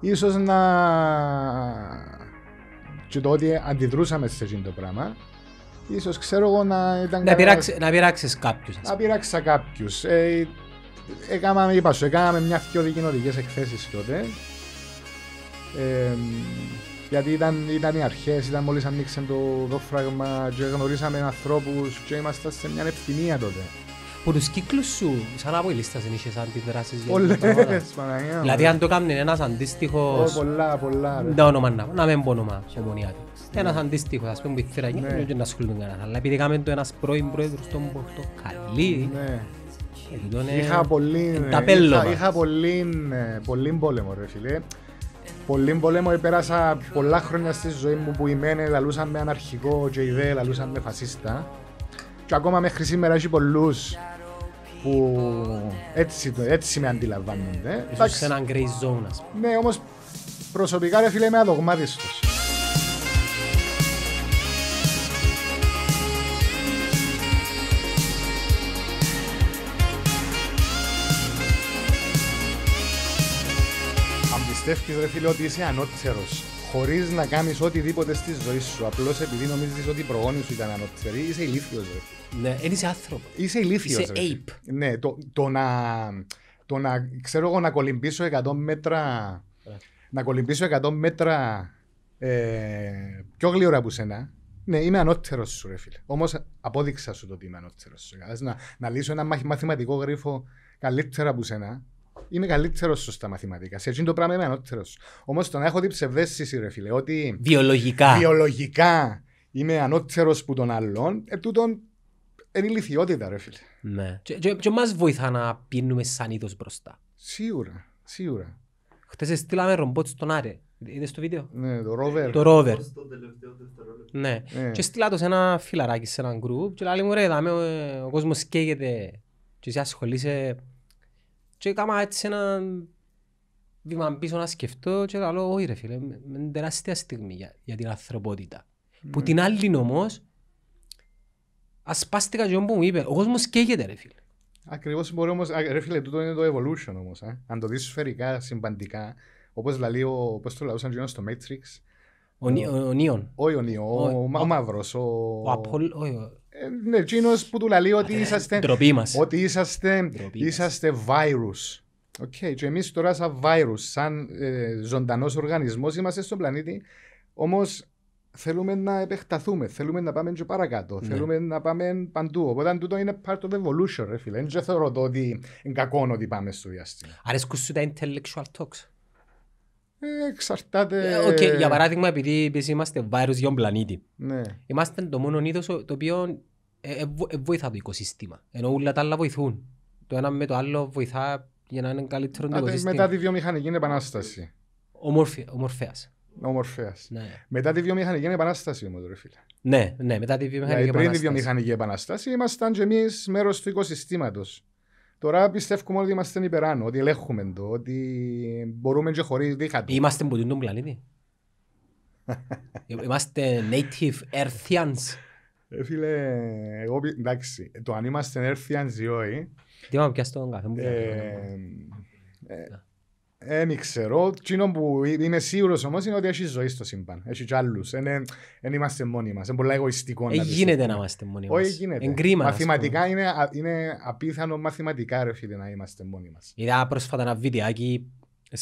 ίσως να... και το ότι αντιδρούσαμε σε εκείνο το πράγμα, ίσως ξέρω εγώ να ήταν... Να, να πειράξεις κάποιους. Να πειράξα κάποιους. Ε, έκαναμε, είπα σου, μια δυο δικοινωτικές εκθέσεις τότε. Ε, γιατί ήταν, ήταν οι αρχές, ήταν μόλις ανοίξαν το δόφραγμα και γνωρίσαμε ανθρώπους και ήμασταν σε μια ευθυμία τότε. Που τους κύκλους σου, σαν από η λίστα είχες αντιδράσεις για Πολλές, Παναγιά. Δηλαδή αν το έκαμε ένας αντίστοιχος... Πολλά, πολλά. Δεν όνομα να πω, να μην πω όνομα ομονιάτη. Ένας αντίστοιχος, ας πούμε, πιθύρα γίνει και να ασχολούν κανένα. Αλλά επειδή έκαμε το ένας πρώην πρόεδρος των Πορτοκαλί, ναι. ε, ε, Είχα πολύ, ε, είχα, πολύ, πόλεμο ρε φίλε. Πολύ πόλεμο, πέρασα πολλά χρόνια στη ζωή μου που οι μένε λαλούσαν με αναρχικό και οι δε λαλούσαν με φασίστα και ακόμα μέχρι σήμερα έχει πολλούς που έτσι, έτσι με αντιλαμβάνονται. Ίσως σε έναν grey zone, ας πούμε. Ναι, όμως προσωπικά ρε φίλε είμαι αδογμάτιστος. Αν πιστεύει, ρε φίλε ότι είσαι ανώτερος χωρίς να κάνεις οτιδήποτε στη ζωή σου. Απλώς επειδή νομίζεις ότι η προγόνοι σου ήταν ανώτερη, είσαι ηλίθιος. Ναι, δεν είσαι άνθρωπο. Είσαι ηλίθιος. Είσαι ape. Ναι, το, το, να, το να ξέρω εγώ να κολυμπήσω 100 μέτρα. Να κολυμπήσω 100 μέτρα ε, πιο γλύωρα από σένα. Ναι, είμαι ανώτερος σου, ρε φίλε. Όμως απόδειξα σου το ότι είμαι ανώτερος σου. Να, να λύσω ένα μαθηματικό γρίφο καλύτερα από σένα είμαι καλύτερο στα μαθηματικά. Σε αυτό το πράγμα είμαι ανώτερος. Όμως το να έχω την ψευδέστηση, ρε φίλε, ότι. Βιολογικά. Βιολογικά είμαι ανώτερος που των άλλων, ε, τούτον είναι ηλικιότητα, ρε φίλε. Ναι. Και, και, και μας βοηθά να πίνουμε σαν είδος μπροστά. Σίγουρα, σίγουρα. Χθε στείλαμε ρομπότ στον Άρε. Είδες το βίντεο. Ναι, το ρόβερ. Το ρόβερ. Ναι. ναι. Και στείλα το σε ένα φιλαράκι, σε ένα γκρουπ. Και λέει μου, ρε, δάμε, ε, ο κόσμος καίγεται. Και εσύ ασχολείσαι και κάμα έτσι ένα βήμα πίσω να σκεφτώ και λέω όχι ρε φίλε, είναι τεράστια στιγμή για, για την ανθρωπότητα. Mm. Που την άλλη όμως, ασπάστηκα και που μου είπε, ο κόσμος καίγεται ρε φίλε. Ακριβώς μπορεί όμως, ρε φίλε, τούτο είναι το evolution όμως. Ε? Αν το δεις σφαιρικά, συμπαντικά, όπως λαλεί ο, όπως το λαούσαν και στο Matrix. Ο, ο, Νίον. Όχι ο Νίον, ο, Μαύρος. Ο, ο, ο, ο, ο ναι, εκείνος που του λέει ότι ναι, είσαστε... Ντροπή μας. Ότι είσαστε, είσαστε virus. Οκ, και εμείς τώρα σαν virus, σαν ε, ζωντανός οργανισμός, είμαστε στον πλανήτη, όμως θέλουμε να επεκταθούμε, θέλουμε να πάμε και παρακάτω, ναι. θέλουμε να πάμε παντού. Οπότε τούτο είναι part of evolution, ρε φίλε. Δεν θεωρώ το ότι είναι κακό ότι πάμε στο διάστημα. Αρέσκουν σου τα intellectual talks. Ε, εξαρτάται... Okay, ε, για παράδειγμα, επειδή, είμαστε virus για τον πλανήτη, ναι. είμαστε το μόνο είδο το οποίο ε, ε, ε, βοηθά το οικοσύστημα. Ενώ όλα τα άλλα βοηθούν. Το ένα με το άλλο βοηθά για να είναι καλύτερο το οικοσύστημα. Μετά τη βιομηχανική επανάσταση. Ομορφέα. Ομορφία. Ναι. Μετά τη βιομηχανική επανάσταση όμως ρε φίλε. Ναι, ναι, μετά τη βιομηχανική επανάσταση. Δηλαδή, πριν τη βιομηχανική επανάσταση ήμασταν και εμείς μέρος του οικοσυστήματος. Τώρα πιστεύουμε ότι είμαστε υπεράνω, ότι ελέγχουμε το, ότι μπορούμε και χωρίς δίχατο. Είμαστε που τον πλανήτη. Ε, είμαστε native earthians. Ε, φίλε, εγώ εντάξει, το αν είμαστε έρθει αν όχι. Τι είμαστε πια στον καφέ μου. μη ξέρω. Τι που είμαι σίγουρος όμως είναι ότι έχει ζωή στο σύμπαν. Έχει κι άλλους. Δεν ε, ναι, είμαστε μόνοι μας. Είναι πολύ εγωιστικό. Δεν γίνεται να είμαστε μόνοι μα. Όχι, γίνεται. Εγκρίμα, μαθηματικά είναι, είναι απίθανο μαθηματικά ρε, φίλε, να είμαστε μόνοι μας. Είδα πρόσφατα ένα βιντεάκι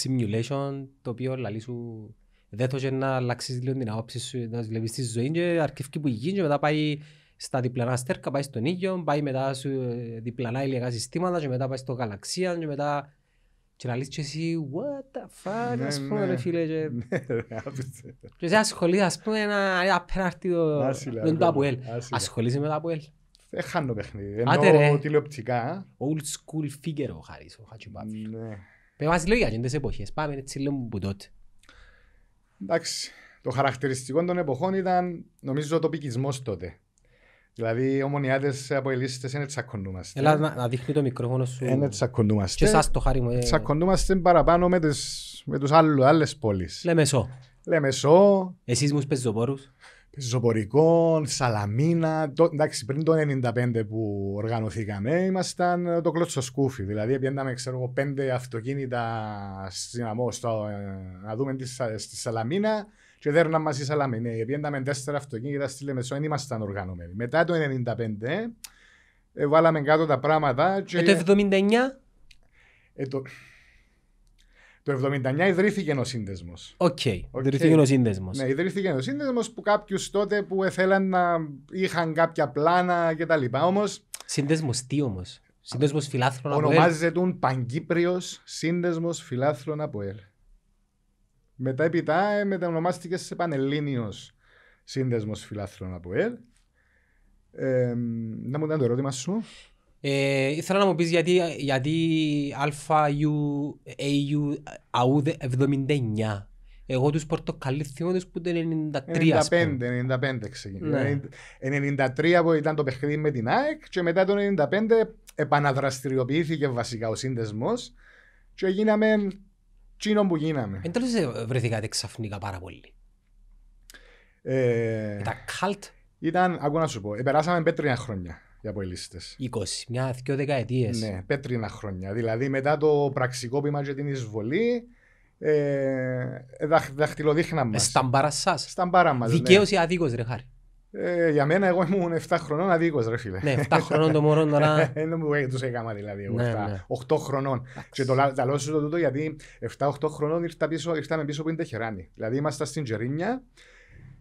simulation το οποίο λαλεί σου δεν το και να αλλάξεις λίγο την άποψη σου, να δουλεύεις τη ζωή και αρκευκή που γίνει και μετά πάει στα διπλανά στέρκα, πάει στον ήλιο, πάει μετά σου ε, διπλανά ηλιακά συστήματα και μετά πάει στο γαλαξία και μετά και να λες και εσύ, what the fuck, ναι, ας πούμε ναι. ρε φίλε και... Ναι, και σε ασχολείς, ας πούμε, ένα δεν το Αποέλ. Ασχολείσαι με το Αποέλ. Δεν χάνω παιχνίδι, ενώ τηλεοπτικά. Old school figure ο Χάρις ο Χατσιμπάφης. Πέμας λόγια και τις εποχές, πάμε έτσι λέμε που τότε. Εντάξει, το χαρακτηριστικό των εποχών ήταν νομίζω ο τοπικισμός τότε. Δηλαδή, οι ομονιάτες από ελίστε δεν τσακωνούμαστε. Ελά, να, να δείχνει το μικρόφωνο σου. Δεν τσακωνούμαστε. Και εσάς το χάρη μου. Ε. Τσακωνούμαστε παραπάνω με, με τους άλλου άλλες πόλεις. Λέμε Λεμεσό. Εσείς μου πεζοπόρου. Ζωπορικών, Σαλαμίνα. Το, εντάξει, πριν το 1995 που οργανωθήκαμε, ήμασταν ε, το κλωτσο σκούφι. Δηλαδή, πιέναμε, ξέρω εγώ, πέντε αυτοκίνητα αμό, στο, ε, να δούμε τη, στη Σαλαμίνα και δέρναμε μαζί Σαλαμίνα. Ε, πιέναμε τέσσερα αυτοκίνητα στη Λεμεσό, ήμασταν οργανωμένοι. Μετά το 1995, βάλαμε κάτω τα πράγματα. Και... Ε, το 1979... Ε, το... Το 1979 ιδρύθηκε ο σύνδεσμο. Οκ. Ιδρύθηκε ο σύνδεσμο. Ναι, ιδρύθηκε ο σύνδεσμο που κάποιους τότε που θέλαν να είχαν κάποια πλάνα κτλ. Όμως. Σύνδεσμος τι όμως. Σύνδεσμος φιλάθρων από Ονομάζεται τον Παγκύπριος Σύνδεσμος Φιλάθρων από ΕΛ. Μετά επιτά ε, μετανομάστηκε σε Πανελλήνιος Σύνδεσμος Φιλάθρων από ΕΛ. Ε, να μου ήταν το ερώτημα σου. Ε, ήθελα να μου πεις γιατί, γιατί ΑΟΥ ε, 79. Εγώ τους πορτοκαλί θυμώ τους που ήταν 93 95, 95 ξεκινήσε. 93 που ήταν το παιχνίδι με την ΑΕΚ και μετά το 95 επαναδραστηριοποιήθηκε βασικά ο σύνδεσμος και γίναμε τσίνο που γίναμε. Εν τέλος ε, βρεθήκατε ξαφνικά πάρα πολύ. Ε, τα cult. Ήταν, ακούω να σου πω, ε, περάσαμε πέτρια χρόνια για αποελίστε. 20, μια δυο δεκαετίες. Ναι, πέτρινα χρόνια. Δηλαδή μετά το πραξικόπημα και την εισβολή. Ε, δαχ, δαχτυλοδείχναμε. Ε, σταμπάρα σα. Σταμπάρα μας. Ναι. Δικαίως ή αδίκως, ρε χάρη. Ε, για μένα, εγώ ήμουν 7 χρονών αδίκως, ρε φίλε. Ναι, 7 χρονών το μωρό τώρα. Δεν μου τους έκανα δηλαδή. 8 ναι, ναι. χρονών. και το λαό σου το τούτο γιατί 7-8 χρονών ήρθα πίσω, ήρθαμε πίσω που είναι Τεχεράνη. Δηλαδή ήμασταν στην Τζερίνια,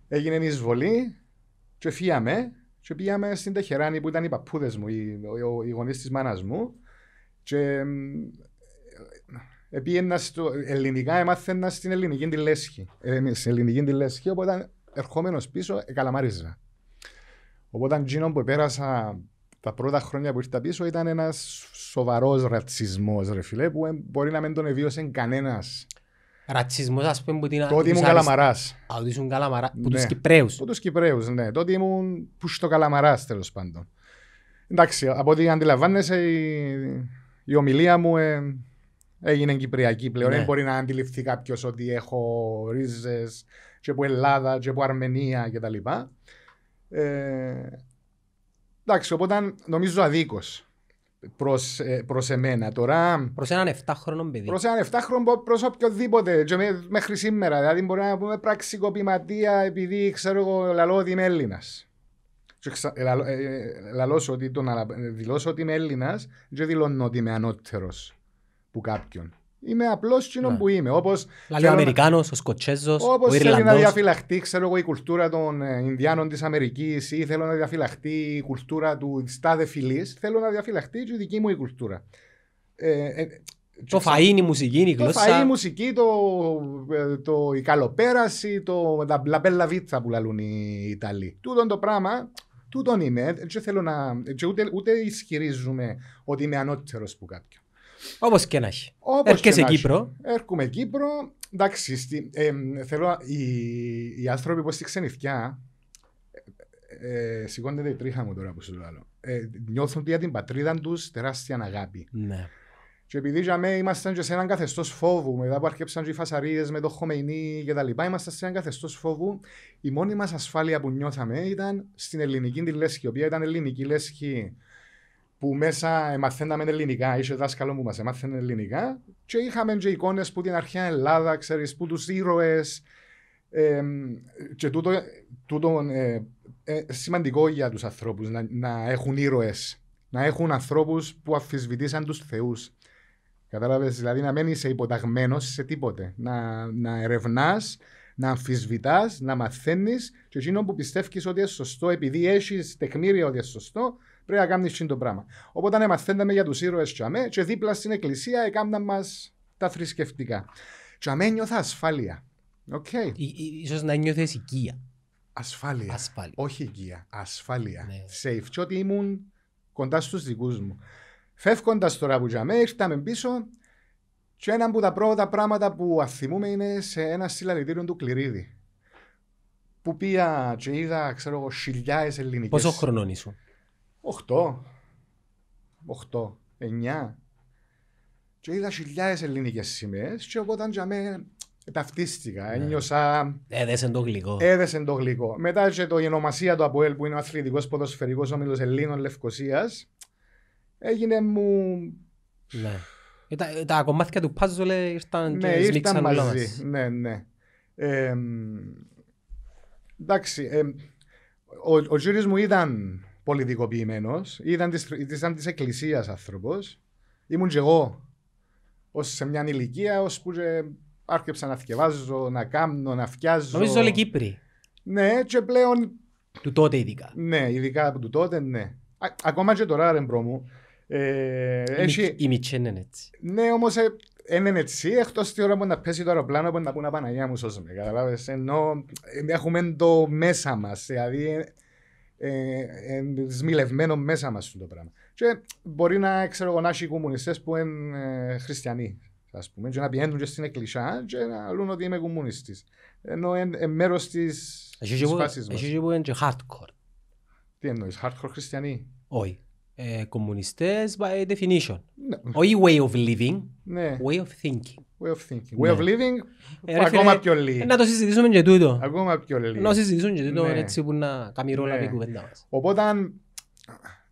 έγινε εισβολή, και φύγαμε και πήγαμε στην Τεχεράνη που ήταν οι παππούδες μου, οι, οι γονείς της μάνας μου. Και ε, πήγαινα στο ελληνικά, έμαθαινα στην ελληνική τη λέσχη. Ε, ναι, στην ελληνική τη λέσχη, οπότε ερχόμενος πίσω, ε, καλαμάριζα. Οπότε, τζίνο που πέρασα τα πρώτα χρόνια που ήρθα πίσω ήταν ένας σοβαρός ρατσισμός, ρε φιλέ, που μπορεί να μην τον εβίωσε κανένας Ρατσισμός ας πούμε που την Τότε ήμουν καλαμαράς. Α, ότι ήσουν καλαμαράς. Που τους ναι. Κυπρέους. Που τους Κυπρέους, ναι. Τότε ήμουν που στο καλαμαράς τέλος πάντων. Εντάξει, από ό,τι αντιλαμβάνεσαι η, ομιλία μου ε, έγινε κυπριακή πλέον. Ναι. Δεν μπορεί να αντιληφθεί κάποιος ότι έχω ρίζες και από Ελλάδα και από Αρμενία κτλ. Ε, εντάξει, οπότε νομίζω αδίκως προς, ε, προς εμένα. Τώρα, προς έναν 7χρονο παιδί. Προς έναν 7χρονο προς οποιοδήποτε μέχρι σήμερα. Δηλαδή μπορεί να πούμε πραξικοπηματία επειδή ξέρω εγώ λαλώ ότι είμαι Έλληνας. Ε, λαλώ, ε, λαλώσω ότι, τον, δηλώσω ότι είμαι Έλληνας και δηλώνω ότι είμαι ανώτερος που κάποιον. Είμαι απλός κοινό ναι. που είμαι. Όπως. ο Αμερικάνος, ο Σκοτσέζος, ο Όπως Θέλει να διαφυλαχτεί, ξέρω εγώ, η κουλτούρα των ε, Ινδιάνων της Αμερικής ή θέλω να διαφυλαχτεί η κουλτούρα του στάδε φυλή. Θέλω να διαφυλαχτει η κουλτουρα του σταδε φιλη θελω να διαφυλαχτει και η δική μου η κουλτούρα. Ε, ε, το φαΐν, η μουσική, η γλώσσα. Το φαΐν, η μουσική, το, η καλοπέραση, το, τα μπλαμπέλα βίτσα που λαλούν οι Ιταλοί. Τούτον το πράγμα, τούτον είμαι. ούτε, ισχυρίζουμε ότι είμαι ανώτερος που κάποιον. Όπως και να έχει. Έρχεσαι Κύπρο. Έρχομαι Κύπρο. Εντάξει, στη, ε, θέλω, οι, οι άνθρωποι που στη ξενιθιά. Ε, ε σηκώνεται η τρίχα μου τώρα που σου λέω. Ε, νιώθουν για την πατρίδα τους τεράστια αγάπη. Ναι. Και επειδή για μένα ήμασταν και σε έναν καθεστώς φόβου, μετά που αρχίσαν οι φασαρίες με το Χωμεϊνί και τα λοιπά, ήμασταν σε έναν καθεστώς φόβου. Η μόνη μας ασφάλεια που νιώθαμε ήταν στην ελληνική τη λέσχη, η οποία ήταν ελληνική λέσχη που μέσα μαθαίναμε ελληνικά. είσαι δάσκαλο που μας έμαθαινε ελληνικά και είχαμε και εικόνες που την αρχαία Ελλάδα, ξέρεις, που τους ήρωες. Ε, και τούτο, τούτο ε, ε, σημαντικό για τους ανθρώπους να, να, έχουν ήρωες. Να έχουν ανθρώπους που αφισβητήσαν τους θεούς. Κατάλαβες, δηλαδή να μένει υποταγμένος σε τίποτε. Να, να ερευνάς, να αμφισβητάς, να μαθαίνεις και εκείνο που πιστεύεις ότι είναι σωστό, επειδή έχεις τεκμήρια ότι είναι σωστό, πρέπει να κάνεις το πράγμα. Οπότε μαθαίναμε για τους ήρωες τσαμέ και δίπλα στην εκκλησία έκαναν μας τα θρησκευτικά. Τσαμέ νιώθα ασφάλεια. Okay. Ίσως να νιώθεις οικία. Ασφάλεια. ασφάλεια. Όχι οικία. Ασφάλεια. Ναι. Safe. Και ότι ήμουν κοντά στους δικούς μου. Φεύγοντας τώρα που τζαμέ, ήρθαμε πίσω και ένα από τα πρώτα πράγματα που αθυμούμε είναι σε ένα συλλαλητήριο του Κληρίδη. Που πήγα και είδα, ξέρω εγώ, χιλιάδες ελληνικές. Πόσο χρονών ήσουν. Οχτώ. Οχτώ. Εννιά. Και είδα χιλιάδες ελληνικές σημαίες. Και οπότε για μένα ταυτίστηκα. Ναι. Ένιωσα. Έδεσαι το γλυκό. Έδεσαι το γλυκό. Μετά και το γενομασία του Αποέλ που είναι ο αθλητικός ποδοσφαιρικός όμιλος Ελλήνων Λευκοσίας. Έγινε μου. Ναι. Τα, τα κομμάτια του πάζολε ήρθαν και ναι, ήρθαν μαζί. Ναι, ναι. εντάξει. ο, ο μου ήταν πολιτικοποιημένος. Ήταν της εκκλησίας άνθρωπος. Ήμουν και εγώ ως σε μια ηλικία, ως που άρχισα να θυκευάζω, να κάνω, να φτιάζω. Νομίζω όλοι Κύπροι. Ναι, και πλέον. Του τότε ειδικά. Ναι, ειδικά από του τότε, ναι. Α, ακόμα και τώρα, ρε μπρο μου. Ε, έτσι... Η Μιτσέ είναι έτσι. Ναι, όμως είναι έτσι, εκτός τη ώρα που να πέσει το αεροπλάνο που να πούνε Παναγία μου, σώζομαι. Καταλάβει. ενώ ε, έχουμε το μέσα μας. Δηλαδή, ε, ε, ε, σμιλευμένο μέσα μας το πράγμα. Και μπορεί να ξέρω εγώ να έχει κομμουνιστές που είναι ε, χριστιανοί, ας πούμε, και να πηγαίνουν και στην εκκλησιά και να λένε ότι είμαι κομμουνιστής. Ενώ είναι ε, μέρος της φάσης μας. Έχει που είναι και hardcore. Τι εννοείς, hardcore χριστιανοί. Όχι. Ε, κομμουνιστές by definition. Ναι. Όχι way of living, ναι. way of thinking. Way of thinking. Way of ναι. living, ε, ακόμα ρε, πιο λίγο. Να το συζητήσουμε και τούτο. Ακόμα πιο λίγο. Να συζητήσουμε και τούτο, ναι. έτσι που να κάνει ρόλο ναι. η κουβέντα μας. Οπότε,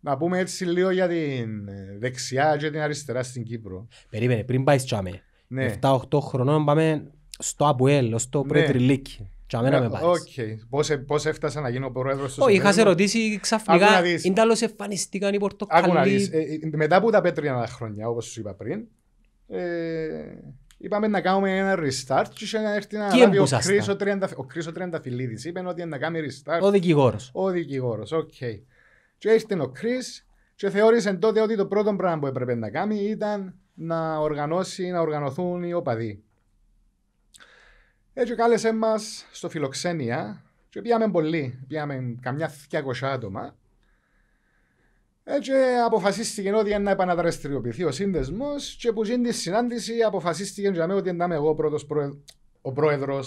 να πούμε έτσι λίγο για την ε, δεξιά και την αριστερά στην Κύπρο. Περίμενε, πριν πάει τσάμε. Ναι. 7-8 χρονών πάμε στο Αποέλ, στο ναι. Πρετριλίκι. Τσάμε να με πάρεις. Okay. Πώς, ε, πώς έφτασα να γίνω πρόεδρος του Όχι, είχα σε ρωτήσει ξαφνικά, είναι εμφανιστήκαν οι πορτοκαλί. Άκου να δεις, ε, μετά από τα πέτρινα χρόνια, όπως σου είπα πριν, Είπαμε να κάνουμε ένα restart και να έρθει να λάβει ο Κρίσο, Τριαντα... ο Κρίσο Είπε ότι να κάνει restart. Ο δικηγόρος. Ο δικηγόρος, οκ. Okay. Και έρχεται ο Κρίς και θεώρησε τότε ότι το πρώτο πράγμα που έπρεπε να κάνει ήταν να οργανώσει, να οργανωθούν οι οπαδοί. Έτσι κάλεσε μας στο φιλοξένια και πήγαμε πολύ. Πήγαμε καμιά 200 άτομα έτσι ε, αποφασίστηκε ότι να επαναδραστηριοποιηθεί ο σύνδεσμος και που γίνει τη συνάντηση αποφασίστηκε για μένα ότι να είμαι εγώ πρώτος πρόεδρος, ο πρόεδρος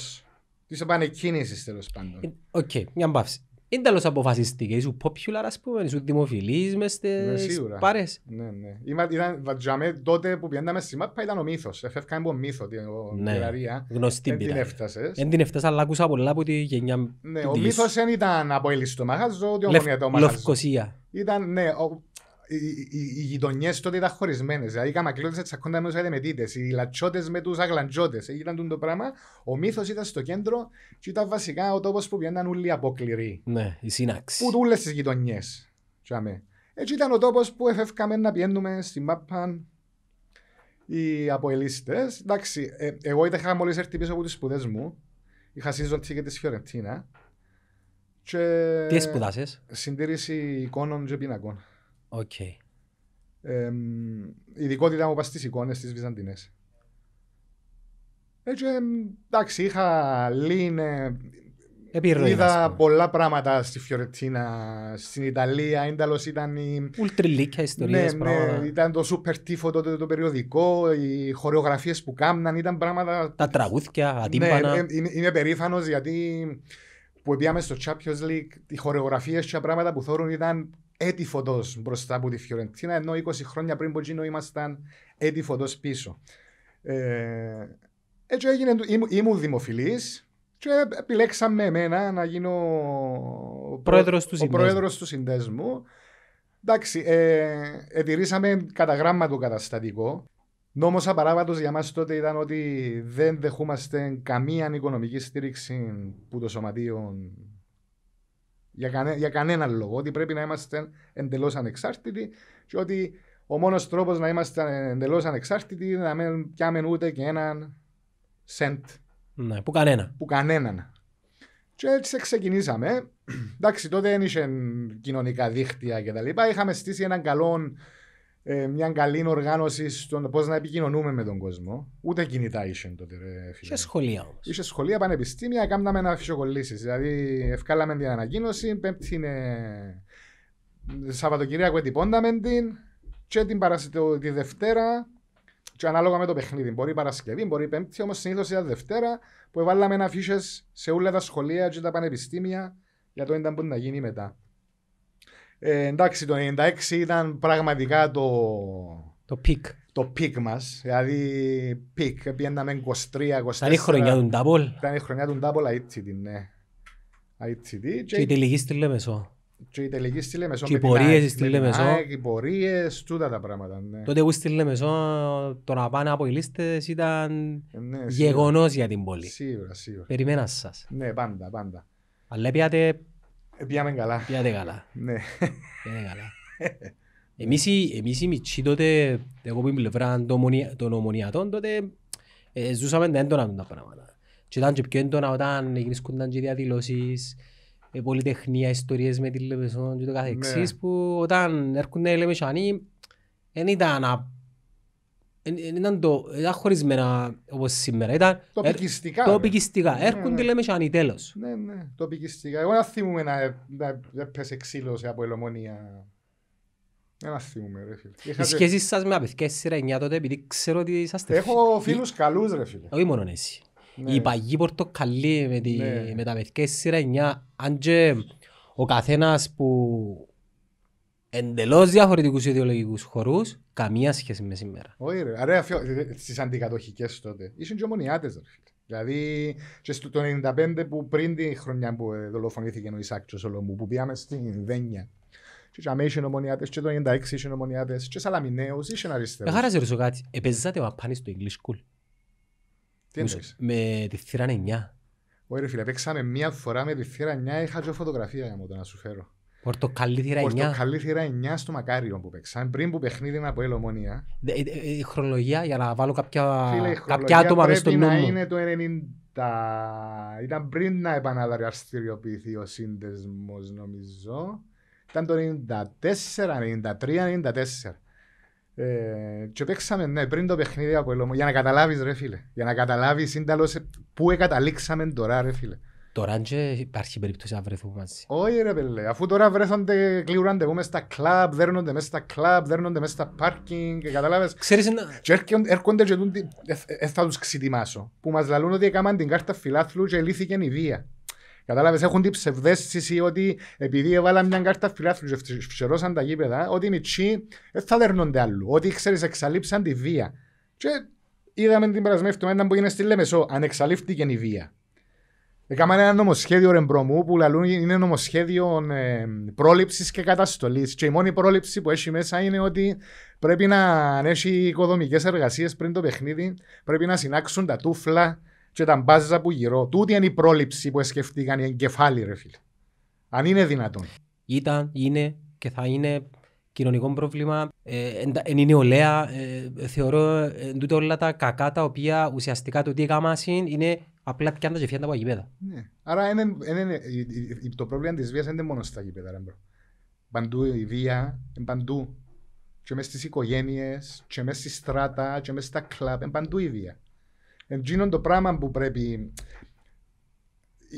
τη επανεκκίνησης τέλος πάντων. Ε, οκ, okay, μια μπαύση. Είναι τέλος αποφασιστική, είσαι popular ας πούμε, είσαι δημοφιλής μες ναι, στις πάρες. Ναι, ναι. Ήταν, τότε που πιένταμε στη ΜΑΠΑ ήταν ο μύθος, έφευκαν από μύθο την πειραρία. Ναι, γνωστή πειρα. Δεν την έφτασες. Δεν την έφτασες, αλλά ακούσα πολλά από τη γενιά Ναι, ο μύθος δεν ήταν από ελίστο μαγαζό, διόμονια το μαγαζό. Λευκοσία. Ήταν, ναι, ο, οι, γειτονιές τότε ήταν χωρισμένες. Δηλαδή, οι καμακλώτες τσακώνταν με του αδεμετήτε, οι λατσότες με τους αγλαντζότες. Ήταν το πράγμα. Ο μύθος ήταν στο κέντρο και ήταν βασικά ο τόπος που πήγαιναν όλοι αποκληροί. Ναι, η σύναξη. Που δούλε τις γειτονιές. Έτσι ήταν ο τόπος που εφεύκαμε να πιένουμε στη μάπα οι αποελίστες. Εντάξει, ε, εγώ είχα μόλις έρθει πίσω από τις σπουδές μου. Είχα σύζωντη και τη Φιωρεντίνα. Και... Τι σπουδάσες, Συντήρηση εικόνων και πινακών η ειδικότητα μου είπα στις εικόνες στις Βυζαντινές. Έτσι, εντάξει, είχα λύνε, ναι, Επιρροή, είδα πολλά πράγματα στη Φιωρετίνα, στην Ιταλία, ένταλος ήταν η... Ουλτριλίκια ιστορίες, ναι, πράγματα. ναι, ήταν το σούπερ τύφο τότε το περιοδικό, οι χορεογραφίες που κάμναν, ήταν πράγματα... Τα τραγούδια, ατύμπανα. Ναι, ε, είμαι, είμαι περήφανος γιατί που πήγαμε στο Champions League, οι χορεογραφίες και τα πράγματα που θόρουν ήταν έτη φωτός μπροστά από τη Φιωρεντίνα, ενώ 20 χρόνια πριν από τζίνο ήμασταν έτη φωτός πίσω. Ε, έτσι έγινε, ήμουν δημοφιλής και επιλέξαμε εμένα να γίνω πρόεδρος του ο πρόεδρος του συνδέσμου. Εντάξει, ε, ετηρήσαμε κατά γράμμα το καταστατικό. Νόμος απαράβατος για μας τότε ήταν ότι δεν δεχούμαστε καμία οικονομική στήριξη που το Σωματείο για, κανέ, για κανέναν λόγο. Ότι πρέπει να είμαστε εντελώς ανεξάρτητοι και ότι ο μόνος τρόπος να είμαστε εντελώς ανεξάρτητοι είναι να μην πιάμε ούτε και έναν σεντ. Ναι, που κανένα. Που κανέναν. Και έτσι ξεκινήσαμε. Εντάξει, τότε δεν είχε κοινωνικά δίχτυα κτλ. Είχαμε στήσει έναν καλό ε, μια καλή οργάνωση στον πώς να επικοινωνούμε με τον κόσμο. Ούτε κινητά είσαι τότε, ρε Είχε σχολεία όμως. Είχε σχολεία, πανεπιστήμια, κάναμε να φυσιοκολλήσει. Δηλαδή, ευκάλαμε την ανακοίνωση, πέμπτη είναι. Ε, Σαββατοκυριακό ετυπώνταμε την και την Παρασκευή, τη Δευτέρα και ανάλογα με το παιχνίδι. Μπορεί Παρασκευή, μπορεί Πέμπτη, όμως συνήθως ήταν Δευτέρα που βάλαμε αφήσει σε όλα τα σχολεία και τα πανεπιστήμια για το ήταν που να γίνει μετά. Ε, εντάξει, το 96 ήταν πραγματικά το. Το πικ. Το πικ μας. Δηλαδή, πικ. Πήγαμε 23-24. Ήταν η χρονιά του Ντάμπολ. Ήταν η χρονιά του Ντάμπολ, την ναι. την Και η τελική στη Λέμεσο. Και η τελική στη Λέμεσο. Και οι πορείε στη Λέμεσο. Οι πορείες, τούτα τα πράγματα. Ναι. Τότε εγώ στη Λέμεσο το να πάνε από οι λίστες ήταν ε, ναι, γεγονός για την πόλη. Σίγουρα, σίγουρα. Περιμένας σας. Ναι, πάντα, πάντα. Αλλά πιάτε ε, πιάμε καλά. Πιάτε καλά. Ναι. Πιάτε καλά. Εμείς, εμείς οι μητσοί τότε, εγώ που είμαι πλευρά των ομονιατών, τότε ε, ζούσαμε έντονα τα πράγματα. Και ήταν και πιο έντονα όταν γίνησκονταν και διαδηλώσεις, ε, πολυτεχνία, ιστορίες με τη και το καθεξής, ναι. που όταν έρχονται οι Λεμεσανοί, δεν ήταν ήταν το, ήταν ε, χωρισμένα όπως σήμερα. Ήταν τοπικιστικά. τοπικιστικά. Ναι, Έρχονται ναι. λέμε η τέλος. Ναι, ναι, τοπικιστικά. Εγώ να θυμούμαι να, να, να πέσε ξύλο σε από ελομονία. να θυμούμαι ρε φίλε. Οι σχέσεις σας με απευκές σειρά εννιά τότε επειδή ξέρω ότι είσαστε... Έχω φίλους καλούς ρε φίλε. Όχι μόνο εσύ. Ναι. Η παγή πορτοκαλί με, τη, ναι. με τα απευκές σειρά εννιά, αν και ο καθένας που εντελώς διαφορετικούς ιδεολογικούς χορούς καμία σχέση με σήμερα. Όχι ρε, ρε αφιό, ε, ε, στις αντικατοχικές τότε. Ήσουν και ομονιάτες ρε. Δηλαδή, και στο το 95 που πριν τη χρονιά που ε, δολοφονήθηκε ο Ισάκ Τσοσολομού, που πήγαμε στην Δένια. Και τζαμέ είσαι ομονιάτες, και το 96 ήσουν ομονιάτες, και Σαλαμινέους, ήσουν αριστερούς. Έχα χαρά σε ρωτήσω κάτι, επέζατε ο Απάνης στο English School. Τι εννοείς. Με τη θύρα 9. Όχι ρε φίλε, παίξαμε μία φορά με τη θύρα 9, είχα τζο φωτογραφία για να σου φέρω. Πορτοκαλί θύρα 9. Πορτοκαλί θύρα 9 στο Μακάριο που παίξαν πριν που παιχνίδι από ελομονία. Η χρονολογία για να βάλω κάποια, Φίλε, κάποια άτομα μες στο νου μου. είναι το 90. Ήταν πριν να επαναδραστηριοποιηθεί ο σύνδεσμος, νομίζω. Ήταν το 94, 93, 94. Ε, και παίξαμε ναι, πριν το παιχνίδι από ελομονία. Για να καταλάβεις, ρε φίλε. Για να καταλάβεις, σύνταλος, ε, πού καταλήξαμε τώρα, ρε φίλε. Τώρα και υπάρχει περίπτωση να βρεθούμε μαζί. Όχι ρε παιδί, αφού τώρα βρέθονται, κλείουρανται μέσα στα κλαμπ, δέρνονται μέσα στα κλαμπ, δέρνονται μέσα στα πάρκινγκ και καταλάβες. Ξέρεις να... Και έρχονται και τούν, ε, ε, ε, θα τους ξετοιμάσω, που μας λαλούν ότι έκαναν την κάρτα φιλάθλου και λύθηκε η βία. Κατάλαβες, έχουν την ψευδέστηση ότι επειδή έβαλα μια κάρτα φιλάθλου και φυσερώσαν τα γήπεδα, ότι οι τσί θα δέρνονται αλλού, ότι ξέρεις εξαλείψαν τη βία. Και είδαμε την περασμένη εβδομάδα που έγινε στη Λέμεσο, ανεξαλείφθηκε η βία. Έκανα ένα νομοσχέδιο ρεμπρομού που λαλούν είναι νομοσχέδιο ε, πρόληψης και καταστολής. Και η μόνη πρόληψη που έχει μέσα είναι ότι πρέπει να έχει οικοδομικές εργασίες πριν το παιχνίδι, πρέπει να συνάξουν τα τούφλα και τα μπάζα που γυρώ. Τούτη είναι η πρόληψη που σκεφτήκαν οι εγκεφάλοι, ρε φίλε. Αν είναι δυνατόν. Ήταν, είναι και θα είναι κοινωνικό πρόβλημα, ε, εν η νεολαία, ε, θεωρώ ότι όλα τα κακά τα οποία ουσιαστικά το τι έκανα είναι Απλά πιάντα και φιάντα από τα γηπέδα. Ναι. Άρα είναι, είναι, το πρόβλημα της βίας δεν είναι μόνο στα γηπέδα. Ρε, παντού η βία, είναι παντού. Και μέσα στις οικογένειες, και μέσα στη στράτα, και μέσα στα κλαμπ, είναι παντού η βία. Εντζήνω το πράγμα που πρέπει...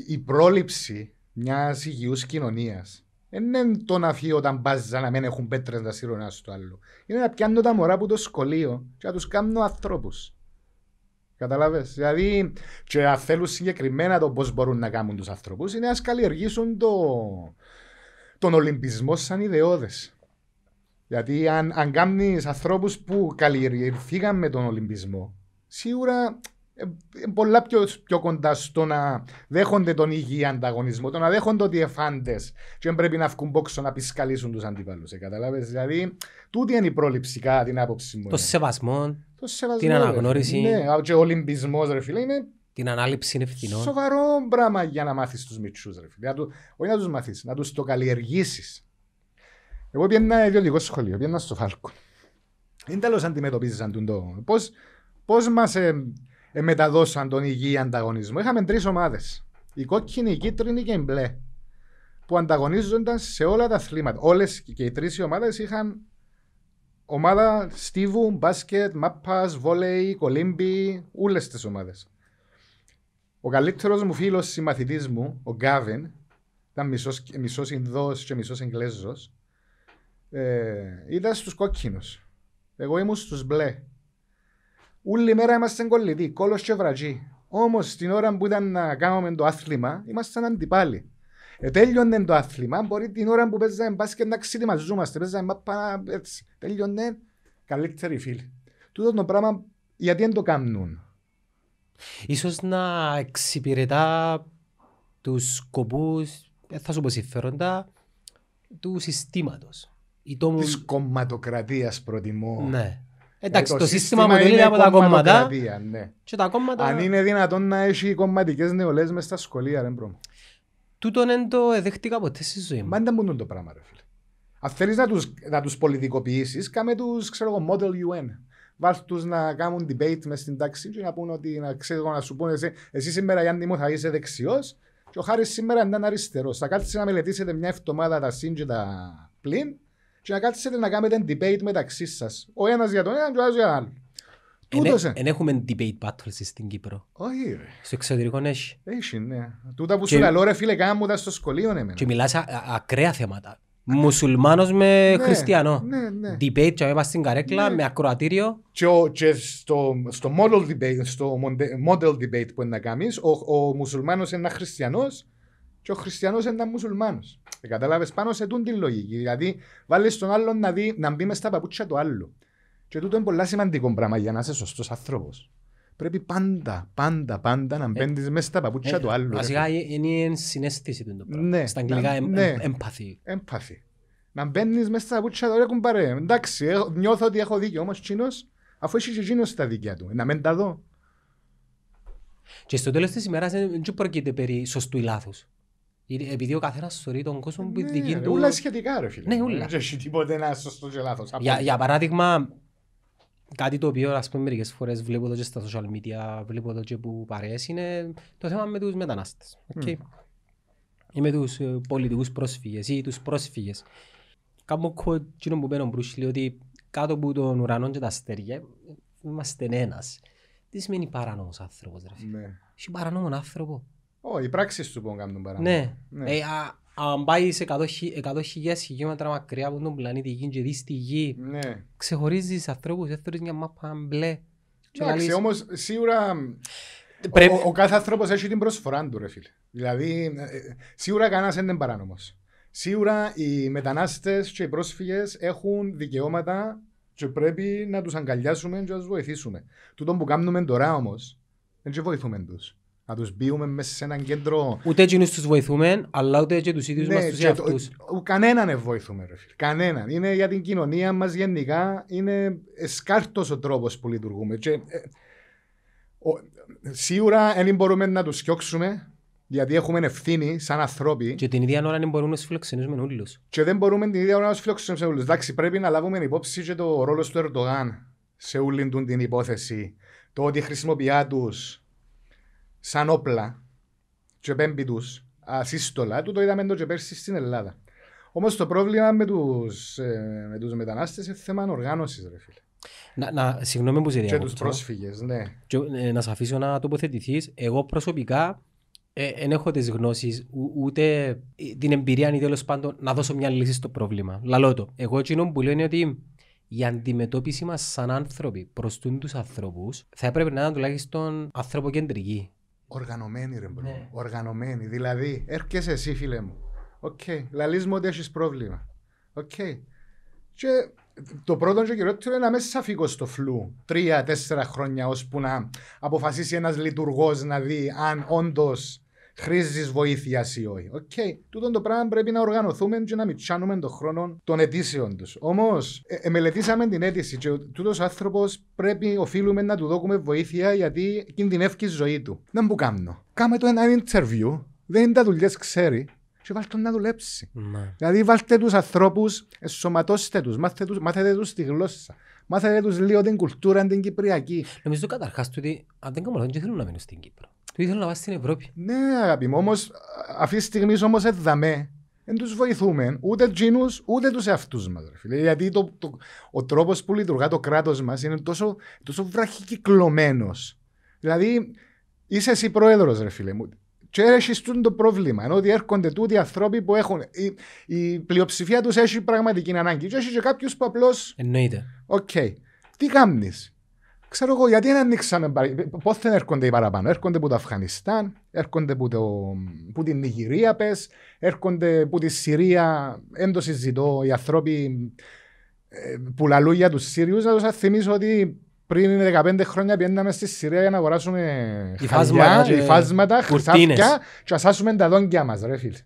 Η πρόληψη μιας υγιούς κοινωνίας δεν είναι το να φύγει όταν μπάζα να μην έχουν πέτρες να σύρουν ένα στο άλλο. Είναι να πιάνω τα μωρά που το σχολείο και να τους κάνω ανθρώπους. Κατάλαβε; Δηλαδή, και αν θέλουν συγκεκριμένα το πώς μπορούν να κάνουν τους ανθρώπους, είναι να καλλιεργήσουν το... τον Ολυμπισμό σαν ιδεώδες. Γιατί αν, αν κάνεις ανθρώπους που καλλιεργηθήκαν με τον Ολυμπισμό, σίγουρα ε, ε, πολλά πιο, πιο κοντά στο να δέχονται τον υγιή ανταγωνισμό, το να δέχονται ότι εφάντες και πρέπει να βγουν πόξο να πισκαλίσουν τους αντιπάλους. Ε, Κατάλαβε. Δηλαδή, τούτη είναι η πρόληψη κατά την άποψή μου. Το ε. σεβασμό, το σεβασμό την αναγνώριση. Ναι, και ο Ολυμπισμός, ρε φίλε, είναι. Την ανάληψη είναι ευθυνών. Σοβαρό πράγμα για να μάθεις τους μυτσού, ρε φίλε. του, όχι να τους μάθεις, να τους το καλλιεργήσεις. Εγώ πήγαινα ιδιωτικό σχολείο, πήγαινα στο Φάλκο. Είναι τέλος αντιμετωπίζεις αν τον το. Πώς μα μεταδόσαν τον υγιή ανταγωνισμό. Είχαμε τρεις ομάδες. Η κόκκινη, η κίτρινη και η μπλε. Που ανταγωνίζονταν σε όλα τα αθλήματα. Όλες και οι τρεις ομάδες είχαν ομάδα στίβου, μπάσκετ, μάπας, βόλεϊ, κολύμπι, όλες τις ομάδες. Ο καλύτερος μου φίλος συμμαθητής μου, ο Γκάβιν, ήταν μισός ινδός και μισός Εγγλέζος, ε, ήταν στους κόκκινους. Εγώ ήμουν στους μπλε. Όλη μέρα είμαστε κολλητοί, κόλλος και βραγί. Όμως την ώρα που ήταν να κάνουμε το άθλημα, ήμασταν αντιπάλοι. Ε, τέλειωνε το άθλημα, μπορεί την ώρα που παίζαμε μπάσκετ να ξετοιμαζόμαστε, παίζαμε μάπα, έτσι. Τέλειωνε, καλύτεροι φίλοι. Τούτο το πράγμα, γιατί δεν το κάνουν. Ίσως να εξυπηρετά τους σκοπούς, ε, θα σου πω συμφέροντα, του συστήματος. Της το... κομματοκρατίας προτιμώ. Ναι. Εντάξει, ε, το σύστημα αποτελείται από τα κόμματα. Ναι. τα κόμματα... Αν είναι δυνατόν να έχει κομματικές νεολαίε μέσα στα σχολεία, ρε μπρο. Τούτον δεν το εδέχτηκα ποτέ στη ζωή μου. Μα δεν μπορούν το πράγμα, ρε φίλε. Αν θέλεις να τους τους πολιτικοποιήσεις, κάμε τους, ξέρω εγώ, Model UN. Βάλτε τους να κάνουν debate μες στην τάξη και να πούνε ότι να ξέρω να σου πούνε εσύ, εσύ σήμερα, Γιάννη μου, θα είσαι δεξιός και ο Χάρης σήμερα ήταν αριστερός. Θα κάτσει να μελετήσετε μια εβδομάδα τα σύντζετα πλην και να κάτσετε να κάνετε debate μεταξύ σας. Ο ένας για τον έναν και ο άλλος για τον άλλο. Δεν ε- έχουμε debate battles στην Κύπρο. Όχι, ρε. Στο εξωτερικό έχει. Έχει, ναι. Τούτα που σου λέω, ρε φίλε, κάμου τα στο σχολείο, ναι. Και μιλάς ακραία θέματα. Μουσουλμάνος με ναι, χριστιανό. Ναι, ναι. Debate και είμαστε στην καρέκλα ναι. με ακροατήριο. Και, στο, στο, model debate, που είναι να κάνεις, ο, ο μουσουλμάνος είναι ένα χριστιανός και ο Χριστιανός ήταν μουσουλμάνος. Ε, Κατάλαβες πάνω σε τούν την λογική. Δηλαδή, βάλεις τον άλλον να, δει, να μπει μες στα παπούτσια του άλλου. Και τούτο είναι πολύ σημαντικό πράγμα για να είσαι σωστός άνθρωπος. Πρέπει πάντα, πάντα, πάντα να μπαίνει ε, μέσα στα παπούτσια ε, του άλλου. Βασικά είναι συνέστηση το πράγμα. Ναι, Στα αγγλικά ναι, εμπαθή. Εμπαθή. Να μπαίνεις μέσα στα παπούτσια του άλλου, Εντάξει, νιώθω ότι έχω δίκιο, όμως τσίνος, αφού και τσίνος στα δίκια του. Ε, να μην τα δω. Και στο τέλος της ημέρας δεν πρόκειται περί σωστού ή λάθους. Επειδή ο καθένας σωρεί τον κόσμο που ναι, δική του... Ούλα σχετικά ρε φίλε. Ναι, ούλα. Δεν έχει τίποτε ένα σωστό και λάθος. Για, για παράδειγμα, κάτι το οποίο ας πούμε μερικές φορές βλέπω εδώ και στα social media, βλέπω εδώ και που παρέες είναι το θέμα με τους μετανάστες. Okay. Mm. Ή με τους ε, πολιτικούς πρόσφυγες ή τους πρόσφυγες. Κάπου κότσινο που μπαίνω μπρούσι, λέει ότι κάτω από τον ουρανό και τα αστέρια ε, είμαστε ένας. Τι σημαίνει παράνομος άνθρωπος ρε φίλε. Ναι. Είσαι παράνομον άνθρωπο. Όχι, οι πράξεις του που κάνουν παράδειγμα. Ναι. ναι. Ε, α, αν πάει σε 100.000 χιλιόμετρα μακριά από τον πλανήτη Γη και δεις τη Γη, ναι. ξεχωρίζεις ανθρώπους, δεν θεωρείς μια μάπα μπλε. Εντάξει, όμως σίγουρα Ο, ο, κάθε άνθρωπος έχει την προσφορά του ρε φίλε. Δηλαδή ε, ε, σίγουρα κανένας δεν είναι παράνομος. Σίγουρα οι μετανάστες και οι πρόσφυγες έχουν δικαιώματα και πρέπει να τους αγκαλιάσουμε και να τους βοηθήσουμε. Τούτο που κάνουμε τώρα όμως, δεν και βοηθούμε τους να τους μπείουμε μέσα σε έναν κέντρο... Ούτε εκείνους τους βοηθούμε, αλλά ούτε και τους ίδιους ναι, μας τους εαυτούς. Το, κανέναν δεν βοηθούμε, ρε Κανέναν. Είναι για την κοινωνία μας γενικά, είναι σκάρτος ο τρόπος που λειτουργούμε. Και, ε, ο, σίγουρα δεν μπορούμε να τους σιώξουμε, γιατί έχουμε ευθύνη σαν ανθρώποι. Και την ίδια ώρα δεν μπορούμε να του φιλοξενήσουμε όλους. Και δεν μπορούμε την ίδια ώρα να τους φιλοξενήσουμε όλους. Εντάξει, πρέπει να λάβουμε υπόψη και το ρόλο του Ερντογάν σε όλη την υπόθεση. Το ότι χρησιμοποιεί τους σαν όπλα και πέμπει τους ασύστολα. Του το είδαμε το και πέρσι στην Ελλάδα. Όμως το πρόβλημα με τους ε, με τους μετανάστες είναι θέμα οργάνωσης, ρε φίλε. Να, να, συγγνώμη που σε Και τους πρόσφυγες, ναι. Και, ε, να σε αφήσω να τοποθετηθείς. Εγώ προσωπικά δεν ε, έχω τις γνώσεις ούτε ε, την εμπειρία, αν τέλος πάντων να δώσω μια λύση στο πρόβλημα. Λαλό το. Εγώ εκείνο που λέω είναι ότι η αντιμετώπιση μας σαν άνθρωποι προς του ανθρώπους θα έπρεπε να είναι τουλάχιστον ανθρωποκεντρική. Οργανωμένη, ρε μπρο. Ναι. Οργανωμένη. Δηλαδή, έρχεσαι εσύ, φίλε μου. Οκ. Okay. Λαλείς μου ότι έχεις πρόβλημα. Οκ. Και το πρώτο και κυριότερο είναι να μέσα φύγω στο φλου. Τρία-τέσσερα χρόνια ώσπου να αποφασίσει ένας λειτουργός να δει αν όντως χρήζεις βοήθειας ή όχι. Οκ. Τούτο το πράγμα πρέπει να οργανωθούμε και να μην τσάνουμε τον χρόνο των αιτήσεων τους. Όμως, ε, ε, μελετήσαμε την αίτηση και τούτο άνθρωπος πρέπει, οφείλουμε να του δώσουμε βοήθεια γιατί κινδυνεύει η ζωή του. Δεν που κάνω. Κάμε το ένα interview, δεν είναι τα δουλειές ξέρει. Και βάλτε να δουλέψει. Ναι. Δηλαδή, βάλτε τους ανθρώπους, σωματώστε τους, μάθετε τους τη γλώσσα μάθατε τους λίγο την κουλτούρα, την κυπριακή. Νομίζω καταρχάς ότι αν δεν κάνω και δεν θέλουν να μείνουν στην Κύπρο. Του ήθελαν να πάνε στην Ευρώπη. Ναι, αγάπη μου, όμως αυτή τη στιγμή όμως έδαμε. Δεν τους βοηθούμε ούτε τζίνου ούτε τους εαυτούς μας. Γιατί το, το, ο τρόπος που λειτουργά το κράτος μας είναι τόσο, τόσο βραχικυκλωμένος. Δηλαδή, είσαι εσύ πρόεδρος ρε φίλε μου. Και έχει το πρόβλημα. Ενώ ότι έρχονται τούτοι άνθρωποι που έχουν. Η, η πλειοψηφία τους έχει πραγματική ανάγκη. Και έχει και κάποιους που απλώς. Εννοείται. Οκ. Okay. Τι κάνεις. Ξέρω εγώ γιατί δεν ανοίξαμε. δεν έρχονται οι παραπάνω. Έρχονται από το Αφγανιστάν, έρχονται από, το, από την Νιγηρία, πες, έρχονται από τη Συρία. έντοση το συζητώ. Οι άνθρωποι ε, που λαλούν για τους Σύριους, να σα θυμίσω ότι πριν 15 χρόνια πιέναμε στη Συρία για να αγοράσουμε χαλιά, υφάσματα, χρυσάφια και ασάσουμε τα δόντια μας, ρε φίλε.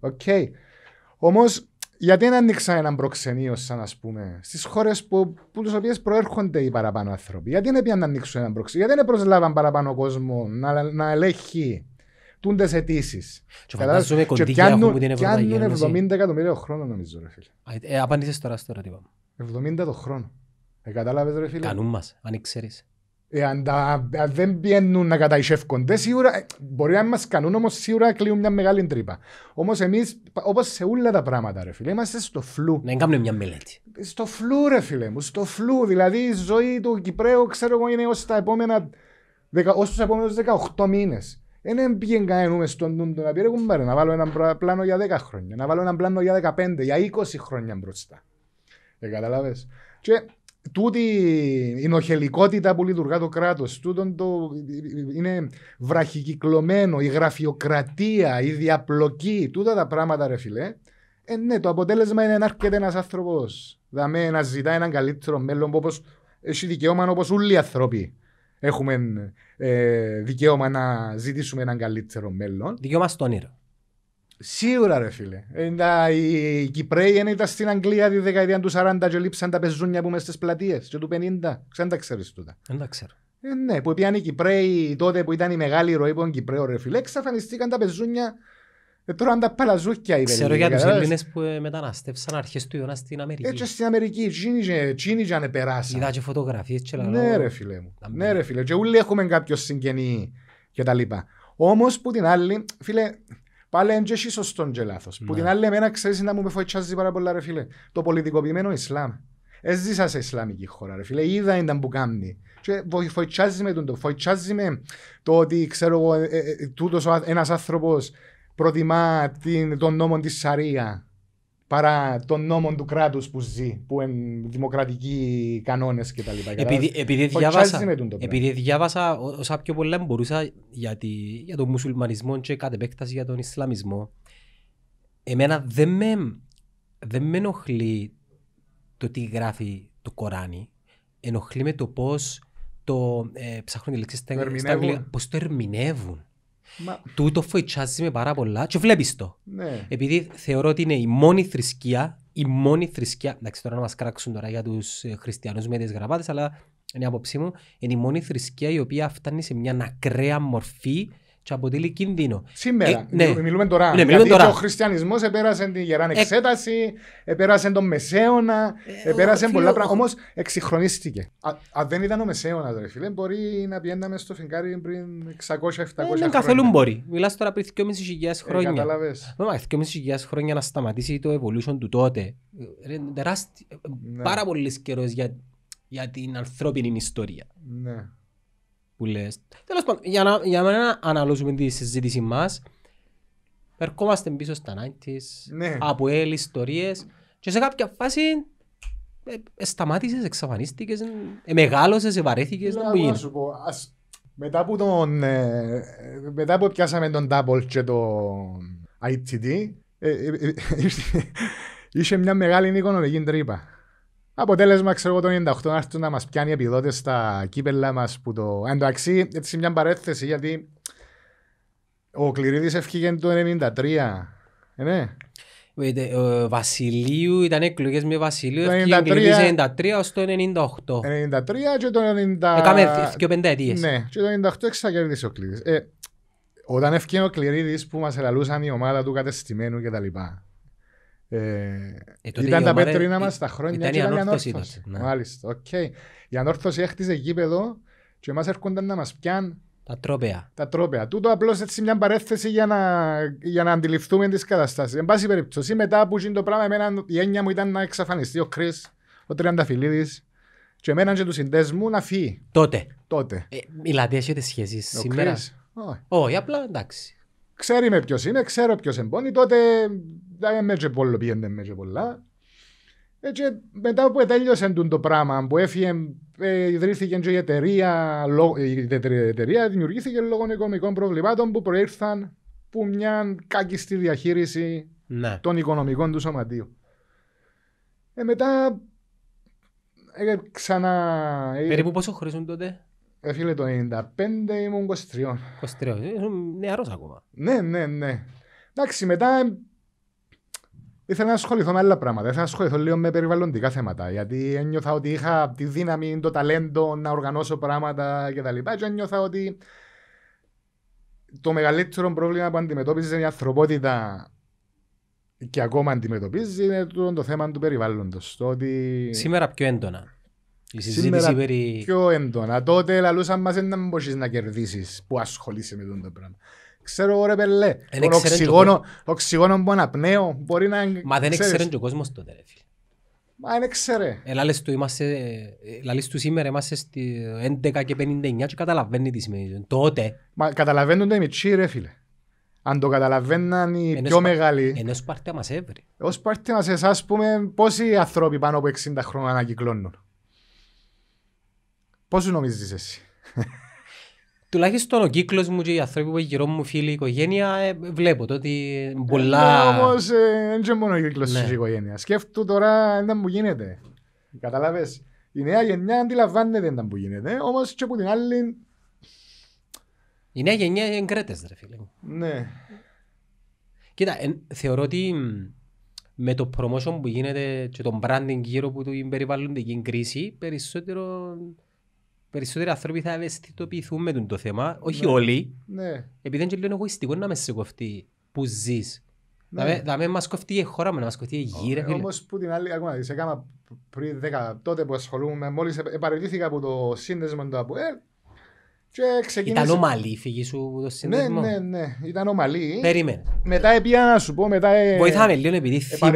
Οκ. Okay. Όμως, γιατί να ανοίξαν έναν προξενείο, σαν ας πούμε, στις χώρες που, που οποίες προέρχονται οι παραπάνω άνθρωποι. Γιατί δεν πήγαν να ανοίξουν έναν προξενείο, γιατί δεν προσλάβαν παραπάνω κόσμο να, να ελέγχει τούντες αιτήσεις. Και φαντάζομαι κοντίκια έχουν την Ευρωπαϊκή Ένωση. 70 εκατομμύρια χρόνο νομίζω, ρε φίλε. Ε, τώρα στο ερώτημα. 70 το χρόνο. Ε, κατάλαβες ρε φίλε. Κανούν μας, αν ξέρεις. Ε, αν, τα, αν δεν πιένουν να καταϊσεύκονται, σίγουρα, ε, μπορεί να μας κανούν, όμως σίγουρα κλείουν μια μεγάλη τρύπα. Όμως εμείς, όπως σε όλα τα πράγματα ρε φίλε, είμαστε στο φλού. Να κάνουμε μια μελέτη. Στο φλού ρε φίλε μου, στο φλού. Δηλαδή η ζωή του Κυπρέου, ξέρω εγώ, είναι ως τα επόμενα, ως τους επόμενους 18 μήνες. Ε, δεν πήγαινε κανέναν στον του να πει ρε να βάλω ένα πλάνο για 10 χρόνια, να βάλω ένα πλάνο για 15, για 20 χρόνια μπροστά. Ε, καταλάβες. Και τούτη η νοχελικότητα που λειτουργά το κράτος, το είναι βραχικυκλωμένο, η γραφειοκρατία, η διαπλοκή, τούτα τα πράγματα, ρε φιλέ. Ε, ναι, το αποτέλεσμα είναι να έρχεται ένας άνθρωπος να ζητά έναν καλύτερο μέλλον, όπως έχει δικαίωμα όπως όλοι οι άνθρωποι έχουμε ε, δικαίωμα να ζητήσουμε έναν καλύτερο μέλλον. Δικαίωμα στο όνειρο. Σίγουρα ρε φίλε. οι Κυπρέοι δεν ήταν στην Αγγλία τη δεκαετία του 40 και λείψαν τα πεζούνια που είμαι στις πλατείες και του 50. Δεν τα ξέρεις τούτα. Δεν τα ξέρω. Ε, ναι, που πήγαν οι Κυπρέοι τότε που ήταν η μεγάλη ροή των Κυπρέων ρε φίλε, εξαφανιστήκαν τα πεζούνια ε, τώρα αν τα παλαζούκια Ξέρω για τους Έλληνες που ε, μεταναστεύσαν αρχές του Ιωνα στην Αμερική. Έτσι στην Αμερική, τσίνιζαν περάσει. Είδα και φωτογραφίες και λαλό. Ναι ρε φίλε μου, ναι ρε φίλε. Και όλοι έχουμε κάποιο συγγενή και τα λοιπά. Όμως που την άλλη, φίλε, Πάλι είναι και εσύ σωστόν και λάθος. Που την ναι. άλλη εμένα ξέρεις να μου με φοητσάζει πάρα πολλά ρε φίλε. Το πολιτικοποιημένο Ισλάμ. Έζησα σε Ισλαμική χώρα ρε φίλε. Είδα ήταν που κάνει. Και φοητσάζει με το, φοητσάζει το ότι ξέρω εγώ ε, ε, ε ένας άνθρωπος προτιμά τον νόμο της Σαρία παρά των νόμων του κράτους που ζει, που είναι δημοκρατικοί κανόνες κτλ. Επειδή, επειδή, διάβασα, επειδή διάβασα όσα πιο πολλά μπορούσα για, για τον μουσουλμανισμό και κάτι επέκταση για τον Ισλαμισμό, εμένα δεν με, δεν με ενοχλεί το τι γράφει το Κοράνι. Ενοχλεί με το πώς το. Ε, ψάχνω τη λέξη αγγλικά. Πώς το ερμηνεύουν. Μα... Τούτο φοητσάζει με πάρα πολλά και βλέπεις το. Ναι. Επειδή θεωρώ ότι είναι η μόνη θρησκεία, η μόνη θρησκεία, εντάξει τώρα να μας κράξουν τώρα για τους ε, χριστιανούς με τις γραβάτες, αλλά είναι η άποψή μου, είναι η μόνη θρησκεία η οποία φτάνει σε μια ακραία μορφή και αποτελεί κίνδυνο. Σήμερα, ε, ναι. μιλούμε τώρα. Ναι, μιλούμε τώρα. ο χριστιανισμός επέρασε την γεράν ε, εξέταση, επέρασε τον μεσαίωνα, ε, επέρασε ο, πολλά πράγματα. Όμως εξυγχρονίστηκε. Αν δεν ήταν ο μεσαίωνας, ρε φίλε, μπορεί να πιέναμε στο φιγκάρι πριν 600-700 ε, ναι, ε, χρόνια. Δεν καθόλου μπορεί. Μιλάς τώρα πριν 2.500 χρόνια. Ε, Κατάλαβες. Μα 2.500 χρόνια να σταματήσει το evolution του τότε. Ρε, τεράστι... ναι. Πάρα πολλές καιρός για, για την ανθρώπινη ιστορία. Ναι που λες. Τέλος πάντων, για να, για να αναλύσουμε τη συζήτηση μας, ερχόμαστε πίσω στα 90's, ναι. από έλλη ιστορίες και σε κάποια φάση ε, ε, σταμάτησες, εξαφανίστηκες, ε, μεγάλωσες, ε, βαρέθηκες. Να, να σου πω, ας, μετά που τον, ε, μετά που πιάσαμε τον Double και το ITD, ε, ε, είσαι μια μεγάλη οικονομική τρύπα. Αποτέλεσμα, ξέρω εγώ, το 98 να έρθουν να μας πιάνει επιδότες στα κύπελα μας που το. εντάξει. έτσι μια παρέθεση, γιατί ο Κληρίδης ευχήγε το 93. Ε, ναι. Ο Βασιλείου ήταν εκλογές με Βασιλείου. Το 93 ως το 98. 93 και το 90. Έκαμε και Ναι, και το 98 εξακέρδισε ο Κληρίδης. Ε, όταν ευκαιρία ο Κληρίδης που μας ελαλούσαν η ομάδα του κατεστημένου κτλ. Ε, ε, ήταν τα πέτρινα μας τα χρόνια ήταν και η ανόρθωση. Ναι. Μάλιστα, οκ. Okay. Η ανόρθωση έχτιζε γήπεδο και μα έρχονταν να μας πιάν τα τρόπαια. Τα τρόπαια. Τούτο απλώς έτσι μια παρέθεση για να, για να αντιληφθούμε τις καταστάσεις. Εν πάση μετά που γίνει το πράγμα, εμένα, η έννοια μου ήταν να εξαφανιστεί ο Κρι, ο Τριανταφυλλίδης και εμένα και τους συντέσμου να φύγει. Τότε. Τότε. Ε, μιλάτε έχετε σχέσεις σήμερα. Όχι, απλά εντάξει. Ξέρει με ποιος είναι, ξέρω ποιος εμπώνει, τότε δεν με πιέντε με πολλά. Έτσι, ε, μετά που τέλειωσε το πράγμα, που έφυγε, ε, ιδρύθηκε η εταιρεία, η εταιρεία δημιουργήθηκε λόγω οικονομικών προβλημάτων που προήρθαν που μια κάκιστη διαχείριση ναι. των οικονομικών του σωματείου. Ε, μετά ε, ξανα... Ε, Περίπου πόσο χρήσουν τότε? Έφυγε το 1995, ήμουν 23. 23, νεαρός ακόμα. Ναι, ναι, ναι. Εντάξει, μετά Ήθελα να ασχοληθώ με άλλα πράγματα. Ήθελα να ασχοληθώ λίγο με περιβαλλοντικά θέματα. Γιατί ένιωθα ότι είχα τη δύναμη, το ταλέντο να οργανώσω πράγματα κτλ. Και, και ένιωθα ότι το μεγαλύτερο πρόβλημα που αντιμετώπιζε η ανθρωπότητα και ακόμα αντιμετωπίζει είναι το, το θέμα του περιβάλλοντος. Ότι... Σήμερα πιο έντονα. Η συζήτηση Σήμερα περί... πιο έντονα. Τότε λαλούσαν «Ε, να δεν μπορείς να κερδίσεις που ασχολείσαι με τον το πράγμα. Ξέρω εγώ ρε πελέ. Τον οξυγόνο, οξυγόνο που αναπνέω μπορεί να... Μα δεν ξέρεις και ο κόσμος τότε ρε φίλε. Μα δεν ξέρε. Ελάλες του είμαστε, ελάλες του σήμερα είμαστε στις 11 και 59 και καταλαβαίνει τι σημαίνει τότε. Μα καταλαβαίνουν οι ημιτσί ρε φίλε. Αν το καταλαβαίναν οι ενώ πιο σπα... μεγάλοι... Ενώ σπαρτέ μας έβρε. Ως πάρτε μας εσάς πούμε πόσοι άνθρωποι πάνω από 60 χρόνια ανακυκλώνουν. Πόσους νομίζεις εσύ τουλάχιστον ο κύκλος μου και οι άνθρωποι που γύρω μου, φίλοι, η οικογένεια, ε, βλέπω το ότι πολλά. Όμω δεν είναι μόνο ο κύκλος ναι. της οικογένειας. Σκέφτομαι τώρα ένα που γίνεται. Κατάλαβε. Η νέα γενιά αντιλαμβάνεται ένα που γίνεται. Όμως και από την άλλη. Η νέα γενιά είναι κρέτες, ρε φίλε. Ναι. Κοίτα, θεωρώ ότι με το promotion που γίνεται και το branding γύρω από την κρίση, περισσότερο περισσότεροι άνθρωποι θα ευαισθητοποιηθούν με το θέμα, όχι ναι. όλοι. Ναι. Επειδή είναι λίγο εγωιστικό να με σε κοφτεί που ζεις. Ναι. Να με μας κοφτεί η χώρα μου, να μας κοφτεί η γύρα. Ε, Όμως που την άλλη, ακόμα σε κάμα πριν 10, τότε που ασχολούμαι, μόλις επαρετήθηκα από το σύνδεσμο του ΑΠΟΕΛ. Και ξεκίνησε... Ήταν ομαλή η φύγη σου το ναι, σύνδεσμο. Ναι, ναι, ναι. Ήταν ομαλή. Περίμενε. Μετά επειδή να σου πω, μετά... Ε, Βοηθάμε λίγο επειδή θύμου...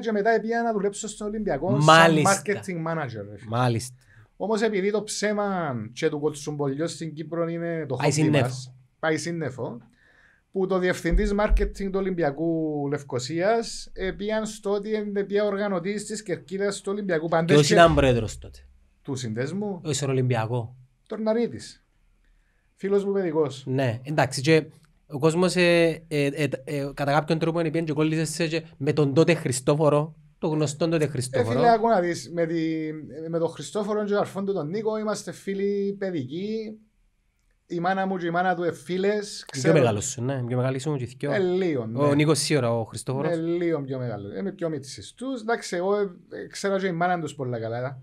και μετά επειδή να δουλέψω στον Ολυμπιακό Μάλιστα. σαν marketing manager. Μάλιστα. Όμως επειδή το ψέμα και του κοτσουμπολιού στην Κύπρο είναι το χώρο πάει σύννεφο, που το διευθυντής marketing του Ολυμπιακού Λευκοσίας πήγαν στο ότι είναι πια οργανωτής της κερκίδας του Ολυμπιακού Παντέ. Ποιο ήταν πρόεδρος τότε. Του συνδέσμου. Ο Ολυμπιακό. Τορναρίτη. Φίλος μου παιδικός. Ναι, εντάξει. Και ο κόσμος ε, ε, ε, ε, κατά κάποιον τρόπο είναι και κόλλησε με τον τότε Χριστόφορο το γνωστό τότε Χριστόφορο. Ε, φίλε, ακούω να δεις, με, τη, με τον Χριστόφορο και τον Αρφόντο τον Νίκο είμαστε φίλοι παιδικοί. Η μάνα μου και η μάνα του είναι φίλες. Ξέρω... Πιο μεγάλος σου, ναι. Πιο μεγάλης σου μου και θυκιό. Ε, λίγο, ναι. Ο Νίκος Σίωρα, ο Χριστόφορος. Ε, ναι, λίγο πιο μεγάλος. Είμαι πιο μύτησης τους. Εντάξει, εγώ ε, ε, ξέρω και η μάνα τους πολύ καλά.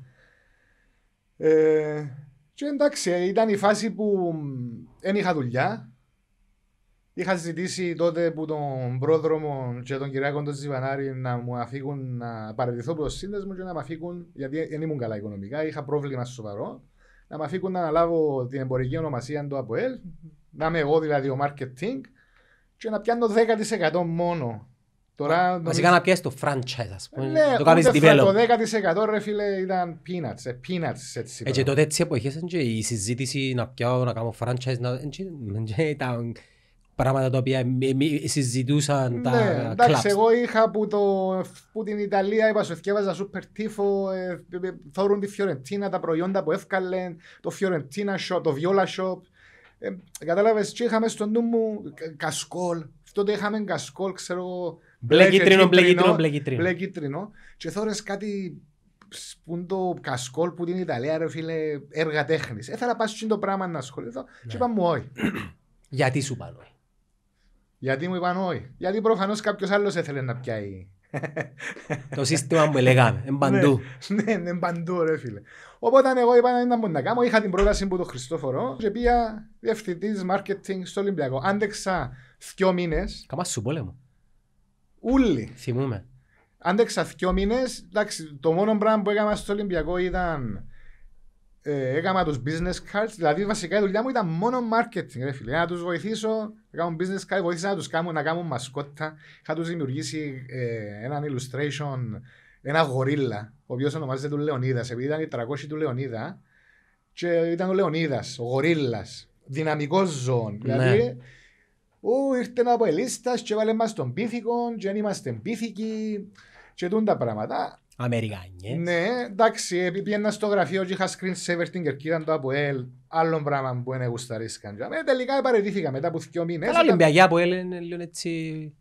Ε, και εντάξει, ήταν η φάση που δεν είχα δουλειά. Είχα ζητήσει τότε που τον πρόδρομο και τον κυριάκο τον Ζιβανάρη να μου αφήκουν να παραιτηθώ προ σύνδεσμο και να με αφήκουν, γιατί δεν ήμουν καλά οικονομικά, είχα πρόβλημα σοβαρό, να με αφήκουν να αναλάβω την εμπορική ονομασία του ΑΠΟΕΛ, να είμαι εγώ δηλαδή ο marketing και να πιάνω 10% μόνο. Τώρα, Βασικά να πιάσεις το franchise, ας πούμε. Ναι, το κάνεις develop. Το 10% ρε φίλε ήταν peanuts, ε, peanuts έτσι. Ε, τότε έτσι εποχές η συζήτηση να πιάω, να κάνω franchise, να... ήταν πράγματα τα οποία συζητούσαν ναι, τα εντάξει, Εντάξει, εγώ είχα που, το, την Ιταλία είπα σου ευκέβαζα σούπερ τύφο, ε, ε, ε τη Φιωρεντίνα, τα προϊόντα που έφκαλε, το Φιωρεντίνα shop, το Βιόλα σοπ. Ε, κατάλαβες, και είχαμε στο νου μου κασκόλ. Τότε είχαμε κασκόλ, ξέρω εγώ. Μπλε κίτρινο, μπλε κίτρινο, μπλε κίτρινο. Μπλε κίτρινο. Και θεωρε κάτι που το κασκόλ που την Ιταλία, ρε φίλε, έργα τέχνης. Έθαλα το πράγμα να ασχοληθώ. Ναι. Και είπα μου όχι. Γιατί σου πάνω. Γιατί μου είπαν όχι. Γιατί προφανώς κάποιος άλλος έθελε να πιάει. το σύστημα μου έλεγαν, εν παντού. ναι, ναι, ναι εν ρε φίλε. Οπότε εγώ είπα να είναι να κάνω, είχα την πρόταση από τον Χριστόφορο και πήγα διευθυντής marketing στο Ολυμπιακό. Άντεξα δυο μήνες. Καμά σου πόλεμο. Ούλι. Θυμούμε. Άντεξα δυο μήνες, εντάξει, το μόνο πράγμα που έκανα στο Ολυμπιακό ήταν ε, έκανα τους business cards, δηλαδή βασικά η δουλειά μου ήταν μόνο marketing ρε φίλε, να τους βοηθήσω, να κάνουν business cards, βοήθησα να τους κάνουν, να κάνουν μασκότα, είχα τους δημιουργήσει ε, έναν illustration, ένα γορίλα, ο οποίος ονομάζεται του Λεωνίδας, επειδή ήταν η 300 του Λεωνίδα και ήταν ο Λεωνίδας, ο γορίλας, δυναμικό ζώο, ναι. δηλαδή ναι. Ού, ήρθε ένα από ελίστας και βάλε μας τον πίθηκο, και αν είμαστε πίθηκοι και τούν τα πράγματα. Αμερικανιές. Ναι, εντάξει, επειδή στο γραφείο και είχα screen saver την κερκίδα του ΑΠΟΕΛ, άλλο πράγμα που δεν γουσταρίσκαν. Ε, τελικά παραιτήθηκα μετά από δύο μήνες. Αλλά Ολυμπιακή ΑΠΟΕΛ είναι λίγο έτσι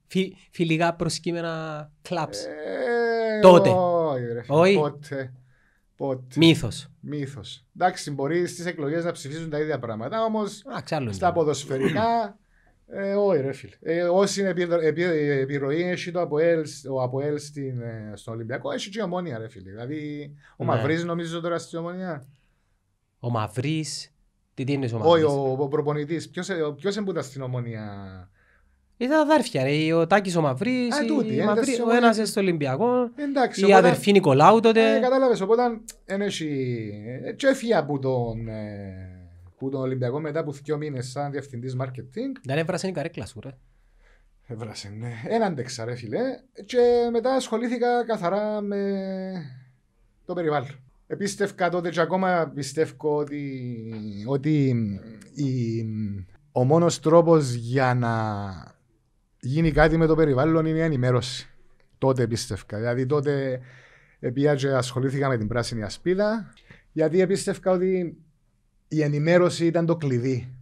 φιλικά προσκύμενα κλαψ. Ε, Τότε. Όχι, Πότε. Πότε. Μύθος. Μύθος. Εντάξει, μπορεί στις εκλογές να ψηφίσουν τα ίδια πράγματα, όμως στα ποδοσφαιρικά ε, όχι ρε φίλε. Ε, όσοι είναι επιρροή έχει το Αποέλ, ο ε, στο Ολυμπιακό, έχει και η Ομόνια ρε φίλε. Δηλαδή, ο ναι. νομίζεις νομίζω τώρα στην Ομόνια. Ο Μαυρίς, τι, είναι ο Μαυρίς Όχι, ο, ο προπονητής. Ποιος, ποιος εμπούτα στην Ομόνια. Ήταν αδέρφια ρε, ο Τάκης ο Μαυρίς, Α, ο ένας στο Ολυμπιακό, η οπότε, αδερφή Νικολάου τότε. κατάλαβες, οπότε δεν Και έφυγε από τον που τον Ολυμπιακό μετά από δύο μήνες σαν διευθυντής marketing. Δεν ναι, έβρασε η καρέκλα σου, ρε. Έβρασε, ε, ναι. Έναν τεξα, ρε φιλέ. Και μετά ασχολήθηκα καθαρά με το περιβάλλον. Επίστευκα τότε και ακόμα πιστεύω ότι, ότι ο μόνος τρόπος για να γίνει κάτι με το περιβάλλον είναι η ενημέρωση. Τότε πίστευκα. Δηλαδή τότε πήγα ασχολήθηκα με την πράσινη ασπίδα. Γιατί επίστεύκα ότι η ενημέρωση ήταν το κλειδί.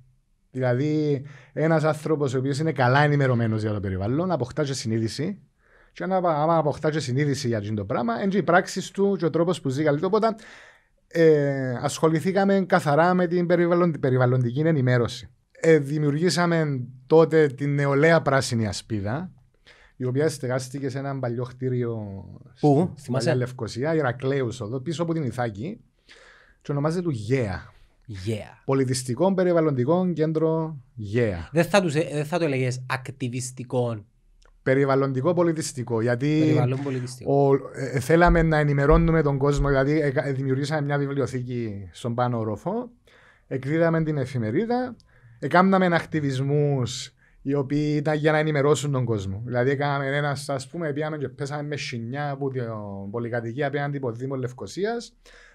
Δηλαδή, ένας άνθρωπος ο οποίος είναι καλά ενημερωμένος για το περιβάλλον αποκτά συνείδηση. Και άμα αποκτά συνείδηση για το πράγμα, έτσι οι πράξεις του και ο τρόπος που ζει καλύτερα. Οπότε ε, ασχοληθήκαμε καθαρά με την περιβαλλοντική ενημέρωση. Ε, δημιουργήσαμε τότε την νεολαία πράσινη ασπίδα, η οποία στεγάστηκε σε ένα παλιό χτίριο Πού? στην Μαλιά Λευκοσία, εδώ, πίσω από την Ιθάκη, και ονομάζεται του Γέα. Yeah. Πολιτιστικό περιβαλλοντικό κέντρο Yeah. Δεν θα, τους, ε, δεν θα το έλεγες ακτιβιστικό. Περιβαλλοντικό πολιτιστικό. Γιατί πολιτιστικό. Ο, ε, ε, θέλαμε να ενημερώνουμε τον κόσμο. Δηλαδή, ε, ε, δημιουργήσαμε μια βιβλιοθήκη στον πάνω ροφό, Εκδίδαμε την εφημερίδα. έκαναμε ε, ακτιβισμούς οι οποίοι ήταν για να ενημερώσουν τον κόσμο. Δηλαδή, έκαναμε ένας, ας πούμε, πήγαμε και πέσαμε με σινιά από την πολυκατοικία απέναντι από Δήμος Λευκοσίας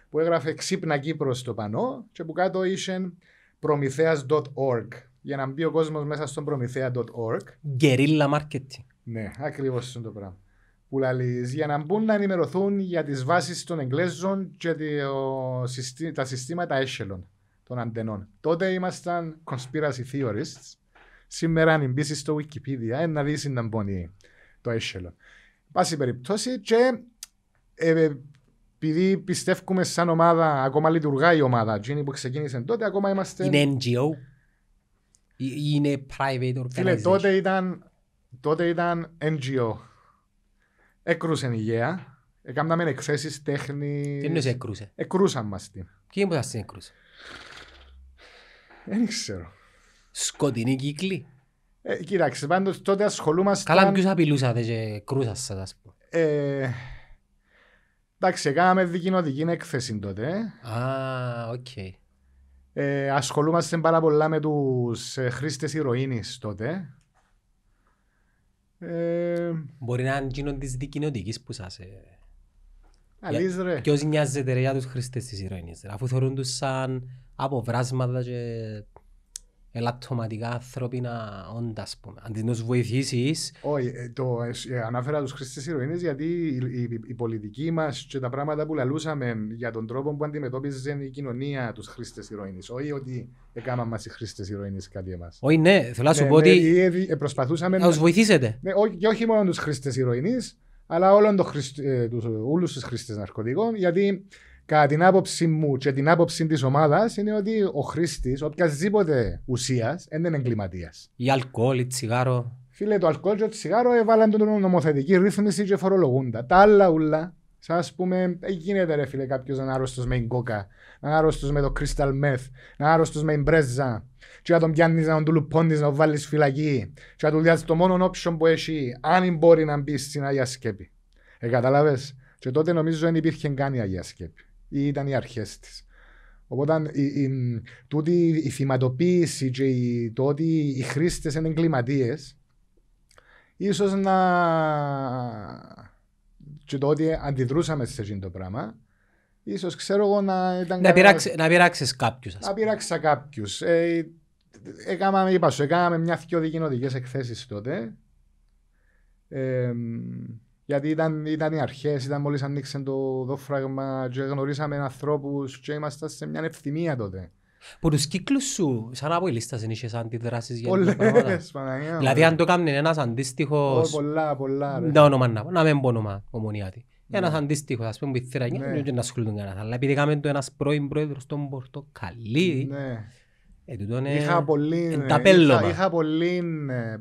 που έγραφε Ξύπνα Κύπρος στο πανό και που κάτω είσαι προμηθέα.org για να μπει ο κόσμος μέσα στον προμηθέα.org. Γκερίλα marketing. Ναι, ακριβώς είναι το πράγμα. Που για να μπουν να ενημερωθούν για τις βάσεις των Εγγλέζων και τα συστήματα έσχελων των αντενών. Τότε ήμασταν conspiracy theorists. Σήμερα, αν μπεις στο Wikipedia, ε, να δεις να μπουν το Echelon. Πάση περιπτώσει, και ε, ε, επειδή πιστεύουμε σαν ομάδα, ακόμα λειτουργά η ομάδα, εκείνη που ξεκίνησε τότε, ακόμα είμαστε... Είναι NGO είναι private organization. Φίλε, τότε ήταν, τότε ήταν NGO. Έκρουσε η ΓΕΑ, έκαναμε εξέσεις τέχνης... Τι εννοείς έκρουσε. Εκρούσαν μας την. Και είναι που θα την έκρουσε. Δεν ξέρω. Σκοτεινή κύκλη. Ε, κοίταξε, πάντως τότε ασχολούμαστε... Καλά, ποιους απειλούσατε και κρούσασατε, ας πούμε. Ε, Εντάξει, κάναμε δικοινοτική έκθεση τότε. Ε. Α, οκ. Ε, ασχολούμαστε πάρα πολλά με τους ε, χρήστες ηρωίνης τότε. Μπορεί να είναι εκείνον της δικοινοτικής που σας. Ε... νοιάζεται για τους χρήστες της αφού θεωρούν τους σαν αποβράσματα ελαττωματικά ανθρώπινα όντα, ας πούμε. Αντί να τους βοηθήσεις... Όχι, ε, το, ε, ανάφερα Χριστέ χρήστες ηρωίνες γιατί η, η, η, πολιτική μας και τα πράγματα που λαλούσαμε για τον τρόπο που αντιμετώπιζε η κοινωνία τους Χρήστες ηρωίνες. Όχι ότι έκανα μας οι Χρήστες ηρωίνες κάτι εμάς. Όχι, ναι, θέλω να σου ναι, πω ναι, ότι... Ε, ε, προσπαθούσαμε... Να τους βοηθήσετε. Ναι, και όχι μόνο τους χρήστες ηρωίνες, αλλά όλων το χρήστες, ναρκωτικών, γιατί Κατά την άποψή μου και την άποψη της ομάδας είναι ότι ο χρήστης οποιασδήποτε ουσίας δεν είναι εγκληματίας. Ή αλκοόλ, ή τσιγάρο. Φίλε, το αλκοόλ και το τσιγάρο έβαλαν τον νομοθετική ρύθμιση και φορολογούντα. Τα άλλα ούλα, σαν πούμε, ε, γίνεται ρε φίλε κάποιος να είναι άρρωστος με κόκα, να είναι άρρωστος με το κρυσταλ μεθ, να είναι άρρωστος με μπρέζα, και να τον πιάνεις να τον λουπώνει να βάλεις φυλακή, και να του διάζει το μόνο όψιο που έχει, αν μπορεί να μπει στην Αγία Σκέπη. Ε, Και τότε νομίζω δεν υπήρχε καν η Αγία Σκέπη ή ήταν οι αρχές της. Οπότε η, τούτη η θυματοποίηση και το ότι οι χρήστες είναι εγκληματίες, ίσως να. και το ότι αντιδρούσαμε σε αυτό το πράγμα, ίσως ξέρω εγώ να ήταν. Να πειράξεις κάποιους. Να πειράξα κάποιους. Ε, έκαναμε, είπα σου, έκαναμε μια δυο εκθέσεις εκθέσει τότε. Γιατί ήταν, ήταν οι αρχές, ήταν μόλις ανοίξαν το δόφραγμα και γνωρίσαμε ανθρώπους και ήμασταν σε μια ευθυμία τότε. Που τους κύκλους σου, σαν από λίστας δεν είχες αντιδράσεις για Πολλές, Παναγία. Δηλαδή αν το έκαμε ένας αντίστοιχος... Πολλά, πολλά. Να όνομα να πω, να μην πω όνομα ομονιάτη. Ναι. Ένας αντίστοιχος, ας πούμε, που ήθελα και να ασχολούν κανένας. Αλλά επειδή έκαμε το ένας πρώην πρόεδρος στον Πορτοκαλί, ναι. ε, είναι... Ε, ε, είχα πολύ... Είχα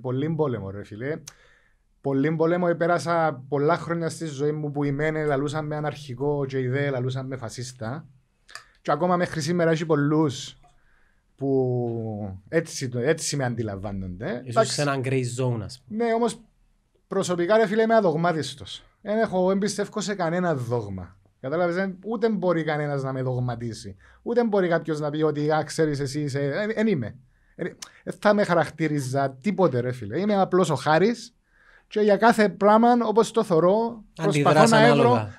πολύ πόλεμο, ρε φίλε πολύ πολέμο. Πέρασα πολλά χρόνια στη ζωή μου που ημένε λαλούσαν με αναρχικό και ιδέ, λαλούσαν με φασίστα. Και ακόμα μέχρι σήμερα έχει πολλούς που έτσι, έτσι με αντιλαμβάνονται. Ίσως σε έναν grey zone, ας πούμε. Ναι, όμως προσωπικά ρε φίλε είμαι αδογμάτιστος. Δεν έχω εμπιστεύω σε κανένα δόγμα. Κατάλαβες, ούτε μπορεί κανένας να με δογματίσει. Ούτε μπορεί κάποιος να πει ότι ξέρεις εσύ είσαι. Δεν είμαι. Δεν θα με χαρακτήριζα τίποτε, ρε φίλε. Είμαι απλώς ο Χάρης και για κάθε πράγμα, όπως το θεωρώ, προσπαθώ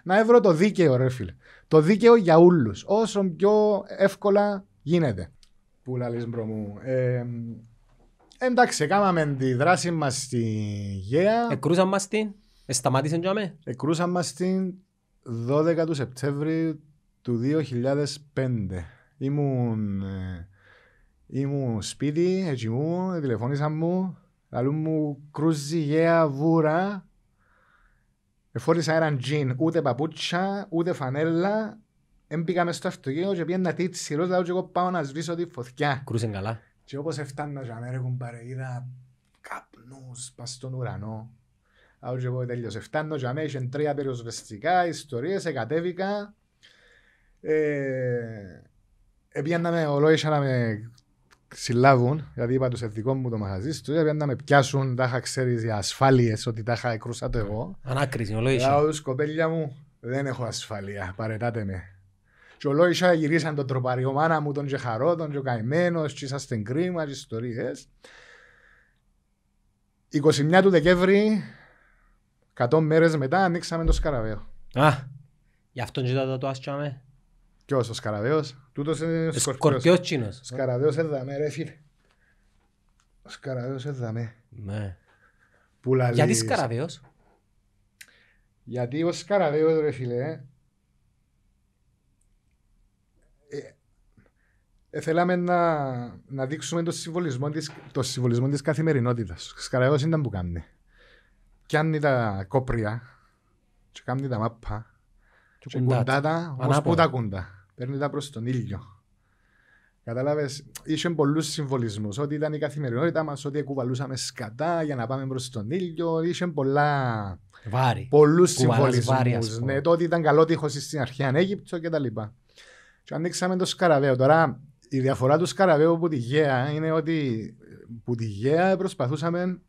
να έβρω, το δίκαιο, ρε φίλε. Το δίκαιο για όλους. Όσο πιο εύκολα γίνεται. Πούλα λες, μπρο μου. Ε, εντάξει, κάναμε τη δράση μας στη Γαία. Εκρούσαμε μας την. Σταμάτησε να Εκρούσαμε μα 12 του Σεπτέμβρη του 2005. Ήμουν, ε, ήμουν σπίτι, έτσι μου, τηλεφώνησα μου, Λαλού μου κρούζι γέα βούρα. Εφόρησα έναν τζιν, ούτε παπούτσια, ούτε φανέλα. Έμπηκα μες στο αυτοκίνητο και πήγαινα τίτσιρος, λαλού και εγώ πάω να σβήσω τη φωτιά. Κρούζιν καλά. Και όπως έφτανα και αμέρικον παρείδα καπνούς πας στον ουρανό. Λαλού και εγώ τέλειος, έφτανα και αμέσως είχαν τρία περιοσβεστικά, ιστορίες, εκατέβηκα. Ε, Επιάννα με ολόησα να με συλλάβουν, γιατί δηλαδή είπα τους σε μου το μαγαζί, τους είπα να με πιάσουν, τα είχα ξέρεις για ασφάλειες ότι τα είχα κρούσα το εγώ. Ανάκριση, ο Λέω σκοπέλια κοπέλια μου, δεν έχω ασφάλεια, παρετάτε με. Και ολόγησα γυρίσαν τον τροπαριό μάνα μου, τον Τζεχαρό, τον Τζοκαημένο, και την κρίμα, τι ιστορίε. 29 του Δεκέμβρη, 100 μέρες μετά, ανοίξαμε το σκαραβέο. Α, γι' αυτόν ζητάτε το άσχαμε. Ποιος, ο Σκαραβέος. Τούτος είναι ο Σκορπιός Τσίνος. Σκαραβέος έδαμε ρε φίλε. Ο Σκαραβέος έδαμε. Ναι. Που Γιατί Σκαραβέος. Γιατί ο Σκαραβέος ρε φίλε. Ε. Ε, ε, θέλαμε να, να δείξουμε το συμβολισμό της, το συμβολισμό της καθημερινότητας. Ο Σκαραβέος ήταν που κάνει. Κάνει τα κόπρια και κάνει τα μάπα και κουντά τα, όμως που τα κουντά παίρνει τα προς τον ήλιο. Κατάλαβες, είσαι πολλούς συμβολισμούς. Ότι ήταν η καθημερινότητά μας, ότι κουβαλούσαμε σκατά για να πάμε προς τον ήλιο. Είσαι πολλά. Βάρη. Πολλούς συμβολισμού. Ναι, το ότι ήταν καλό τείχος στην αρχαία Αίγυπτο κτλ. Και ανοίξαμε το σκαραβέο. Τώρα, η διαφορά του σκαραβέου που τη Γαία είναι ότι που τη Γαία προσπαθούσαμε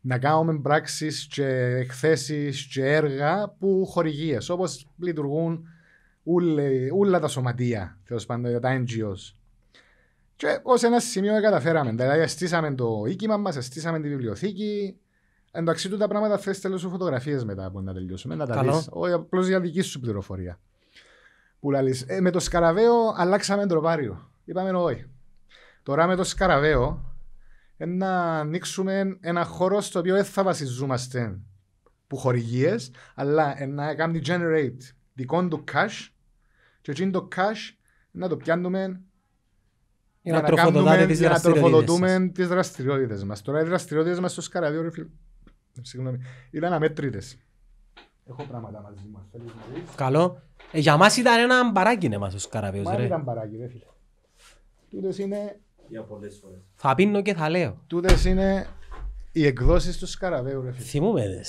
να κάνουμε πράξεις και εκθέσεις και έργα που χορηγίες. Όπως λειτουργούν όλα τα σωματεία, τέλος πάντων, τα NGOs. Και ως ένα σημείο καταφέραμε. Δηλαδή, αστήσαμε το οίκημα μας, αστήσαμε τη βιβλιοθήκη. Εντάξει, τα πράγματα θες τέλος σου φωτογραφίες μετά που να τελειώσουμε. Να τα δεις. Όχι, απλώς για δική σου πληροφορία. ε, με το σκαραβαίο αλλάξαμε ντροπάριο. Είπαμε όχι. Τώρα με το σκαραβαίο να ανοίξουμε ένα χώρο στο οποίο δεν θα βασιζόμαστε που χορηγίες, αλλά να κάνουμε generate δικό του cash και εκείνο το cash να το πιάνουμε για να, να τροφοδοτούμε τις για να τροφοδοτούμε τις δραστηριότητες μας. Τώρα οι δραστηριότητες μας στο Σκαραβείο, ρε φίλε, συγγνώμη, ήταν αμέτρητες. Έχω πράγματα μαζί μας. Καλό. Ε, για μας ήταν ένα μπαράκι μα ο Σκαραδίο. Μα ήταν μπαράκι, ρε φίλε. Τούτες είναι... Για πολλές φορές. Θα πίνω και θα λέω. Τούτες είναι οι εκδόσεις του Σκαραδίου. ρε φίλε. Θυμούμε δε.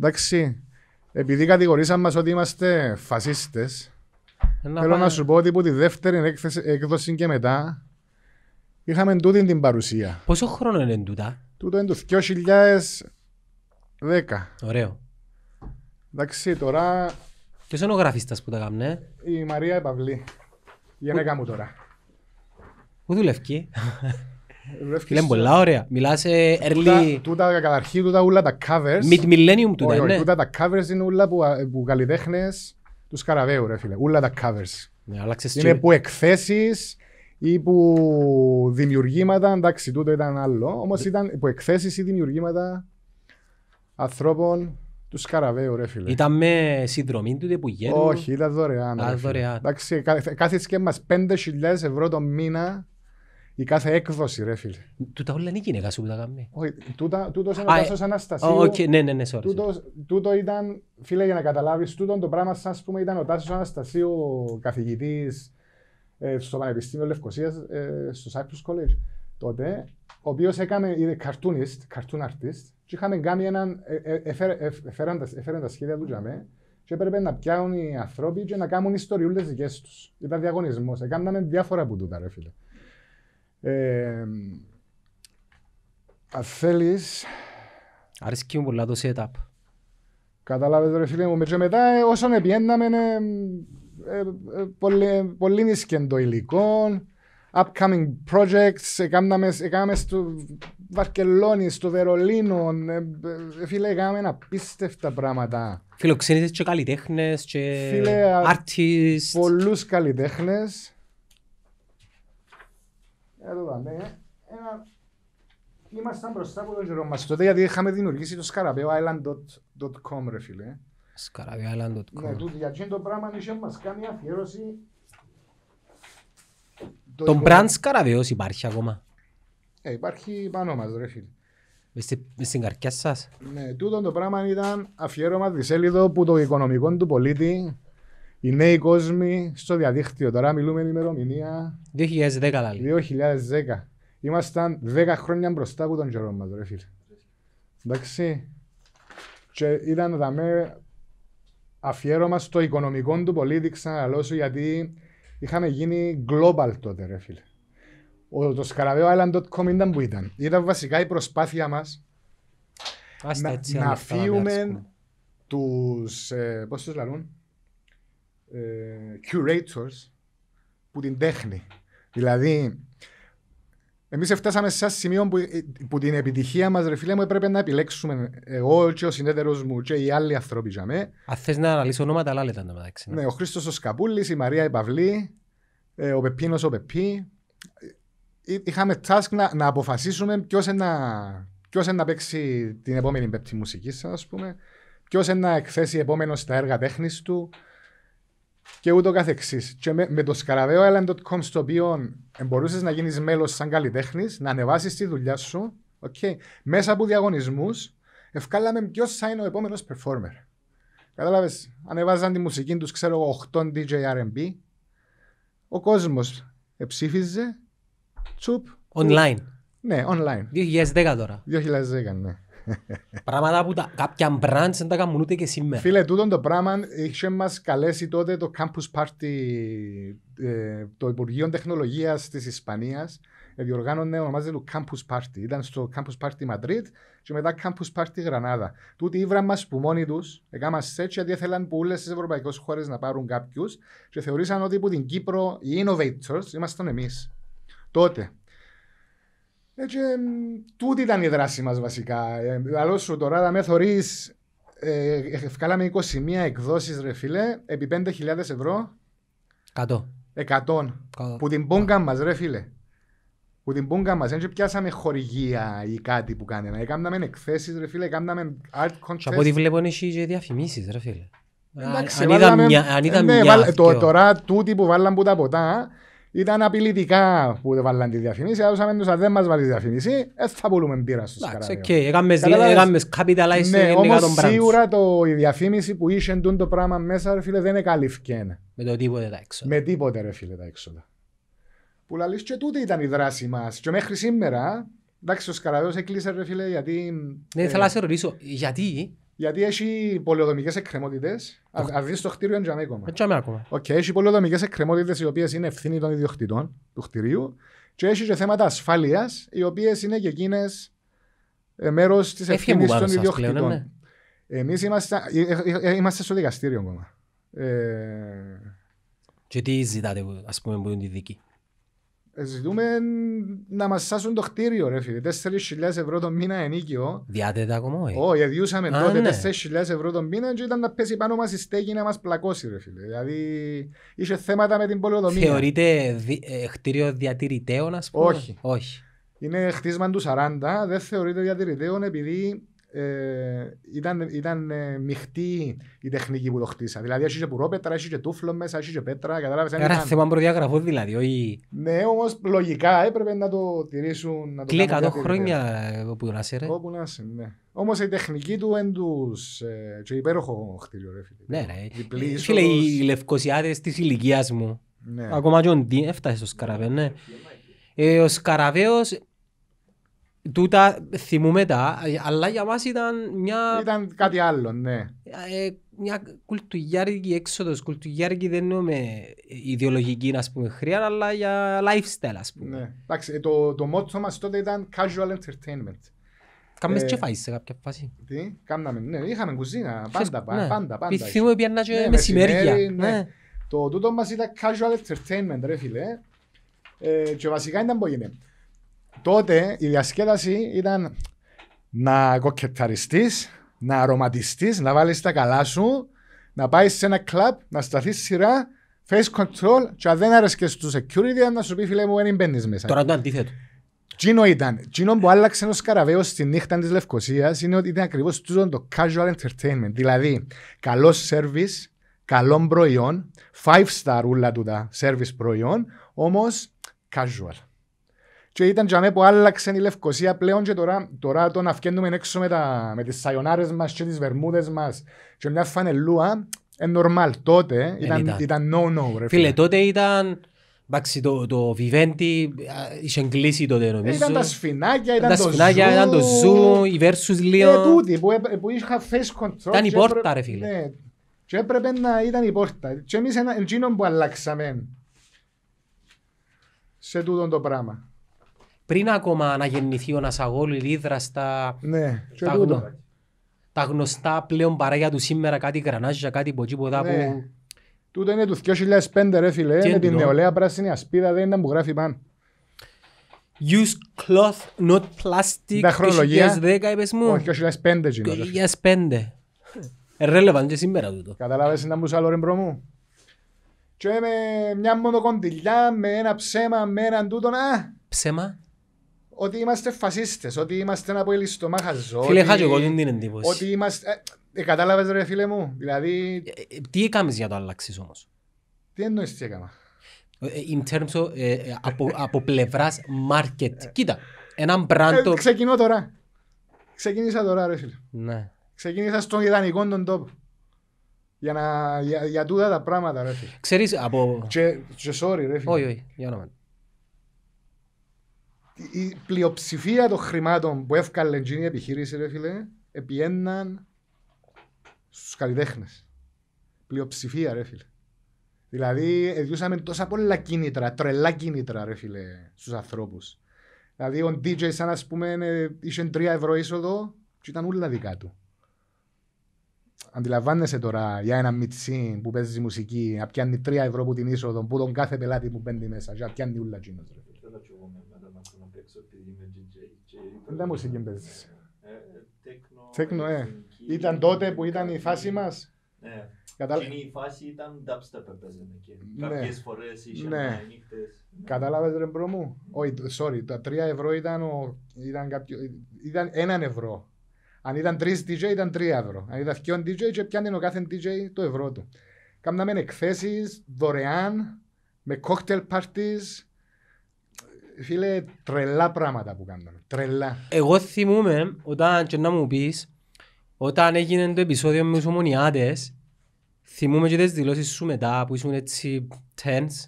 Εντάξει, επειδή κατηγορήσαμε μας ότι είμαστε φασίστες. Θέλω να σου πω ότι από τη δεύτερη έκδοση και μετά είχαμε τούτη την παρουσία. Πόσο χρόνο είναι τούτα? Τούτο είναι το 2010. Ωραίο. Εντάξει, τώρα... Ποιος είναι ο γραφίστας που τα κάμνε? Η Μαρία Παυλή. Η γυναίκα μου τώρα. Πού δουλεύει? Λέμε πολλά ωραία. Μιλάς ε, early... Τούτα καταρχήν, τούτα τα covers. Mid-millennium τούτα, ναι. Τούτα τα covers είναι όλα που καλλιτέχνες του Σκαραβέου, ρε φίλε. Ούλα τα covers. Ναι, είναι που εκθέσεις ή που δημιουργήματα. Εντάξει, τούτο ήταν άλλο. Όμως ναι. ήταν που εκθέσεις ή δημιουργήματα ανθρώπων του Σκαραβέου, ρε φίλε. Ήταν με συνδρομή του που γέννησε. Όχι, ήταν δωρεάν. Α, δωρεάν. Εντάξει, κάθε σκέμα 5.000 ευρώ το μήνα η κάθε έκδοση, ρε φίλε. Τούτα όλα είναι η γυναίκα σου που τα κάνει. Όχι, τούτος είναι ε, ο Τάσος Αναστασίου. Okay, ναι, ναι, ναι, τούτος ήταν, φίλε, για να καταλάβεις, τούτο το πράγμα, σαν πούμε, ήταν ο Τάσος Αναστασίου, καθηγητής ε, στο Πανεπιστήμιο Λευκοσίας, ε, στο Cyprus College τότε, ο οποίος έκανε, είναι cartoonist, cartoon artist, και είχαμε κάνει έναν, έφεραν ε, τα σχέδια του για και έπρεπε να πιάνουν οι άνθρωποι και να κάνουν ιστοριούλες δικές τους. Ήταν διαγωνισμός. Έκαναν διάφορα που τούτα, ρε φίλε. Ε, αν θέλεις... Αρισκεί μου πολλά το setup. Κατάλαβες ρε φίλε μου, και μετά ε, όσον ε, πολύ, ε, ε, πολύ το υλικό, upcoming projects, έκαναμε, στο Βαρκελόνη, στο Βερολίνο, φίλε, έκαναμε απίστευτα πράγματα. Φιλοξενήθες και καλλιτέχνες και φίλε, artists. Πολλούς καλλιτέχνες. Εδώ ε, Ήμασταν μπροστά από τον καιρό μας τότε γιατί είχαμε δημιουργήσει το scarabeoisland.com ρε φίλε. Scarabeoisland.com. Ναι, Το γιατί το πράγμα είχε μας κάνει αφιέρωση... Το brand Scarabeos υπάρχει ακόμα. Ε, υπάρχει πάνω μας ρε φίλε. Μες στην καρκιά σας. Ναι, τούτο το πράγμα ήταν αφιέρωμα δισέλιδο που το οικονομικό του πολίτη οι νέοι κόσμοι στο διαδίκτυο. Τώρα μιλούμε ημερομηνία. 2010 δηλαδή. 2010. Ήμασταν 10 χρόνια μπροστά από τον καιρό μας, ρε φίλε. Εντάξει. Και ήταν τα με αφιέρωμα στο οικονομικό του πολίτη, ξαναλώσω, γιατί είχαμε γίνει global τότε, ρε φίλε. Ο, το scarabeoisland.com ήταν που ήταν. Ήταν βασικά η προσπάθεια μας να, να φύγουμε τους, ε, ε, curators που την τέχνη. Δηλαδή, εμείς φτάσαμε σε ένα σημείο που, που την επιτυχία μας, ρε φίλε μου, έπρεπε να επιλέξουμε εγώ και ο συνέδριο μου και οι άλλοι άνθρωποι. μένα. Αν θες να αναλύσει ονόματα, αλλά λέτε τα μεταξύ. Ναι, ναι ο Χρήστος ο Σκαπούλης, η Μαρία η Παυλή, ε, ο Πεπίνος ο Πεπί. Ε, είχαμε task να, να αποφασίσουμε ποιος να, να παίξει την επόμενη πέπτη μουσική, ας πούμε. Ποιος να εκθέσει επόμενο στα έργα τέχνης του και ούτω καθεξής. Και με, με το σκαραβέο Island.com, στο οποίο μπορούσες να γίνεις μέλος σαν καλλιτέχνης, να ανεβάσεις τη δουλειά σου, okay, μέσα από διαγωνισμούς, ευκάλαμε ποιος θα είναι ο επόμενος performer. Κατάλαβες, ανεβάζαν τη μουσική τους, ξέρω εγώ, 8 DJ RB. Ο κόσμος εψήφιζε, Τσουπ. Online. Ναι, online. 2010 τώρα. 2010, ναι. Πράγματα που τα, κάποια μπραντς δεν τα κάνουν ούτε και σήμερα. Φίλε, τούτο το πράγμα είχε μας καλέσει τότε το Campus Party ε, του Υπουργείου Υπουργείο Τεχνολογίας της Ισπανίας. ονομάζεται το Campus Party. Ήταν στο Campus Party Madrid και μετά Campus Party Γρανάδα. Τούτοι ήβραν μας που μόνοι τους, έκαναν σετ γιατί ήθελαν που όλες τις ευρωπαϊκές χώρες να πάρουν κάποιους και θεωρήσαν ότι από την Κύπρο οι innovators ήμασταν εμείς. Τότε. Έτσι, ε, τούτη ήταν η δράση μας βασικά. Λαλό ε, σου τώρα, θα με θωρείς, ευκάλαμε ε, 21 εκδόσεις, ρε φίλε, επί 5.000 ευρώ. 100. Που την πούγκα μας, ρε φίλε. Που την πούγκα μα. δεν πιάσαμε χορηγία ή κάτι που κάναμε. Έκαναμε εκθέσεις ρε φίλε, έκαναμε art contest. από ό,τι βλέπω είναι και διαφημίσεις, ρε φίλε. αν είδα μια, μια. Ναι, τώρα τούτη που βάλαμε που τα ποτά, ήταν απειλητικά που δεν βάλαν τη διαφημίση, αλλά τους αν δεν μας τη διαφημίση, δεν θα πουλούμε πείρα στους καράβια. Έκαμε ναι, όμως σίγουρα το, η διαφήμιση που είχε το πράγμα μέσα, ρε φίλε, δεν είναι καλή Με το τίποτε τα έξοδα. Με τίποτε, ρε φίλε, τα έξοδα. Που λαλείς και τούτη ήταν η δράση μας. Και μέχρι σήμερα, εντάξει, ο Σκαραβέος έκλεισε, ρε φίλε, γιατί... Ναι, ε... θέλω να σε ρωτήσω, γιατί γιατί έχει πολεοδομικές εκκρεμότητες. Αν δεις το χτίριο, είναι τζαμί έχει πολεοδομικές εκκρεμότητες, οι οποίες είναι ευθύνη των ιδιοκτητών του χτιρίου. Και έχει και θέματα ασφάλειας, οι οποίες είναι και εκείνες ε, μέρος της ευθύνη των ιδιοκτητών. Ναι. Εμείς ε, ε, είμαστε, στο δικαστήριο ακόμα. Και τι ζητάτε, ας πούμε, που είναι τη δίκη. Ε, ζητούμε να μας σάσουν το κτίριο, ρε φίλε. 4.000 ευρώ το μήνα ενίκιο. Διάτετα ακόμα, όχι. Όχι, αδειούσαμε τότε ναι. 4.000 ευρώ το μήνα και ήταν να πέσει πάνω μας η στέγη να μας πλακώσει, ρε φίλε. Δηλαδή είχε θέματα με την πολεοδομή. Θεωρείται δι- ε, κτίριο διατηρητέων, ας πούμε. Όχι. όχι. Είναι χτίσμα του 40, δεν θεωρείται διατηρητέων επειδή ε, ήταν, ήταν ε, μειχτή η τεχνική που το χτίσα, Δηλαδή, έχει και πουρόπετρα, έχει και τούφλο μέσα, έχει και πέτρα. Κατάλαβες. Άρα, ήταν... θέμα προδιαγραφό δηλαδή. Όχι... Ναι, όμως λογικά έπρεπε να το τηρήσουν. Να το Κλεί 100 χρόνια ε, όπου να ρε. Όπου να είσαι, ναι. Όμως η τεχνική του εν τους. Ε, και υπέροχο χτίριο, ρε φίλε. Ναι, ναι. Ε, φίλε, οι λευκοσιάδε της ηλικίας μου. Ναι. Ακόμα και ο Ντί, έφτασε στο Σκαραβέ, ναι. Ε, ο Σκαραβέος Τούτα θυμούμε τα, αλλά για μας ήταν μια... Ήταν κάτι άλλο, ναι. Ε, μια κουλτουγιάρικη έξοδος, κουλτουγιάρικη δεν εννοούμε ιδεολογική ας πούμε, χρειά, αλλά για lifestyle ας πούμε. Ναι. Εντάξει, ε, το, το μότο μας τότε ήταν casual entertainment. Κάμε ε, και φάεις σε κάποια φάση. Τι, κάμναμε, ναι, είχαμε κουζίνα, ναι. πάντα, πάντα, πάντα, πάντα. Πιθύουμε πια να ναι, μεσημέρια. Ναι. ναι. Το τούτο μας ήταν casual entertainment, ρε φίλε. Ε, και βασικά ήταν πολύ Τότε η διασκέδαση ήταν να κοκκεταριστείς, να αρωματιστείς, να βάλεις τα καλά σου, να πάεις σε ένα κλαμπ, να σταθείς σειρά, face control, και αν δεν άρεσε στο security, να σου πει φίλε μου, δεν μπαίνεις μέσα. Τώρα το αντίθετο. Τι ήταν. Τζίνο που άλλαξε ένα Σκαραβέο στη νύχτα της Λευκοσίας είναι ότι ήταν ακριβώς το casual entertainment. Δηλαδή, καλό service, καλό προϊόν, five star ούλα του τα service προϊόν, όμως casual. Και ήταν τζαμέ που άλλαξε η Λευκοσία πλέον και τώρα, τώρα το να φκένουμε έξω με, τα, με τις σαϊονάρες μας και τις βερμούδες μας και μια φανελούα, είναι νορμάλ. Τότε ε, ήταν, ήταν. ήταν no-no. Ρε, φίλε, τότε ήταν... Εντάξει, το, το Vivendi είχε κλείσει τότε ε, νομίζω. Ήταν τα σφινάκια, ήταν, τα το σφινάκια, ήταν το zoo, οι versus λίγο. Ε, τούτοι που, που είχα face control. Ήταν η πόρτα ρε φίλε. Ναι, και έπρεπε να ήταν η πόρτα. Και εμείς ένα εγγύνο που αλλάξαμε σε τούτο το πράγμα πριν ακόμα να γεννηθεί ο Νασαγόλου, η Λίδρα στα, ναι, τα, γνω... τα γνωστά πλέον παράγια του σήμερα, κάτι γρανάζια, κάτι ποτσίποδα ναι. που... Τούτο είναι του 2005 ρε φίλε, με την νεολαία πράσινη ασπίδα δεν είναι που γράφει πάνω. Use cloth, not plastic, τα χρονολογία, 2010 μου. Όχι, 2005 2005. Relevant και σήμερα τούτο. Καταλάβες να μου άλλο Λορεμπρό μου. Και με μια μονοκοντιλιά, με ένα ψέμα, με έναν τούτο να... Ψέμα ότι είμαστε φασίστες, ότι είμαστε ένα πολύ στο μαχαζό. Φίλε, χάτσε εγώ δεν την εντύπωση. Ότι είμαστε. Ε, ε Κατάλαβες, ρε φίλε μου. Δηλαδή. Ε, ε τι έκαμες για το αλλάξεις όμως. Τι εννοείς τι έκανα. Ε, in terms of, ε, από, από πλευράς market. Κοίτα, έναν μπράντο. ξεκινώ τώρα. Ξεκίνησα τώρα, ρε φίλε. Ναι. Ξεκίνησα στον ιδανικό τον τόπο. Για, να, για, για τούτα τα πράγματα, ρε φίλε. Ξέρεις, από... και sorry, ρε φίλε. Όχι, όχι, για να μην η πλειοψηφία των χρημάτων που έφκαλε η επιχείρηση, ρε φίλε, επιέναν στους καλλιτέχνες. Πλειοψηφία, ρε φίλε. Δηλαδή, εδιούσαμε τόσα πολλά κίνητρα, τρελά κίνητρα, ρε φίλε, στους ανθρώπους. Δηλαδή, ο DJ, σαν να πούμε, είχε 3 ευρώ είσοδο και ήταν όλα δικά του. Αντιλαμβάνεσαι τώρα για ένα μυτσί που παίζει μουσική, να πιάνει τρία ευρώ που την είσοδο, που τον κάθε πελάτη που μπαίνει μέσα, να πιάνει όλα κίνητρα. Ρίξω επειδή είμαι DJ. Δεν τα μουσική παίζεις. Ε, ε, τέκνο, ε. Ήταν τότε που ήταν η φάση μας. Ναι. Και η φάση ήταν dubstep έπαιζαμε ε, και ναι. κάποιες φορές είχαμε ναι. νύχτες. Ναι. Κατάλαβες ρε μπρο μου. Όχι, sorry, τα τρία ευρώ ήταν, ο, ήταν, κάποιο, ήταν έναν ευρώ. Αν ήταν τρεις DJ ήταν τρία ευρώ. Αν ήταν δυο DJ και πιάνε ο κάθε DJ το ευρώ του. Κάμναμε εκθέσεις δωρεάν, με cocktail parties, φίλε, τρελά πράγματα που κάνουν. Τρελά. Εγώ θυμούμαι, όταν και να μου πεις, όταν έγινε το επεισόδιο με τους ομονιάτες, θυμούμαι και τις δηλώσεις σου μετά που ήσουν έτσι tense,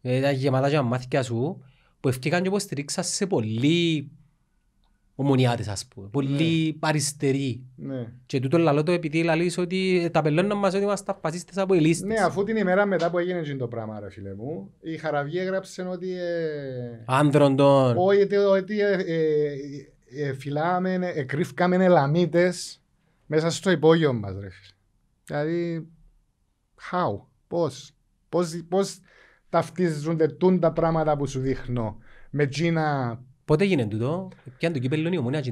ήταν ε, γεμάτα για μάθηκα σου, που ευκήκαν και υποστηρίξα σε πολύ ομονιάτες ας πούμε, πολύ ναι. Ναι. Και τούτο λαλό το επειδή λαλείς ότι τα πελώνουν μας ότι είμαστε φασίστες από ελίστες. Ναι, αφού την ημέρα μετά που έγινε το πράγμα ρε φίλε μου, η Χαραβιέ έγραψε ότι... Ε... Άνδροντον. Ότι, ε, ότι ε, ε, ε φυλάμε, ε, κρύφκαμε ελαμίτες μέσα στο υπόγειο μας ρε φίλε. Δηλαδή, how, πώς, πώς, ταυτίζονται τούν τα πράγματα που σου δείχνω με τζίνα Πότε έγινε τούτο, ποια είναι το κύπελλο είναι η ομονία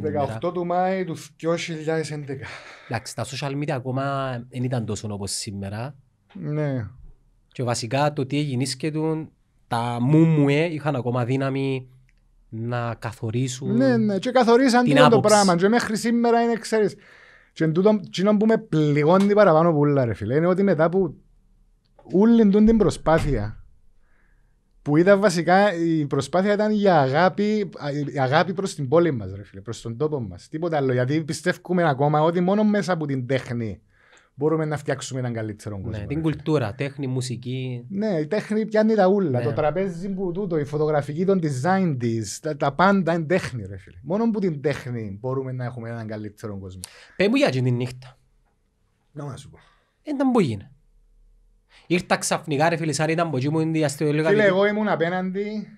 18 του Μάη του 2011. Εντάξει, τα social media ακόμα δεν ήταν τόσο όπως σήμερα. Ναι. Και βασικά το τι έγινε του, τα μουμουέ ε, είχαν ακόμα δύναμη να καθορίσουν Ναι, ναι, και καθορίσαν την το πράγμα και μέχρι σήμερα είναι, ξέρεις, και τούτο, τι που με πληγώνει παραπάνω πουλά ρε φίλε, είναι ότι μετά που ούλην την προσπάθεια που είδα βασικά η προσπάθεια ήταν για αγάπη, η αγάπη προς την πόλη μας, ρε φίλε, προς τον τόπο μας. Τίποτα άλλο, γιατί πιστεύουμε ακόμα ότι μόνο μέσα από την τέχνη μπορούμε να φτιάξουμε έναν καλύτερο ναι, κόσμο. Ναι, την κουλτούρα, τέχνη, μουσική. Ναι, η τέχνη πιάνει τα ούλα, ναι. το τραπέζι που τούτο, η φωτογραφική, το design της, τα, τα, πάντα είναι τέχνη, ρε φίλε. Μόνο που την τέχνη μπορούμε να έχουμε έναν καλύτερο κόσμο. Πέ μου για την νύχτα. Να σου πω. Ήταν που γίνεται. Ήρθα ξαφνικά ρε φίλε, σαν ήταν από εκεί μου είναι διαστηριολογικά. Φίλε, εγώ ήμουν απέναντι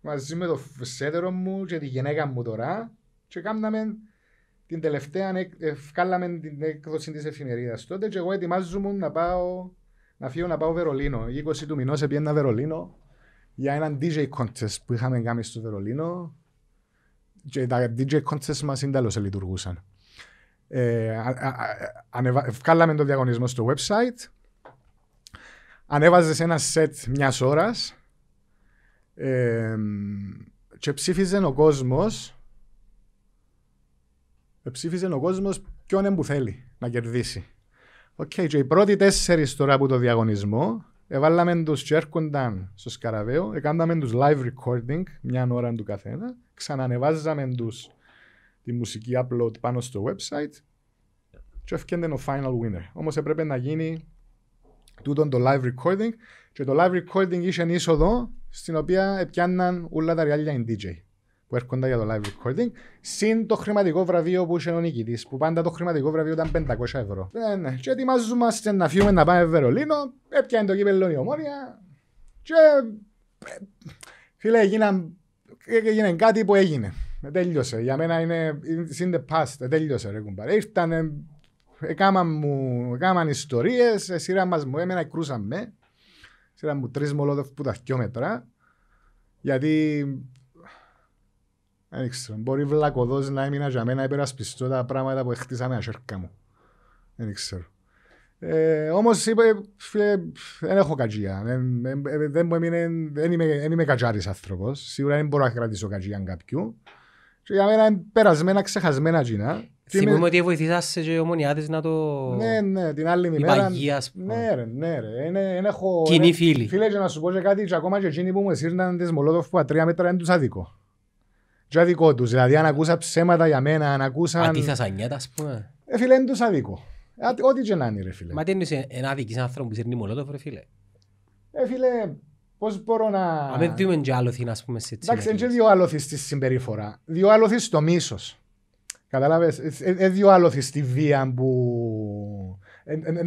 μαζί με το φεσέτερο μου και τη γυναίκα μου τώρα και κάναμε την τελευταία, ε, βγάλαμε την έκδοση της εφημερίδας τότε και εγώ ετοιμάζομαι να πάω να φύγω να πάω Βερολίνο. 20 του μηνός έπαιρνα Βερολίνο για έναν DJ contest που είχαμε κάνει στο Βερολίνο και τα DJ contest μας είναι τέλος λειτουργούσαν. Ε, α, α, α, βγάλαμε το διαγωνισμό στο website ανέβαζε ένα σετ μιας ώρας ε, και ψήφιζε ο κόσμος. Ψήφιζε ο κόσμος ποιον που θέλει να κερδίσει. Οκ, okay, και οι πρώτοι τέσσερις τώρα από το διαγωνισμό Εβάλαμε τους και στο Σκαραβαίο, έκαναμε του live recording, μια ώρα του καθένα, ξανανεβάζαμε τους τη μουσική upload πάνω στο website και έφτιανε ο final winner. Όμως έπρεπε να γίνει το live recording και το live recording είχε είσοδο στην οποία έπιαναν όλα τα ριάλια in DJ που έρχονταν για το live recording, συν το χρηματικό βραβείο που είχε ο νίκητης Που πάντα το χρηματικό βραβείο ήταν 500 ευρώ. Ναι, ναι. Και ετοιμάζομαστε να φύγουμε να πάμε Βερολίνο, έπιανε το κύπελο η ομόνια. Και. Ε, φίλε, έγιναν... Ε, έγινε κάτι που έγινε. τέλειωσε. Για μένα είναι. in the past. τέλειωσε, ρε Ήρθαν, Έκαναν μου, έκαναν ιστορίες, ε, σειρά μας μου έμενα, κρούσαμε. Η σειρά μου τρεις μολότοφ που τα χιόμετρα. Γιατί, δεν ξέρω, μπορεί βλακωδός να έμεινα για μένα υπερασπιστώ τα πράγματα που χτίσαμε ασέρκα μου. Δεν ξέρω. Ε, όμως είπε, φίλε, δεν έχω κατζία. Δεν, ε, ε, δεν, μου δεν, δεν είμαι, είμαι κατζάρη άνθρωπος. Σίγουρα δεν μπορώ να κρατήσω κατζία κάποιου. Και για μένα είναι περασμένα, ξεχασμένα τζινά. Θυμούμε ε- ότι βοηθήσασαι και οι ομονιάτες να το... Ναι, ναι, την άλλη μέρα. Η παγία, ας πούμε. Ναι ρε, ναι ρε. Είναι, είναι, έχω, Κοινή φίλη. Φίλε, και να σου πω και κάτι, και ακόμα και εκείνοι που μου σύρναν τις Μολότοφ που τρία μέτρα είναι τους αδικό. Και αδικό τους, δηλαδή αν ακούσα ψέματα για μένα, αν ακούσαν... Αντίθασα νιάτα, ας πούμε. Ε, φίλε, είναι τους αδικό. Ό,τι και να είναι, ρε φίλε. Μα τι είναι ένα αδικής άνθρωπο που σύρνει Μολότοφ, ρε φίλε. Ε, φίλε, πώς μπορώ να... Αν δεν δούμε και άλωθη, ας πούμε, σε έτσι. Εντάξει, είναι και δύο άλωθη στη συμπεριφορά. Δύο άλωθη στο μίσος. Κατάλαβες. Ες, ε, δεν άλλο στη βία που.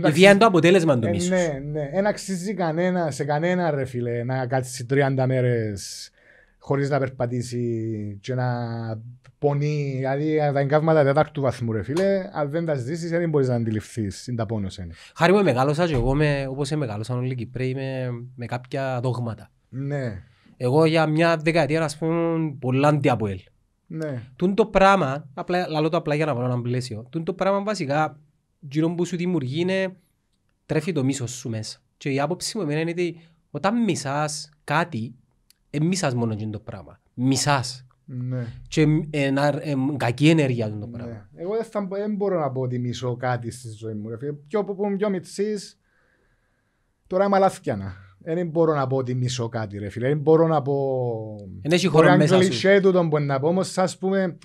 Η βία είναι το αποτέλεσμα του ε, μίσους. Ναι, ναι. Δεν αξίζει κανένα, σε κανένα ρε φίλε να κάτσεις 30 μέρες χωρίς να περπατήσει και να πονεί. Δηλαδή τα εγκάβματα τετάρτου βαθμού, ρε φίλε, αν δεν τα ζήσεις, δεν μπορείς να αντιληφθείς. Είναι τα πόνος Χάρη μου, μεγάλωσα και εγώ με, όπως μεγάλωσα όλοι οι Κυπρέοι με, με κάποια δόγματα. Ναι. Εγώ για μια δεκαετία, ας πούμε, πολλά αντιαποέλ. Ναι. το πράγμα, απλά, λαλώ το απλά για να βάλω ένα πλαίσιο, τον το πράγμα βασικά γύρω που σου δημιουργεί είναι τρέφει το μίσος σου μέσα. Και η άποψη μου εμένα είναι ότι όταν μισάς κάτι, ε, μισάς μόνο το πράγμα. Μισάς. Ναι. Και ε, ε, ε, κακή ενέργεια το πράγμα. Ναι. Εγώ δεν, θα, μπορώ να πω ότι μισώ κάτι στη ζωή μου. Πιο, πιο, πιο μητσής, τώρα είμαι αλάθιανα δεν μπορώ να πω ότι μισώ κάτι ρε φίλε, δεν μπορώ να πω... Δεν έχει χώρο μέσα σου. του τον που να πω, Όμως ας πούμε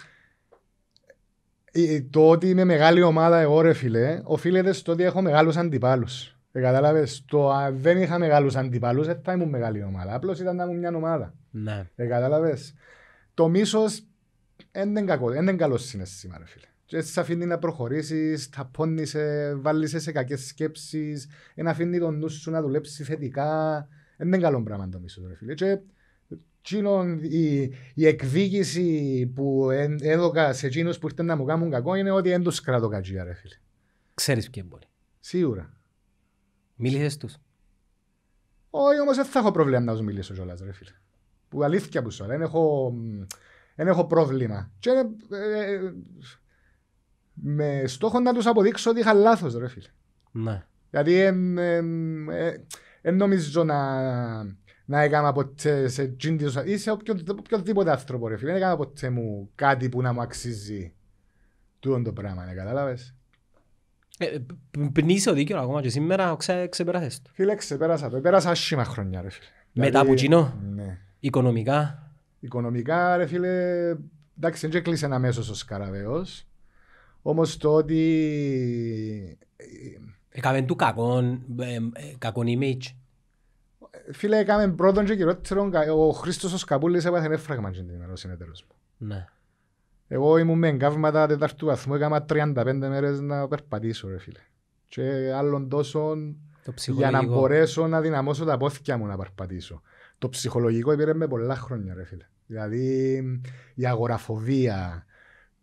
το ότι είμαι μεγάλη ομάδα εγώ ρε φίλε, οφείλεται στο ότι έχω μεγάλους αντιπάλους. Ε, το αν δεν είχα μεγάλους αντιπάλους, δεν θα ήμουν μεγάλη ομάδα, Απλώς ήταν να ήμουν μια ομάδα. Ναι. Ε, κατάλαβες, το μίσος δεν είναι δεν είναι καλός συνέστημα ρε φίλε. Και σε αφήνει να προχωρήσεις, τα σε, βάλεις σε κακές σκέψεις, να αφήνει τον νου σου να δουλέψεις θετικά. Δεν είναι καλό πράγμα το μισό, ρε φίλε. Και ε, η, η εκδίκηση που έδωκα σε εκείνου που ήρθαν να μου κάνουν κακό είναι ότι δεν τους κράτω κατζία ρε φίλε. Ξέρεις μπορεί. Σίγουρα. Μιλήσε τους. Όχι όμως δεν θα έχω πρόβλημα να τους μιλήσω κιόλας ρε φίλε. Που αλήθεια που σου, δεν έχω, δεν έχω πρόβλημα. Και, ε, ε, με στόχο να τους αποδείξω ότι είχα λάθος, ρε φίλε. Ναι. Γιατί... Δηλαδή, δεν ε, ε, ε, νομίζω να, να έκανα ποτέ σε τζίντι ή σε οποιοδήποτε άνθρωπο, ρε φίλε. Δεν έκανα ποτέ μου κάτι που να μου αξίζει τούτο το πράγμα, ναι, κατάλαβες. καταλάβες. Ε, ε Πνίσε ο δίκαιο ακόμα και σήμερα ξε, ξεπέρασες το. Φίλε, ξεπέρασα το. Πέρασα άσχημα χρόνια, ρε φίλε. Μετά δηλαδή, από κοινό, ναι. οικονομικά. Οικονομικά, ρε φίλε, εντάξει, δεν κλείσε ένα μέσος ο Σκαραβέος. Όμως το ότι. Ε, έκαμε του κακόν, ε, ε, κακόν image. Φίλε, έκαμε πρώτον και κυριότερον. Ο Χρήστος ο Σκαπούλης έπαθε και την ημέρα ο συνέτερος μου. Ναι. Εγώ ήμουν με εγκαύματα τετάρτου βαθμού, έκανα 35 μέρες να περπατήσω ρε φίλε. Και άλλων τόσων για να μπορέσω να δυναμώσω τα πόθηκια μου να περπατήσω. Το ψυχολογικό έπαιρε με πολλά χρόνια ρε φίλε. Δηλαδή η αγοραφοβία,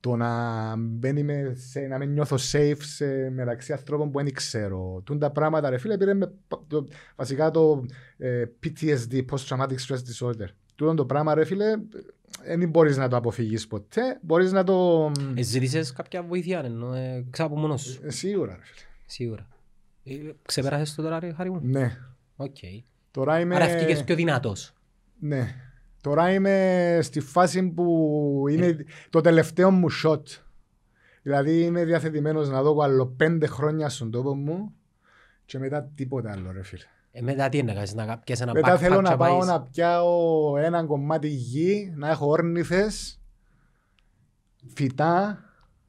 το να μπαίνει σε, να μην νιώθω safe σε, μεταξύ ανθρώπων που δεν ξέρω. Τούν τα πράγματα, ρε φίλε, πήρε με, το, βασικά το ε, PTSD, Post-Traumatic Stress Disorder. Τούν το πράγμα, ρε φίλε, δεν μπορείς να το αποφύγει ποτέ. Μπορείς να το. Ε, Ζήτησε κάποια βοήθεια, ρε, ε, από μόνος σου. Ε, σίγουρα, ρε φίλε. Σίγουρα. Ε, Ξεπέρασες το τώρα, ρε, χάρη μου. Ναι. Okay. Τώρα είμαι... Άρα και πιο δυνατός. Ναι. Τώρα είμαι στη φάση που είναι ε. το τελευταίο μου shot. Δηλαδή είμαι διαθετημένος να δω άλλο πέντε χρόνια στον τόπο μου και μετά τίποτα άλλο, ρε φίλε. Ε, μετά τι είναι να να ένα Μετά θέλω να πάω να πιάω ένα κομμάτι γη, να έχω όρνηθες, φυτά,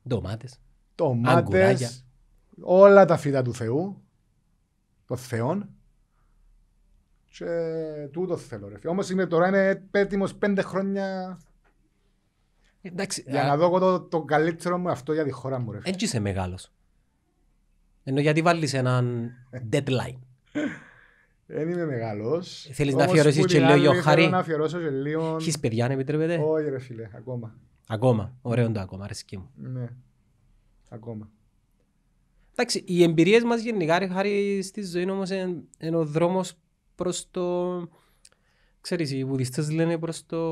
ντομάτες, ντομάτες όλα τα φυτά του Θεού, των Θεών, και τούτο θέλω ρε. Όμως είμαι τώρα είναι πέτοιμο πέντε χρόνια Εντάξει, για α... να δω το, το καλύτερο μου αυτό για τη χώρα μου ρε. Έτσι είσαι μεγάλος. Ενώ γιατί βάλεις έναν ε. deadline. Δεν είμαι μεγάλος. Θέλεις να αφιερώσεις και λίγο για χάρη. Θέλω να αφιερώσω και λίγο... Έχεις παιδιά αν επιτρέπετε. Όχι ρε φίλε, ακόμα. Ακόμα, ωραίο το ακόμα, αρέσκη μου. Ναι, ακόμα. Εντάξει, οι εμπειρίες μας γενικά χάρη στη ζωή όμω είναι ο δρόμος προς το... Ξέρεις, οι βουδιστές λένε προς το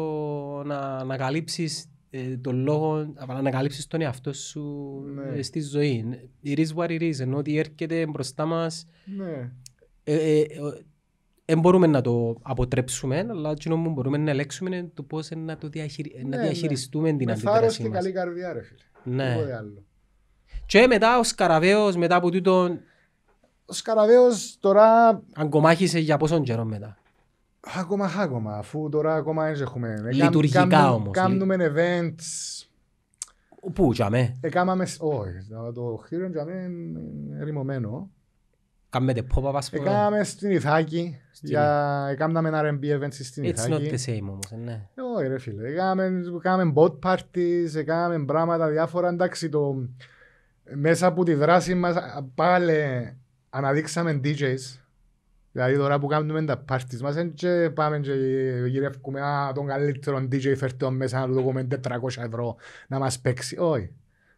να ανακαλύψεις ε, τον λόγο, να ανακαλύψεις τον εαυτό σου ναι. ε, στη ζωή. It is what it ενώ ότι έρχεται μπροστά μας. δεν ναι. ε, ε, μπορούμε να το αποτρέψουμε, αλλά μπορούμε να ελέγξουμε το πώς να, το ναι, διαχειριστούμε ναι. την αντίδρασή θάρρος και καλή καρδιά, ρε φίλε. Ναι. Και μετά ο Σκαραβαίο, μετά από τούτο, ο Σκαραβέος τώρα... Αν κομμάχησε, για πόσον καιρό μετά. Ακόμα ακόμα, αφού τώρα ακόμα δεν έχουμε... Λειτουργικά Κάμ, όμως. Κάνουμε events... Πού, τζαμέ. Εκάμαμε... Όχι, το χτίριο τζαμέ είναι ρημωμένο. Κάμετε πόπα πας πούμε. Εκάμαμε στην Ιθάκη. Εκάμαμε ένα R&B event στην Ιθάκη. It's not the same όμως, ε, ναι. Ε, όχι ρε φίλε. Εκάμαμε bot parties, εκάμαμε πράγματα διάφορα. Εντάξει, το... Μέσα από τη δράση μας πάλι αναδείξαμε DJs. Δηλαδή τώρα που κάνουμε τα πάρτις μας δεν πάμε και γυρεύκουμε α, τον καλύτερο DJ φερτών μέσα να του δούμε 400 ευρώ να μας παίξει. Όχι.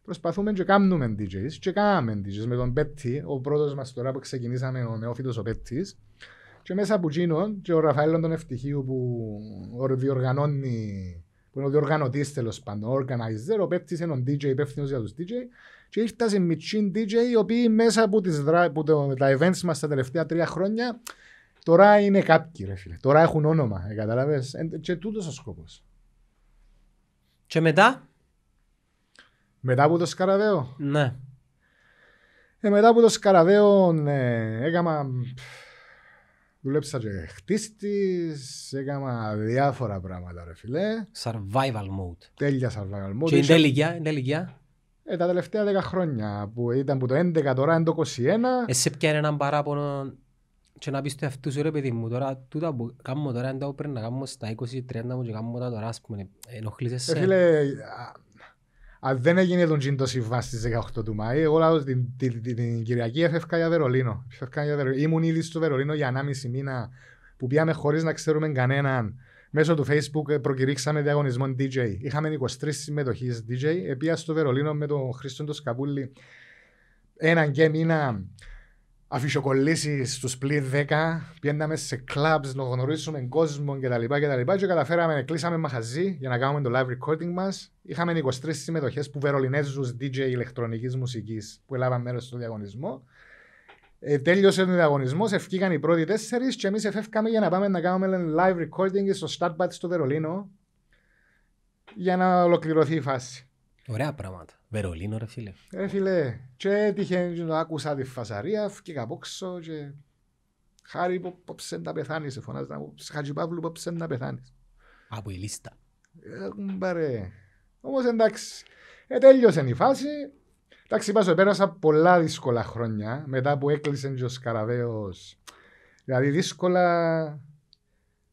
Προσπαθούμε και κάνουμε DJs και κάναμε DJs με τον Πέττη, ο πρώτος μας τώρα που ξεκινήσαμε ο νεόφιτος ο Πέττης και μέσα από εκείνον και ο Ραφαέλλον τον Ευτυχίου που διοργανώνει που είναι ο διοργανωτής τέλος πάντων, ο organizer, ο Πέττης είναι ο DJ υπεύθυνος για τους DJ και ήρθα σε μητσίν DJ, οι οποίοι μέσα από, τις, από το, τα events μας τα τελευταία τρία χρόνια, τώρα είναι κάποιοι ρε φίλε. Τώρα έχουν όνομα, ε, καταλάβες. Ε, και τούτος ο σκόπος. Και μετά? Μετά από το Σκαραβαίο. Ναι. Ε, μετά από το Σκαραβαίο ναι, έκανα... Δουλέψα και χτίστης, έκανα διάφορα πράγματα ρε φίλε. Survival mode. Τέλεια survival mode. Και εν τέλεια, είναι τέλεια ε, τα τελευταία 10 χρόνια που ήταν που το 11 τώρα είναι το 21. Εσύ πιάνε έναν παράπονο και να πεις το εαυτούς σου ρε παιδί μου τώρα τούτα που κάνουμε τώρα είναι το πριν να κάνουμε στα 20-30 μου και κάνουμε τα τώρα ας πούμε σε... Ε, φίλε, αν δεν έγινε τον Τζιν το συμβάν στις 18 του Μαΐ, εγώ την, την, την, την Κυριακή έφευκα για Βερολίνο. για Βερολίνο. Ήμουν ήδη στο Βερολίνο για 1,5 μήνα που πήγαμε χωρίς να ξέρουμε κανέναν Μέσω του Facebook ε, προκηρύξαμε διαγωνισμό DJ. Είχαμε 23 συμμετοχέ DJ. Επία στο Βερολίνο με τον Χρήστον τον Σκαπούλη έναν και μήνα αφισοκολλήσει στου πλήρ 10. Πιέναμε σε κλαμπ να γνωρίσουμε κόσμο κτλ. κτλ. Και καταφέραμε, κλείσαμε μαχαζί για να κάνουμε το live recording μας. Είχαμε 23 συμμετοχές που Βερολινέζους DJ ηλεκτρονικής μουσικής που έλαβαν μέρος στο διαγωνισμό. Ε, τέλειωσε ο διαγωνισμό, ευκήγαν οι πρώτοι τέσσερις και εμείς εφεύκαμε για να πάμε να κάνουμε live recording στο Starbucks στο Βερολίνο για να ολοκληρωθεί η φάση. Ωραία πράγματα. Βερολίνο, ρε φίλε. Ρε φίλε, και τυχαίνει να άκουσα τη φασαρία, φύγα από και χάρη πόψε να πεθάνεις, φωνάζει να μου, πόψε να πεθάνεις. Από η λίστα. Ε, εντάξει, ε, τέλειωσε η φάση, Εντάξει, είπα πέρασα πολλά δύσκολα χρόνια μετά που έκλεισε ο Σκαραβέος. Δηλαδή δύσκολα,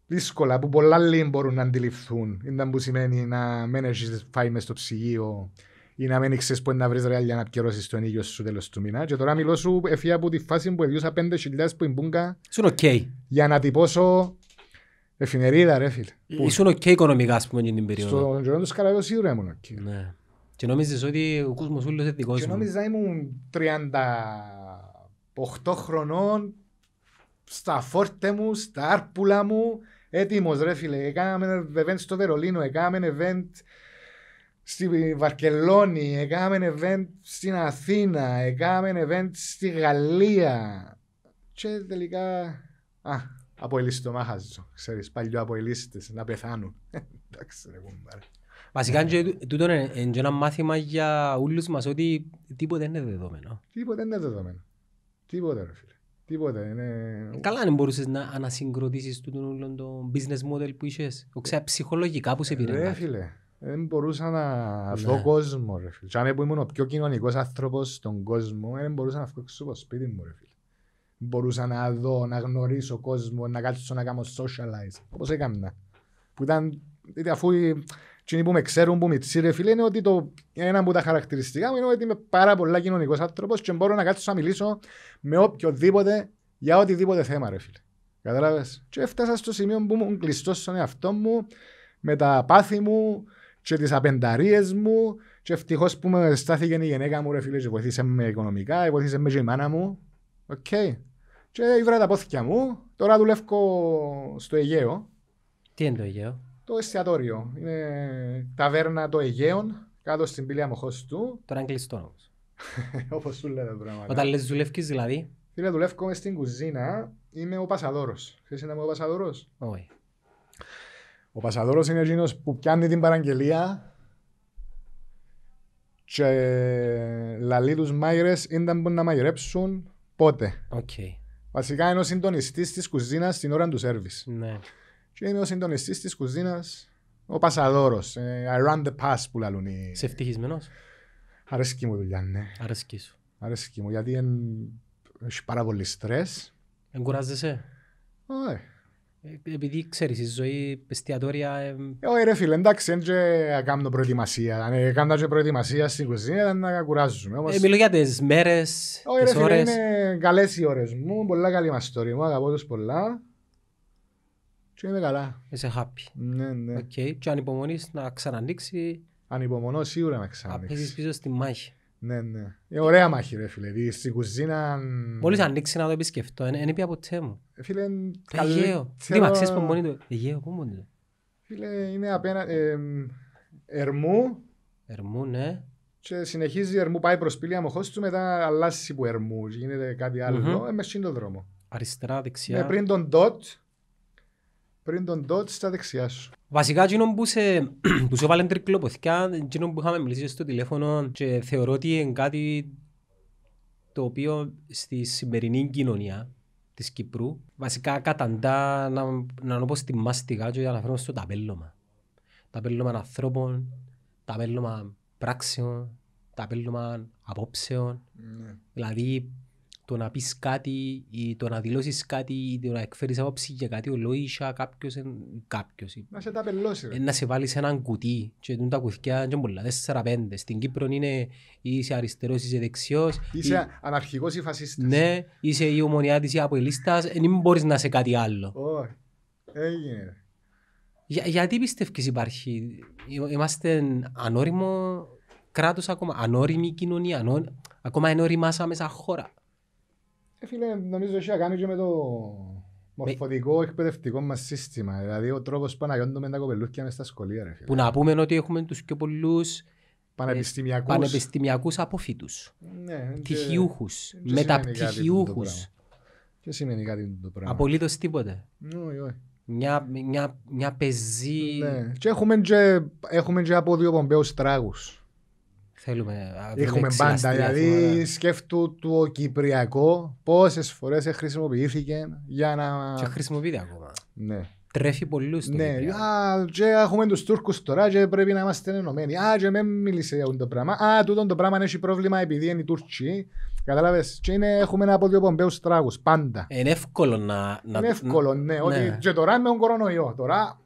δύσκολα που πολλά λίγοι μπορούν να αντιληφθούν. Ήταν που σημαίνει να μην έχεις φάει μες στο ψυγείο ή να μην ξέρεις πού να βρεις ρεάλ να πιερώσεις τον ίδιο σου τέλος του μήνα. Και τώρα μιλώ σου έφυγα από τη φάση που έδιωσα 5.000 που μπούγκα okay. για να τυπώσω εφημερίδα ρε φίλε. Ήσουν οκ okay οικονομικά ας πούμε την περίοδο. Στον γεγονός του σίγουρα ήμουν οκ. Okay. Ναι. Και νόμιζες ότι ο κόσμος ούλος είναι δικός μου. Και νόμιζα ήμουν 38 χρονών στα φόρτε μου, στα άρπουλα μου, έτοιμος ρε φίλε. Έκαναμε event στο Βερολίνο, έκαναμε event στη Βαρκελόνη, έκαναμε event στην Αθήνα, έκαναμε event στη Γαλλία. Και τελικά, α, το μάχαζο, ξέρεις, παλιό αποελίστες, να πεθάνουν. Εντάξει ρε Βασικά και τούτο είναι ένα μάθημα για όλους μας ότι τίποτε είναι δεδομένο. Τίποτε είναι δεδομένο. Τίποτε ρε φίλε. Τίποτε είναι... Καλά αν μπορούσες να ανασυγκροτήσεις το business model που είχες. Ξέρω ψυχολογικά που σε πήρε. Ρε φίλε. Δεν μπορούσα να δω ναι. κόσμο ρε φίλε. αν ήμουν ο πιο κοινωνικός άνθρωπος στον κόσμο, δεν μπορούσα να βγω το σπίτι μου ρε φίλε. Μπορούσα να δω, να γνωρίσω κόσμο, να κάτσω να κάνω socialize. Πώ έκανα. Που ήταν, αφού και που με ξέρουν που με τσίρε φίλε είναι ότι το, ένα από τα χαρακτηριστικά μου είναι ότι είμαι πάρα πολλά κοινωνικός άνθρωπος και μπορώ να κάτσω να μιλήσω με οποιοδήποτε για οτιδήποτε θέμα ρε φίλε. Κατάλαβες. Και έφτασα στο σημείο που μου κλειστό στον εαυτό μου με τα πάθη μου και τις απενταρίες μου και ευτυχώς που με στάθηκε η γυναίκα μου ρε φίλε και βοηθήσε με οικονομικά, βοηθήσε με και η μάνα μου. Οκ. Okay. Και ήβρα τα πόθηκια μου. Τώρα δουλεύω στο Αιγαίο. Τι είναι το Αιγαίο? το εστιατόριο. Είναι ταβέρνα το Αιγαίων, κάτω στην πύλη αμοχώ του. Τώρα είναι κλειστό όμως. Όπως σου λέτε πράγματα. Όταν λες δουλεύει, δηλαδή. Φίλε, δουλεύω στην κουζίνα, είμαι ο Πασαδόρος. Ξέρεις να είμαι ο Πασαδόρος. Όχι. Ο Πασαδόρος είναι εκείνος που πιάνει την παραγγελία και λαλεί τους μάγειρες ήταν που να μαγειρέψουν πότε. Okay. Βασικά είναι ο συντονιστής της κουζίνας στην ώρα του σερβι. Ναι. Και είμαι ο συντονιστής της κουζίνας, ο Πασαδόρο. Ε, I run the pass που λαλούν οι. Σε ευτυχισμένος. Αρέσκει μου δουλειά, ναι. Αρέσκει σου. Αρέσκει μου, γιατί εν... έχει πάρα πολύ στρε. Εγκουράζεσαι. Όχι. Ε, επειδή ξέρεις, η ζωή, εστιατόρια... Ε, όχι ρε φίλε, εντάξει, δεν κάνω προετοιμασία. Αν κάνω και προετοιμασία στην κουζίνα, να κουράζουμε. Όμως... Ε, μιλώ για τις μέρες, τις ώρες. Όχι ρε φίλε, είναι καλές οι ώρες μου, πολλά καλή μας ιστορία Μου αγαπώ τους πολλά και είμαι καλά. Είσαι happy. Ναι, ναι. Okay. Και ανυπομονείς να ξανανοίξει. Ανυπομονώ σίγουρα να ξανανοίξει. Απέζεις πίσω στη μάχη. Ναι, ναι. Ε, ωραία μάχη ρε φίλε. Δηλαδή, στην κουζίνα... Μόλις ανοίξει να το επισκεφτώ. Εν είπε από τσέ μου. Ε, φίλε, Αιγαίο. Τι μα που μόνοι του. Φίλε, είναι απέναντι... Ε, ερμού. Ερμού, ναι. Και συνεχίζει ερμού, πάει προς πύλη αμοχώς του, μετά αλλάζει που ερμού. Γίνεται κάτι άλλο. Mm-hmm. Ε, δρόμο. Αριστερά, δεξιά. Ε, πριν τον ντότ, πριν τον Dodge στα δεξιά σου. Βασικά, εκείνο που σε, που σε βάλει τρικλοποθηκιά, εκείνο που είχαμε μιλήσει στο τηλέφωνο και θεωρώ ότι είναι κάτι το οποίο στη σημερινή κοινωνία της Κυπρού βασικά καταντά να, να νομίζω στη μάστιγα και αναφέρομαι στο ταπέλωμα. Ταπέλωμα ανθρώπων, ταπέλωμα πράξεων, ταπέλωμα απόψεων. Ναι. Δηλαδή, το να πεις κάτι ή το να δηλώσεις κάτι ή το να εκφέρεις άποψη για κάτι ο Λόησα κάποιος είναι κάποιος. Να σε ταπελώσει. Ε, να σε βάλεις έναν κουτί και τα κουθιά και πολλά, τέσσερα πέντε. Στην Κύπρο είναι είσαι αριστερός, είσαι δεξιός. Είσαι ή... αναρχικός ή φασίστας. Ναι, είσαι η ομονιάτης ή αποελίστας, δεν μην μπορείς να είσαι κάτι άλλο. Όχι, έγινε. Για, γιατί πιστεύεις υπάρχει, ε, είμαστε ανώριμο κράτος ακόμα, ανώριμη κοινωνία, ανώ... ακόμα ενώριμάσαμε μέσα χώρα. Ε, φίλε, νομίζω έχει να κάνει και με το μορφωτικό εκπαιδευτικό μας σύστημα. Δηλαδή ο τρόπος που αναγιώνουμε τα κοπελούκια μέσα στα σχολεία. Ρε, Που να πούμε ότι έχουμε τους πιο πολλούς πανεπιστημιακούς, ε, πανεπιστημιακούς αποφύτους, ναι, τυχιούχους, και, Τι σημαίνει κάτι το πράγμα. Απολύτως τίποτε. Όχι, όχι. Μια, μια, μια πεζή... Ναι. Και έχουμε και, έχουμε και από δύο πομπέους τράγους. Θέλουμε, Έχουμε πάντα. Δηλαδή, σκέφτου το Κυπριακό πόσες φορές χρησιμοποιήθηκε για να. Και χρησιμοποιείται ακόμα. Ναι. Τρέφει πολλούς. Ναι, α, και έχουμε τους Τούρκους τώρα και πρέπει να είμαστε ενωμένοι. Α, και με μίλησε για το πράγμα. Α, τούτο το πράγμα έχει πρόβλημα επειδή είναι οι Τούρκοι. Κατάλαβες. Και είναι, έχουμε ένα από δύο Πομπέου τράγους πάντα. Είναι εύκολο να. να... Είναι εύκολο, ναι. ναι. Ότι, ναι. και τώρα με τον κορονοϊό. Τώρα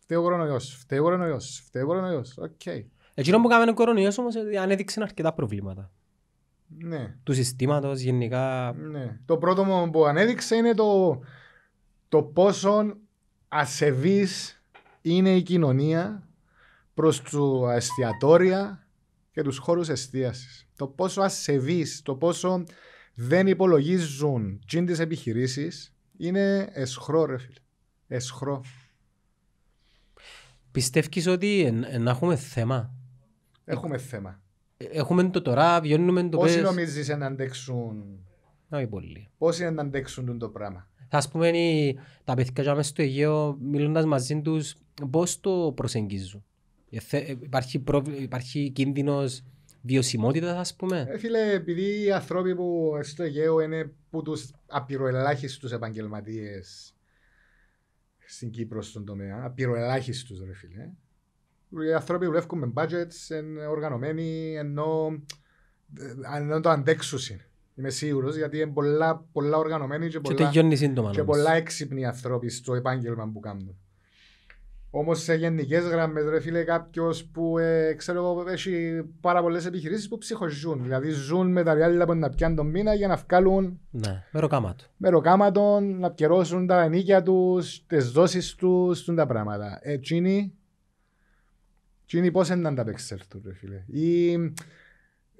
φταίει ο κορονοϊός. Φταίει ο κορονοϊός. Φταίει ο κορονοϊός. Οκ. Okay. Εκείνο που κάνει ο κορονοϊός όμως ε, ανέδειξε αρκετά προβλήματα. Ναι. Του συστήματος γενικά. Ναι. Το πρώτο που ανέδειξε είναι το, το πόσο ασεβής είναι η κοινωνία προς του εστιατόρια και τους χώρους εστίασης. Το πόσο ασεβείς, το πόσο δεν υπολογίζουν τζιν τις επιχειρήσεις είναι εσχρό ρε φίλε. Εσχρό. Πιστεύεις ότι να έχουμε θέμα Έχουμε θέμα. Ε, έχουμε το τώρα, βιώνουμε το πέρα. Πόσοι νομίζεις να αντέξουν... Όχι πολύ. Πόσοι να αντέξουν το πράγμα. Θα πούμε τα παιδιά μέσα στο Αιγαίο, μιλώντας μαζί τους πώς το προσεγγίζουν. Ε, ε, υπάρχει, προβ... υπάρχει κίνδυνος βιωσιμότητας, ας πούμε. Ε, φίλε, επειδή οι άνθρωποι που στο Αιγαίο είναι που τους απειροελάχιστους επαγγελματίες στην Κύπρο στον τομέα, απειροελάχιστους, ρε φίλε. Οι άνθρωποι δουλεύουν με budgets, είναι οργανωμένοι, ενώ, ε, ενώ το αντέξουσιν. Είμαι σίγουρος γιατί είναι πολλά, πολλά οργανωμένοι και πολλά, και, σύντομα, και πολλά έξυπνοι άνθρωποι στο επάγγελμα που κάνουν. Όμως σε γενικές γραμμές, ρε φίλε, κάποιος που ε, ξέρω εγώ, έχει πάρα πολλές επιχειρήσεις που ψυχοζούν. Δηλαδή ζουν με τα διάλειμμα που να πιάνουν τον μήνα για να βγάλουν. Ναι, μεροκάματο. Μεροκάματο, να πιερώσουν τα ενίκια τους, τις δόσεις τους, τα πράγματα. είναι τι είναι πώς να τα ρε φίλε. Ή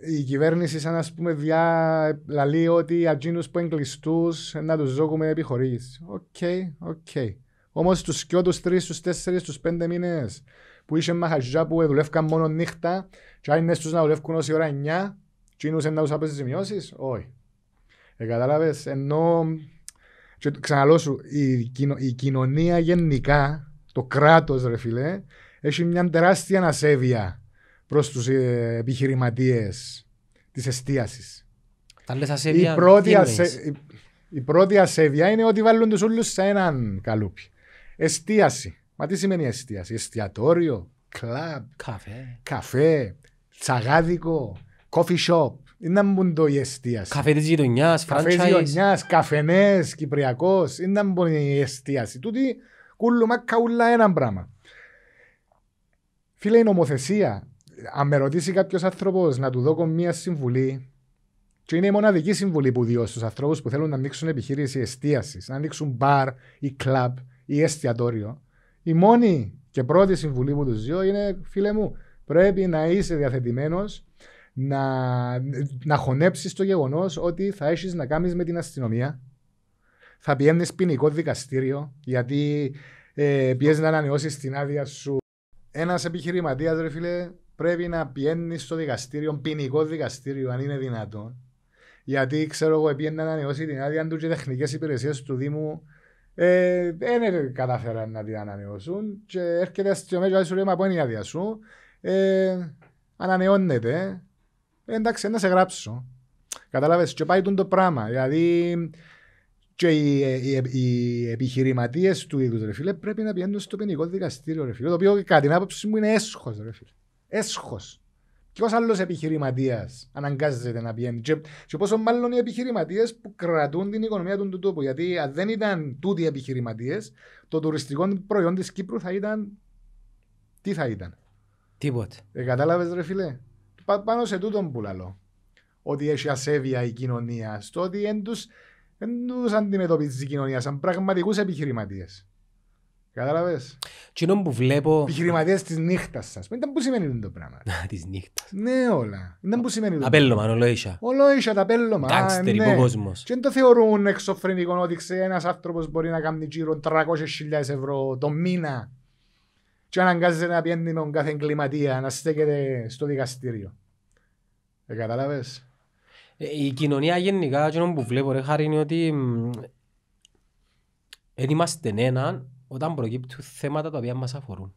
η κυβέρνηση σαν να πούμε διά, λαλεί ότι ατζίνους που είναι κλειστούς να τους ζώγουμε επιχορήγηση. Οκ, okay, οκ. Okay. Όμως τους στου τους τρεις, τους τέσσερις, τους πέντε μήνες που είσαι μαχαζιά που δουλεύκαν μόνο νύχτα και αν είναι στους να δουλεύκουν όση ώρα εννιά, και να τους άπεσες ζημιώσεις, όχι. Ε, κατάλαβες, ενώ και ξαναλώ η, η κοινωνία γενικά, το κράτος ρε φίλε, έχει μια τεράστια ανασέβεια προς τους ε, επιχειρηματίες της εστίασης. Τα ασέβεια, η πρώτη, ασέ... πρώτη ασέβεια είναι ότι βάλουν τους όλου σε έναν καλούπι. Εστίαση. Μα τι σημαίνει εστίαση, εστιατόριο, κλαμπ, καφέ, καφέ τσαγάδικο, coffee shop. Είναι να μπουν το η εστίαση. Καφέ της γειτονιάς, Καφέ της γειτονιάς, καφενές, κυπριακός. Είναι να μπουν η εστίαση. Τούτη κούλουμα καούλα ένα πράγμα. Φίλε, η νομοθεσία. Αν με ρωτήσει κάποιος άνθρωπος να του δώσω μία συμβουλή, και είναι η μοναδική συμβουλή που δίνω στους ανθρώπους που θέλουν να ανοίξουν επιχείρηση εστίασης, να ανοίξουν μπαρ ή κλαμπ ή εστιατόριο. Η μόνη και πρώτη συμβουλή που τους δίνω είναι, φίλε μου, πρέπει να είσαι διαθετημένος να, να χωνέψεις το γεγονός ότι θα έχεις να κάνεις με την αστυνομία. Θα πιένει ποινικό δικαστήριο, γιατί ε, πιέζεις να ανανεώσεις την άδεια σου ένας επιχειρηματίας, ρε φίλε, πρέπει να πιένεις στο δικαστήριο, ποινικό δικαστήριο, αν είναι δυνατόν. Γιατί ξέρω εγώ, πιένει να ανανεώσει την άδεια του και τεχνικές υπηρεσίες του Δήμου ε, δεν καταφέραν να την ανανεώσουν. Και έρχεται στο μέσο σου λέει: Μα πού είναι η άδεια σου. Ε, ανανεώνεται. Ε, εντάξει, να σε γράψω. Κατάλαβες, και πάει το πράγμα. Δηλαδή, και οι, ε, οι, ε, οι επιχειρηματίες του είδους, ρε φίλε, πρέπει να πηγαίνουν στο ποινικό δικαστήριο, ρε φίλε. Το οποίο κατά την άποψή μου είναι έσχος, ρε φίλε. Έσχος. Ποιο άλλος επιχειρηματίας αναγκάζεται να πηγαίνει. Και, και πόσο μάλλον οι επιχειρηματίες που κρατούν την οικονομία του τόπου. Γιατί αν δεν ήταν τούτοι οι επιχειρηματίες, το τουριστικό προϊόν της Κύπρου θα ήταν. Τι θα ήταν. Τίποτε. Ε, Κατάλαβες, ρε φίλε. Πάνω σε τούτον που λαλώ. Ότι έχει ασέβεια η κοινωνία, στο ότι εν τους δεν τους αντιμετωπίζει η κοινωνία σαν πραγματικούς επιχειρηματίες. Κατάλαβες. Τι είναι που βλέπω... Επιχειρηματίες της νύχτας σας. Ήταν που σημαίνει το πράγμα. της νύχτας. Ναι όλα. Ήταν που σημαίνει το πράγμα. Απέλλωμα, ολόησια. Ολόησια, τα απέλλωμα. Τάξτερ, ναι. υποκόσμος. Και δεν το θεωρούν εξωφρενικό ότι ένας άνθρωπος μπορεί να κάνει γύρω 300.000 ευρώ το μήνα και αναγκάζεται να πιένει με τον κάθε εγκληματία να στέκεται στο δικαστήριο. Ε, καταλάβες. Η κοινωνία γενικά, εκείνο που βλέπω ρε χάρη είναι ότι δεν είμαστε ένα όταν προκύπτουν θέματα τα οποία μας αφορούν.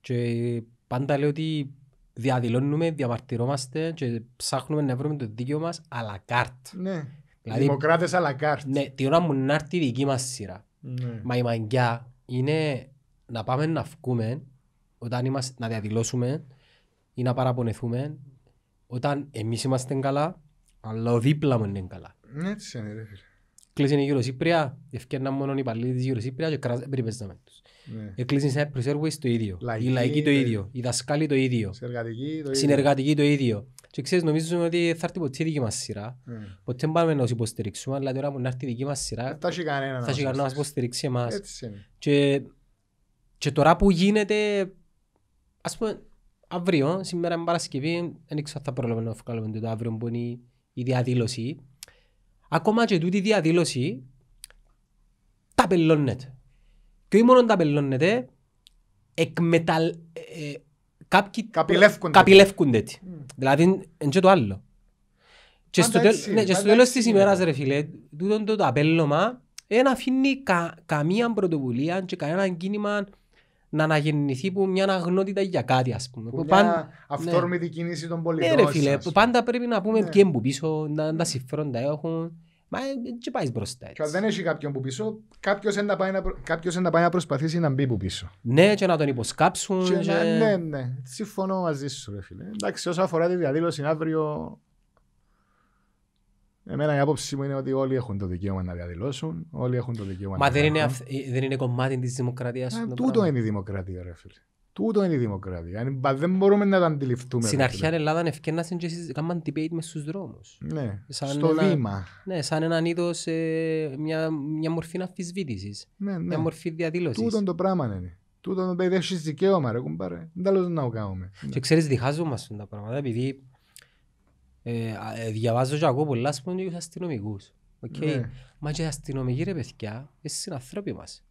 Και πάντα λέω ότι διαδηλώνουμε, διαμαρτυρόμαστε και ψάχνουμε να βρούμε το δίκαιο μας à la carte. Ναι. Δηλαδή, Δημοκράτες à la carte. Ναι, την ώρα μου να έρθει η δική μας σειρά. Ναι. Μα η μαγκιά είναι να πάμε να βγούμε όταν είμαστε, να διαδηλώσουμε ή να παραπονεθούμε όταν εμείς είμαστε καλά αλλά ο δίπλα μου είναι καλά. Έτσι είναι, ρε φίλε. Κλείσαν η Eurosύπρια, ευκαιρνά μόνο οι παλιοί της Eurosύπρια και κράζαν περιπέζαμε τους. Ναι. Εκλείσαν σε Cyprus Airways το ίδιο, οι λαϊκοί το ίδιο, οι δασκάλοι το ίδιο, συνεργατικοί το ίδιο. Και ξέρεις, νομίζουμε ότι θα έρθει ποτέ η δική μας σειρά. Ναι. Ποτέ πάμε να τους υποστηρίξουμε, αλλά τώρα που να έρθει η δική μας σειρά ε, θα έχει κανένα να μας υποστηρίξει εμάς. Και τώρα που γίνεται, ας πούμε, αύριο, σήμερα είναι Παρασκευή, δεν ξέρω αν θα προλαβαίνω να βγάλουμε το αύριο που είναι η διαδήλωση, ακόμα και τούτη διαδήλωση ταπελώνεται. Και όχι μόνο ταπελώνεται, εκμεταλ... Ε, ε, κάποιοι καπηλεύκονται. καπηλεύκονται. Mm. Δηλαδή, είναι το άλλο. Και στο, τέλος, ναι, και στο τέλος της ημέρας, ρε φίλε, τούτο το ταπελώμα δεν αφήνει κα, καμία πρωτοβουλία και κανένα κίνημα να αναγεννηθεί που μια αναγνότητα για κάτι, ας πούμε. Που μια πάν... αυθόρμητη ναι. κίνηση των πολιτών. Ναι, ρε φίλε, που πάντα πρέπει να πούμε ναι. ποιοι που πίσω, να, τα συμφέροντα έχουν. Μα δεν πάει μπροστά έτσι. Και δεν έχει κάποιον που πίσω, κάποιος να πάει να, προ... πάει να προσπαθήσει να μπει που πίσω. Ναι, και να τον υποσκάψουν. Και, και... Ναι, ε. ναι, ναι. Συμφωνώ μαζί σου, ρε φίλε. Εντάξει, όσο αφορά τη διαδήλωση αύριο, Εμένα η άποψή μου είναι ότι όλοι έχουν το δικαίωμα να διαδηλώσουν, όλοι έχουν το δικαίωμα Μα να δεν, είναι αυ... Ε, δεν είναι κομμάτι της δημοκρατίας. Τούτο πράγμα. είναι η δημοκρατία, ρε φίλε. Τούτο είναι η δημοκρατία. Αν, δεν μπορούμε να τα αντιληφθούμε. Στην αρχή η Ελλάδα ευκαιρνάσαν και εσείς κάναν debate μες στους δρόμους. Ναι, σαν στο ένα, βήμα. Ναι, σαν έναν είδος, ε, μια, μια μορφή αμφισβήτησης. Ναι, ναι. Μια ναι. μορφή διαδήλωσης. Τούτο το πράγμα είναι. Τούτο το παιδί έχει δικαίωμα ρε κουμπάρε. Δεν τα λέω να το κάνουμε. Και ξέρεις διχάζομαστε τα πράγματα επειδή ε, διαβάζω και ακούω πολλά σπονδί για τους αστυνομικούς. Okay. Ναι. Μα και οι αστυνομικοί ρε παιδιά, εσείς είναι ανθρώποι μας.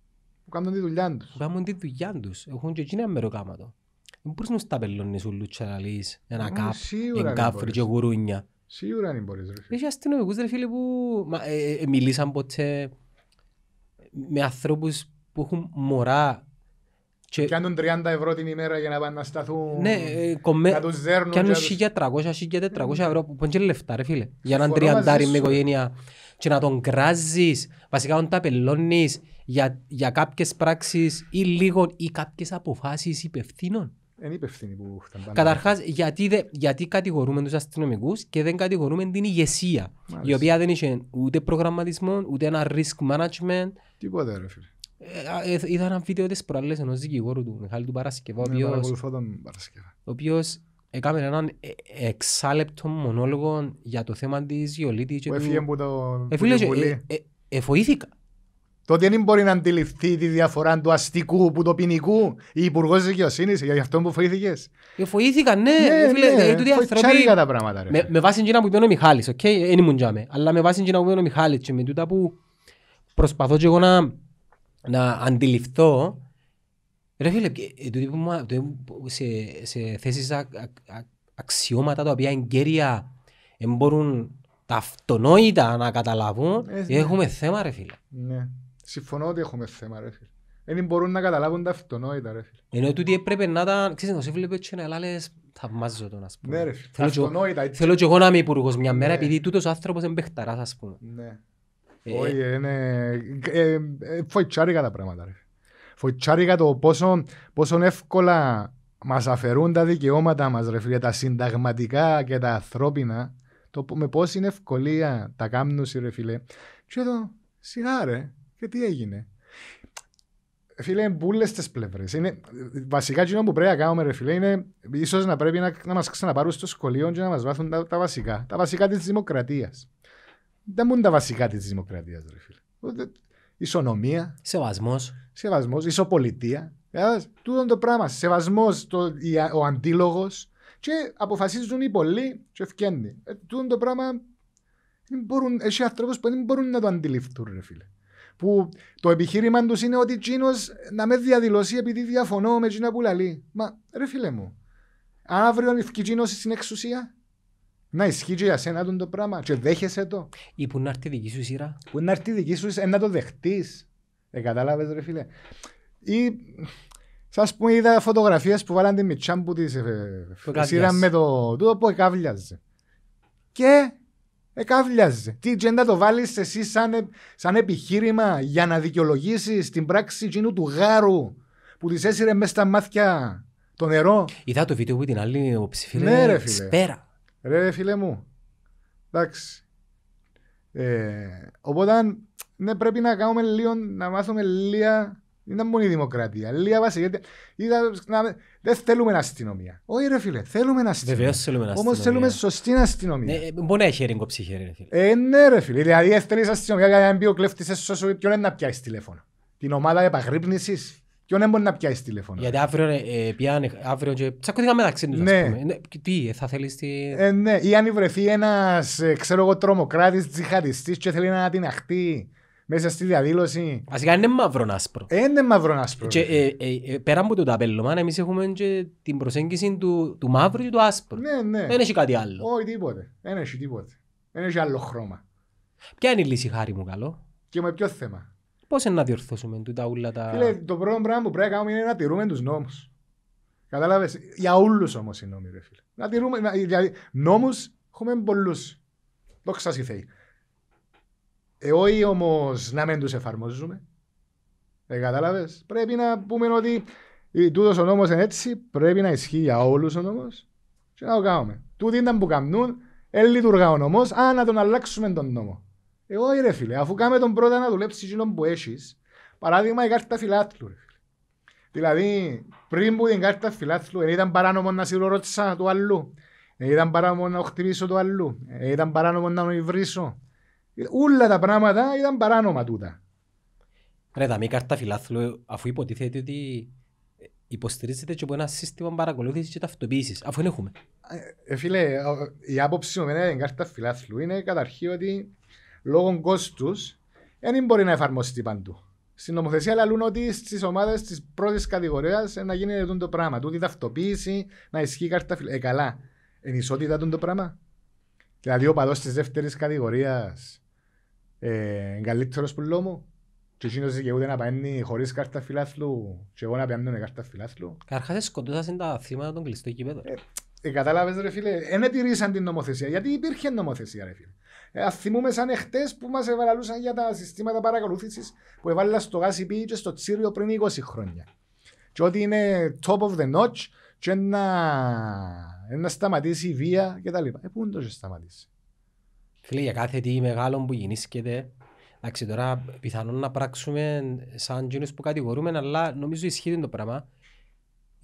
Που κάνουν τη δουλειά τους. Που κάνουν τη δουλειά τους. Έχουν και εκείνα μεροκάματο. Δεν μπορείς να σταπελώνεις ούλου ούλους και να λύσεις ένα κάπ, καφρι και γουρούνια. Σίγουρα δεν μπορείς ρε φίλε. Έχει αστυνομικούς ρε φίλε που μα, ε, ε, μιλήσαν ποτέ με ανθρώπους που έχουν μωρά και... Πιάνουν 30 ευρώ την ημέρα για να επανασταθούν, να ναι, ε, κομμέ... να τους δέρνουν. Πιάνουν 1.300-1.400 ευρώ, που είναι λεφτά ρε φίλε. Για έναν τριαντάρι με οικογένεια και να τον κράζεις, βασικά να τα απελώνεις για, για κάποιες πράξεις ή λίγο ή κάποιες αποφάσεις υπευθύνων. Είναι υπευθύνοι που φτάνουν. Καταρχάς, γιατί, γιατί κατηγορούμε τους αστυνομικούς και δεν κατηγορούμε την ηγεσία, Μάλιστα. η οποία δεν είχε ούτε προγραμματισμό, ούτε ένα risk management. Τίποτα, ρε φίλε. Ε, ε, είδα ένα βίντεο της προάλλης ενός δικηγόρου του Μιχάλη του Παρασκευά, ο ναι, οποίος, ο οποίος έκαμε έναν ε, εξάλεπτο μονόλογο για το θέμα της γεωλίτης... Που έφυγε από το Βουλή. Εφοήθηκα. Τότε δεν μπορεί να αντιληφθεί τη διαφορά του αστικού που το ποινικού η Υπουργός Δικαιοσύνης για αυτό που φοήθηκες. Φοήθηκα, ναι, ναι, ναι. τα πράγματα. Ρε. Με, με βάση την που είπε ο Μιχάλης, οκ, okay? δεν ήμουν τζάμε. Αλλά με βάση εκείνα που είπε ο Μιχάλης, και με τούτα που προσπαθώ και εγώ να, να αντιληφθώ Ρε φίλε, ε, το σε, σε θέσεις α, α, αξιώματα τα οποία εγκαίρια μπορούν τα αυτονόητα να καταλάβουν, ε, ναι. έχουμε ναι. θέμα ρε φίλε. Ναι, συμφωνώ ότι έχουμε θέμα ρε φίλε. Δεν μπορούν να καταλάβουν τα αυτονόητα ρε φίλε. Ενώ τούτοι έπρεπε να ήταν, ξέρεις, εγώ σε βλέπω έτσι να λες θαυμάζω τον ας πούμε. Ναι ρε φίλε, αυτονόητα. Θέλω και εγώ να είμαι υπουργός μια μέρα ναι. επειδή τούτος άνθρωπος είναι παιχταράς ας πούμε. Ναι. Ε, Όχι, ε. είναι ε, φοητσάρικα τα πράγματα. Φοητσάρικα το πόσο εύκολα μας αφαιρούν τα δικαιώματα μας, ρε φίλε, τα συνταγματικά και τα ανθρώπινα, το, με πόση ευκολία τα κάμνουν, ρε φίλε. Και εδώ, σιγά ρε, και τι έγινε. Φίλε, είναι μπουλε τις πλευρές. Βασικά, είναι που πρέπει να κάνουμε, ρε φίλε, είναι ίσως να πρέπει να, να μας ξαναπάρουν στο σχολείο και να μας βάθουν τα, τα βασικά. Τα βασικά της δημοκρατίας δεν μου είναι τα βασικά της δημοκρατίας, ρε φίλε. Ισονομία. Σεβασμός. Σεβασμός. Ισοπολιτεία. Ε, τούτο το πράγμα. Σεβασμός, ο αντίλογος. Και αποφασίζουν οι πολλοί και ευκένει. τούτο το πράγμα. Μπορούν, έχει ανθρώπους που δεν μπορούν να το αντιληφθούν, ρε φίλε. Που το επιχείρημα τους είναι ότι Τζίνο να με διαδηλώσει επειδή διαφωνώ με Τζίνα που λαλεί. Μα ρε φίλε μου, αύριο Τζίνο στην εξουσία, να ισχύει και για σένα τον το πράγμα και δέχεσαι το. Ή που να έρθει δική σου σειρά. Που να έρθει δική σου σειρά, ε, να το δεχτείς. Δεν κατάλαβες ρε φίλε. Ή σας πούμε είδα φωτογραφίες που βάλαν τη μητσά που τη ε, ε, σειρά με το τούτο που εκάβλιαζε. Και εκάβλιαζε. Τι τζέντα το βάλεις εσύ σαν, σαν επιχείρημα για να δικαιολογήσεις την πράξη εκείνου του γάρου που της έσυρε μέσα στα μάτια το νερό. Είδα το βίντεο που την άλλη ο ψηφίλε ναι, ρε, φίλε. σπέρα. Ρε φίλε μου, εντάξει. Ε, οπότε ναι, πρέπει να κάνουμε λίγο, να μάθουμε λίγα. είναι μόνο η δημοκρατία. Λίγα να, Δεν θέλουμε αστυνομία. Όχι, ρε φίλε, θέλουμε αστυνομία. Βεβαίως θέλουμε αστυνομία. Όμω θέλουμε σωστή αστυνομία. Ναι, μπορεί να έχει ρίγκο ψυχή, ρε φίλε. Ε, ναι, ρε φίλε. Δηλαδή, θέλει αστυνομία για να μπει ο κλέφτης σε σώσο, ποιον είναι να πιάσεις τηλέφωνο. Την ομάδα επαγρύπνησης. Και δεν μπορεί να πιάσει τηλέφωνο. Γιατί αύριο ε, ε πιάνε, αύριο και τσακωθήκαμε μεταξύ τους ναι. ναι τι, ε, θα θέλεις. Ε, ναι, ή αν βρεθεί ένας ε, ξέρω εγώ, τρομοκράτης, και θέλει να την αχτεί μέσα στη διαδήλωση. Βασικά είναι μαύρο άσπρο. Ε, είναι μαύρο άσπρο. Και, ε, ε, πέρα από το ταπέλωμα, εμείς έχουμε και την προσέγγιση του, του μαύρου και του άσπρου. Ναι, ναι. Δεν έχει κάτι άλλο. Όχι τίποτε. Δεν έχει τίποτε. Δεν έχει άλλο χρώμα. Ποια είναι η λύση χάρη μου καλό. Και με ποιο θέμα. Πώς να διορθώσουμε τούτα ούλα τα. Φίλε, το πρώτο πράγμα που πρέπει να κάνουμε είναι να τηρούμε τους νόμους. Κατάλαβες. Για όλους όμως οι νόμοι, ρε φίλε. Να τηρούμε. Να, δηλαδή, νόμους έχουμε πολλούς. Δόξα τω θεοί. Ε, όχι όμως να μην τους εφαρμόζουμε. Ε, κατάλαβες. Πρέπει να πούμε ότι τούτος ο νόμος είναι έτσι. Πρέπει να ισχύει για όλους ο νόμος. Και να το κάνουμε. Τούτοι ήταν που καμνούν. Ε, λειτουργά ο νόμος. Α, να τον αλλάξουμε τον νόμο. Εγώ ρε φίλε, αφού κάνουμε τον πρώτα να δουλέψεις εκείνον που έχεις, παράδειγμα η κάρτα φιλάθλου. Ρε. Δηλαδή, πριν που την κάρτα φιλάθλου, δεν ήταν παράνομο να σειρορώτησα του αλλού. Δεν ήταν παράνομο να χτυπήσω του αλλού. Δεν ήταν παράνομο να νοηβρίσω. Όλα τα πράγματα ήταν παράνομα τούτα. Ρε, τα μη κάρτα φιλάθλου, αφού υποτίθεται ότι υποστηρίζεται και από ένα σύστημα παρακολούθησης και ταυτοποίησης, αφού δεν έχουμε. Ε, ε, φίλε, η άποψη μου με την κάρτα φιλάθλου είναι καταρχήν ότι λόγω κόστου δεν μπορεί να εφαρμοστεί παντού. Στην νομοθεσία λαλούν ότι στις ομάδες της πρώτης κατηγορίας να γίνει το πράγμα. Τούτη ταυτοποίηση, να ισχύει κάρτα φιλ... Ε, καλά. Εν ισότητα το πράγμα. Δηλαδή, ο παδός της δεύτερης κατηγορίας ε, καλύτερος που λόγω και εκείνος δικαιούται να παίρνει χωρίς κάρτα φιλάθλου και εγώ να παίρνω με κάρτα φιλάθλου. Καρχάς σκοτώσαν τα θύματα των κλειστών κυπέδων. Ε, ε, ρε φίλε, δεν τηρήσαν την νομοθεσία, γιατί υπήρχε νομοθεσία ρε φίλε. Ε, θυμούμε σαν εχθές που μας ευαλούσαν για τα συστήματα παρακολούθησης που έβαλα στο ΓΑΣΥΠΗ και στο Τσίριο πριν 20 χρόνια. Και ότι είναι top of the notch και να, να σταματήσει η βία κτλ. Ε, πού είναι το σταματήσει. Φίλε, για κάθε τι μεγάλο που γεννήσκεται, εντάξει τώρα πιθανόν να πράξουμε σαν γίνους που κατηγορούμε, αλλά νομίζω ισχύει το πράγμα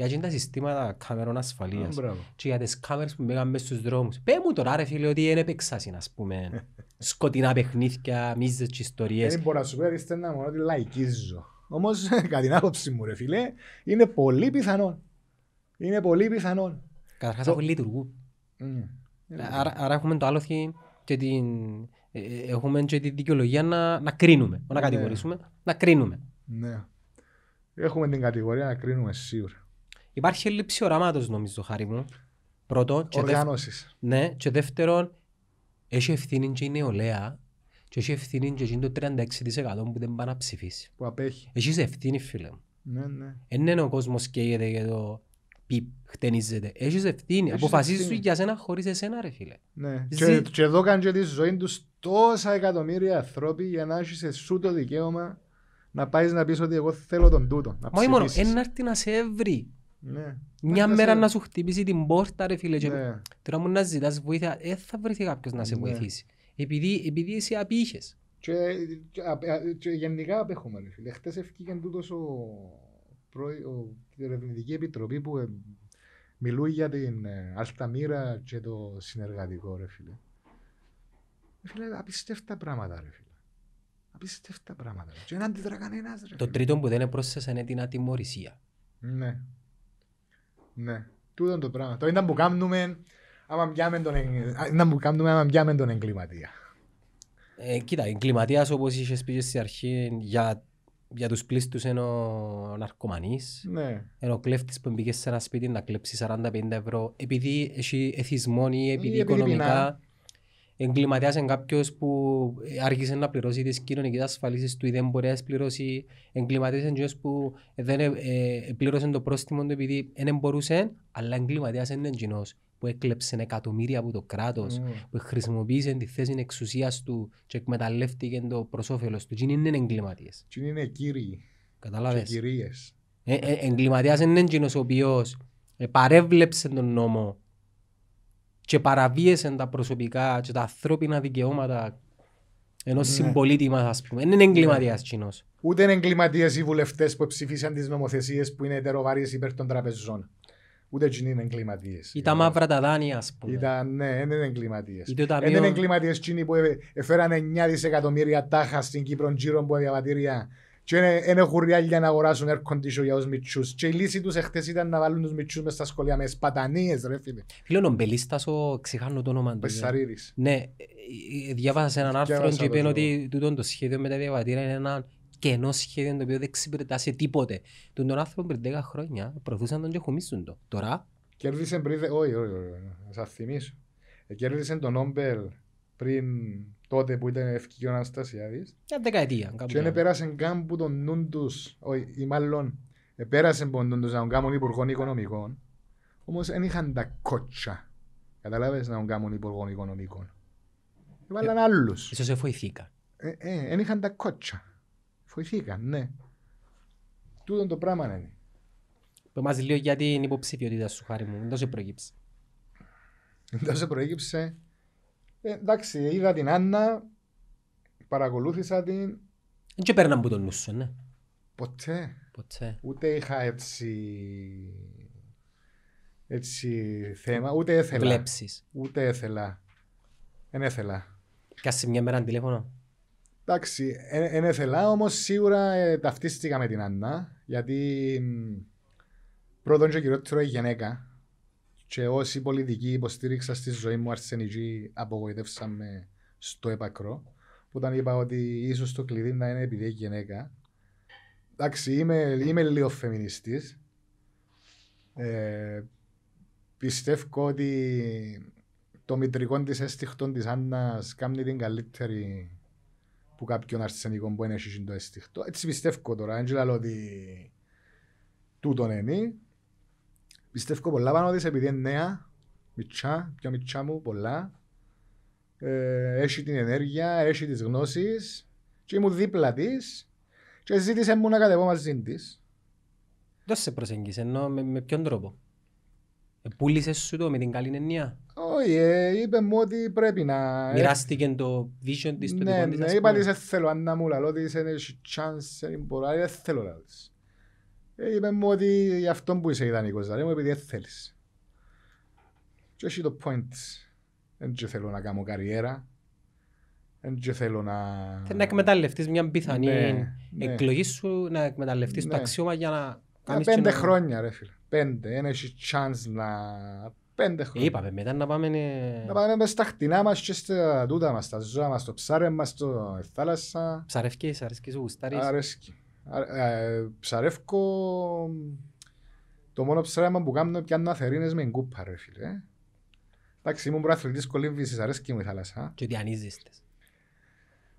για τα συστήματα κάμερων ασφαλείας και για τις κάμερες που μπήκαν μέσα στους δρόμους. Πέ μου τώρα ρε φίλε ότι είναι επεξάσιν ας πούμε σκοτεινά παιχνίδια, μίζες και ιστορίες. Δεν μπορώ να σου πω να μόνο ότι λαϊκίζω. Όμως κατά την άποψη μου ρε φίλε είναι πολύ πιθανό. Είναι πολύ πιθανό. Καταρχάς το... λειτουργού. Άρα, έχουμε το άλλο και την... Ε, ε, έχουμε και τη δικαιολογία να, να κρίνουμε, να ναι. κατηγορήσουμε, να κρίνουμε. Ναι. Έχουμε την κατηγορία να κρίνουμε σίγουρα. Υπάρχει έλλειψη οραμάτος νομίζω χάρη μου. Πρώτον. οργάνωσης. Ναι. Και δεύτερον, έχει ευθύνη και η νεολαία και έχει ευθύνη και είναι το 36% που δεν πάει να ψηφίσει. Που απέχει. Έχεις ευθύνη φίλε μου. Ναι, ναι. Εν είναι ο κόσμος καίγεται για το πιπ, χτενίζεται. Έχεις ευθύνη. Αποφασίζεις για σένα χωρίς εσένα ρε φίλε. Ναι. Ζή... Και, και εδώ κάνει τη ζωή τους τόσα εκατομμύρια ανθρώποι για να έχεις εσύ το δικαίωμα να πάεις να πεις ότι εγώ θέλω τον τούτο. μόνο, ένα έρθει να σε εύρει. Ναι. Μια μέρα να σου χτυπήσει την πόρτα, ρε φίλε. Και... Ναι. Τώρα μου να ζητάς βοήθεια, δεν θα βρεθεί κάποιος να σε ναι. βοηθήσει. Επειδή, επειδή εσύ απήχες. Και, ε, γενικά απέχουμε, ρε φίλε. Χτες έφυγε τούτος ο, η Ερευνητική Επιτροπή που ε, μιλούει για την ε, Αλταμύρα και το συνεργατικό, ρε φίλε. Ρε φίλε, απίστευτα πράγματα, ρε φίλε. Απίστευτα πράγματα. Και δεν αντιδρά ρε φίλε. Το τρίτο που δεν είναι πρόσθεσαν είναι την ατιμορρησία. Ναι. Ναι, τούτο το πράγμα. Το ήταν που κάνουμε άμα πιάμε τον, εγκληματία. Ε, κοίτα, εγκληματίας όπως είχες πει στην αρχή για για τους πλήστους είναι ο ναι. είναι που μπήκε σε ένα σπίτι να κλέψει 40-50 ευρώ επειδή έχει εθισμό ή επειδή, οικονομικά εγκληματίας είναι κάποιος που ε, άρχισε να πληρώσει τις κοινωνικές ασφαλίσεις του ή δεν μπορεί να πληρώσει. Εγκληματίας είναι κάποιος που δεν ε, ε, πλήρωσε το πρόστιμο του επειδή δεν μπορούσε, αλλά εγκληματίας είναι κοινός που έκλεψε εκατομμύρια από το κράτος, mm. που χρησιμοποίησε τη θέση εξουσίας του και εκμεταλλεύτηκε το προσώφελος του. Τι είναι εγκληματίες. Τι είναι κύριοι. ε, Εγκληματία είναι κοινός ο οποίος παρέβλεψε τον νόμο και παραβίεσαν τα προσωπικά και τα ανθρώπινα δικαιώματα ενός ναι. συμπολίτη μα, ας πούμε. Δεν είναι εγκληματίας ναι. κοινός. Ούτε είναι εγκληματίες οι βουλευτές που ψήφισαν τις νομοθεσίες που είναι ετεροβαρίες υπέρ των τραπεζών. Ούτε εκείνοι είναι εγκληματίες. Ή τα μαύρα τα δάνεια, ας πούμε. Ήταν, ναι, δεν είναι εγκληματίες. Ε, δεν είναι εγκληματίες κοινοί που έφεραν 9 δισεκατομμύρια τάχα στην Κύπρο γύρω από διαβατήρια και δεν έχουν ριάλια να αγοράσουν air condition για τους μητσούς. Και η λύση τους εχθές ήταν να βάλουν τους μητσούς μέσα στα σχολεία με σπατανίες ρε φίλε. Φίλε ο νομπελίστας, ο ξεχάνω το όνομα του. Ε. Πεσσαρίδης. Ναι, ε, διάβασα σε έναν άρθρο και είπε ότι τούτο το σχέδιο με τα διαβατήρα είναι ένα κενό σχέδιο το οποίο δεν ξυπηρετά σε τίποτε. Τον τον άνθρωπο πριν 10 χρόνια προωθούσαν τον και χωμίσουν το. Τώρα... Κέρδισε πριν... Όχι, όχι, όχι, να θυμίσω. Ε, κέρδισε τον Όμπελ πριν τότε που ήταν ευκαιρία ο Αναστασιάδης. Για ε, δεκαετία. Και δεν πέρασε καν που τον νουν τους, ή μάλλον πέρασε που τον τους να τον κάνουν υπουργών οικονομικών, όμως δεν είχαν τα κότσα. Καταλάβες να τον κάνουν υπουργών οικονομικών. Βάλαν ε, άλλους. Ίσως εφοηθήκα. Ε, ε, δεν είχαν τα κότσα. Εφοηθήκαν, ναι. Τούτο το πράγμα είναι. Το μας λέω για την υποψηφιότητα σου, χάρη μου. Δεν τόσο προκύψε. Δεν τόσο προκύψε. Ε, εντάξει, είδα την Άννα, παρακολούθησα την. Δεν και που τον νου ναι. Ποτέ. Ποτέ. Ούτε είχα έτσι έτσι θέμα, ούτε έθελα. Βλέψεις. Ούτε έθελα. Ενέθελα. έθελα. Κάση μια μέρα τηλέφωνο. Εντάξει, δεν έθελα, όμως σίγουρα ε, ταυτίστηκα με την Άννα, γιατί πρώτον και κυριότερο η γυναίκα, και όσοι πολιτικοί υποστήριξα στη ζωή μου αρσενική απογοητεύσαμε στο επακρό. Που όταν είπα ότι ίσως το κλειδί να είναι επειδή έχει γυναίκα. Εντάξει, είμαι, είμαι λίγο φεμινιστής. Ε, πιστεύω ότι το μητρικό της έστιχτον της Άννας κάνει την καλύτερη που κάποιον αρσενικό που είναι το έστιχτο. Έτσι πιστεύω τώρα. Άντζελα, ότι τούτον είναι. Πιστεύω πολλά πάνω της επειδή είναι νέα, μητσά, πιο μητσά μου, πολλά. Ε, έχει την ενέργεια, έχει τις γνώσεις και ήμουν δίπλα της και ζήτησε μου να κατεβώ μαζί της. Δεν σε προσέγγισε, ενώ με, με ποιον τρόπο. Ε, πούλησες σου το με την καλή εννοία. Όχι, ε, είπε μου ότι πρέπει να... Μοιράστηκε το vision της, ναι, Ναι, είπα της, θέλω, αν να μου λαλώ, της, είναι chance, δεν μπορώ, δεν θέλω ε, Είπε μου ότι για αυτό που είσαι ιδανικός, δηλαδή μου επειδή θέλεις. Και όχι το point. Δεν και θέλω να κάνω καριέρα. Δεν και θέλω να... Θέλω να εκμεταλλευτείς μια πιθανή ναι, ναι. εκλογή σου, να εκμεταλλευτείς ναι. το αξίωμα για να κάνεις... Για πέντε χρόνια ρε φίλε. Πέντε. Δεν έχει chance να... Πέντε χρόνια. Είπαμε μετά να πάμε... Να πάμε μες στα χτινά μας και στα τούτα μας, στα ζώα μας, στο ψάρε μας, στο θάλασσα. Ψαρευκείς, αρέσκεις, γουστάρεις. Αρέσκει. Ε, ψαρεύκω... Το μόνο ψάρεμα που κάνω πιάνω αθερίνες με γκούπα ρε φίλε. Εντάξει, ήμουν προαθλητής κολύμβησης, αρέσκει μου η θάλασσα. Και διανύζεις τις.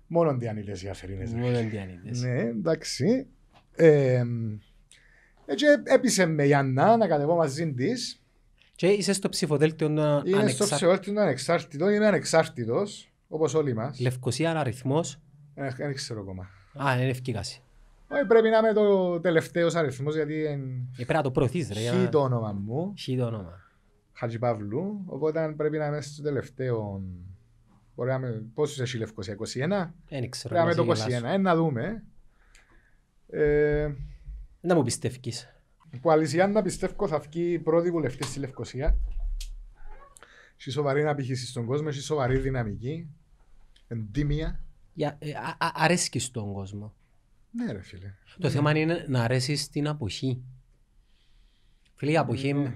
Μόνο διανύλες οι αθερίνες. Μόνο διανύλες. Ναι, εντάξει. Ε, έτσι ε, έπεισε με η Άννα να κατεβώ μαζί της. Και είσαι στο ψηφοδέλτιο να ανεξάρτητο. Είμαι στο ψηφοδέλτιο να ανεξάρτητος, είμαι ανεξάρτητος, όπως όλοι μας. Λευκοσία, αριθμός. Ε, δεν ξέρω ακόμα. Α, είναι ευκαιρία. Όχι, πρέπει να είμαι το τελευταίος αριθμός γιατί. Είναι... Ε, πρέπει να το προωθείς, ρε. Χι το όνομα μου. Χι το όνομα. Χατζηπαύλου. Οπότε πρέπει να είμαι στο τελευταίο. Μπορεί να είμαι. Πόσος είσαι Λευκοσία, 21. Δεν ξέρω. Πρέπει να είμαι το 21. Ε, να δούμε. Ε... Να μου πιστεύει. Που να πιστεύω θα βγει πρώτη βουλευτής στη Λευκοσία. Στη σοβαρή αναπηχήση στον κόσμο, στη σοβαρή δυναμική, εντύμια. Ε, Αρέσκεις στον κόσμο. Ναι, ρε φίλε. Το ναι. θέμα είναι να αρέσεις την αποχή. Φίλε, η αποχή ναι. είναι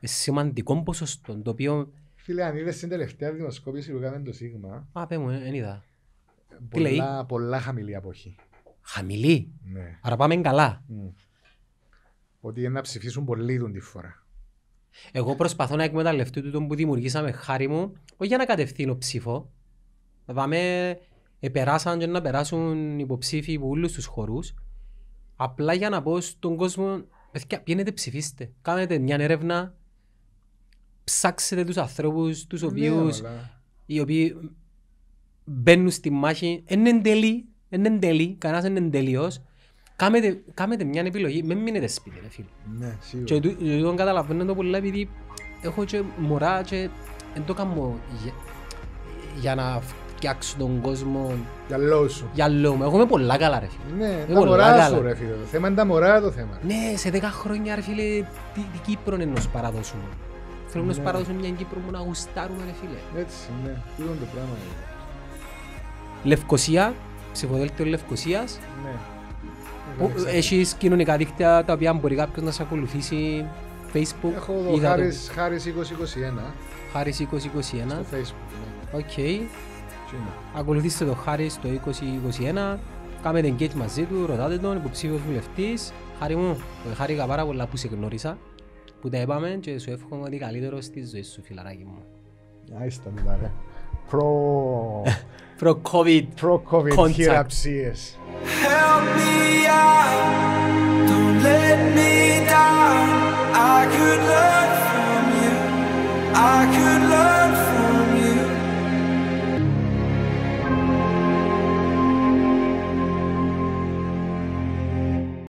σημαντικό ποσοστό. Το οποίο... Φίλε, αν είδες την τελευταία δημοσκόπηση που έκανε το Σίγμα. Α, πέ μου, δεν είδα. Πολλά, πολλά χαμηλή αποχή. Χαμηλή. Ναι. Άρα πάμε καλά. Ότι είναι να ψηφίσουν πολύ τον τη φορά. Εγώ προσπαθώ να εκμεταλλευτώ το που δημιουργήσαμε χάρη μου, όχι για να κατευθύνω ψήφο. Πάμε επεράσαν και να περάσουν υποψήφοι από όλους τους χορούς απλά για να πω στον κόσμο πιένετε ψηφίστε, κάνετε μια έρευνα ψάξετε τους ανθρώπους τους ναι, οποίους οι οποίοι μπαίνουν στη μάχη είναι εν τέλει, είναι εν τέλει, κανένας είναι εν τέλειος κάνετε μια επιλογή, μην μείνετε σπίτι ρε φίλε. Ναι, σίγουρα. Και τον καταλαβαίνω το πολλά επειδή έχω και μωρά και δεν το κάνω για να φτιάξω τον κόσμο για λόγο σου. Για λόγο μου. Εγώ είμαι πολλά καλά ρε φίλε. Ναι, είμαι τα μωρά σου ρε φίλε. Το θέμα είναι τα μωρά το θέμα. Ναι, σε δέκα χρόνια ρε φίλε, τι, τι Κύπρο είναι να σου παραδώσουμε. Ναι. Θέλουμε να σου ναι. παραδώσουμε μια Κύπρο που να γουστάρουμε ρε φίλε. Έτσι, ναι. Τι είναι το πράγμα. Ρε. Λευκοσία, ψηφοδέλτιο Λευκοσίας. Ναι. Έχεις κοινωνικά δίκτυα τα οποία μπορεί κάποιος να σε ακολουθήσει Facebook. Έχω εδώ Χάρης, το... Χάρης 2021. Χάρης 2021. Στο Facebook, ναι. Οκ. Okay. Ακολουθήστε τον Χάρη στο 2021, κάμε την μαζί του, ρωτάτε τον, υποψήφιος βουλευτής. Χάρη μου, ε, χάρηκα πάρα πολλά που σε γνώρισα, που τα είπαμε και σου εύχομαι ότι καλύτερο στη ζωή σου φιλαράκι μου. είστε μετά ρε. Προ... Προ-COVID. Προ-COVID χειραψίες. Help me out, don't let me down. I could learn from you, I could learn from you.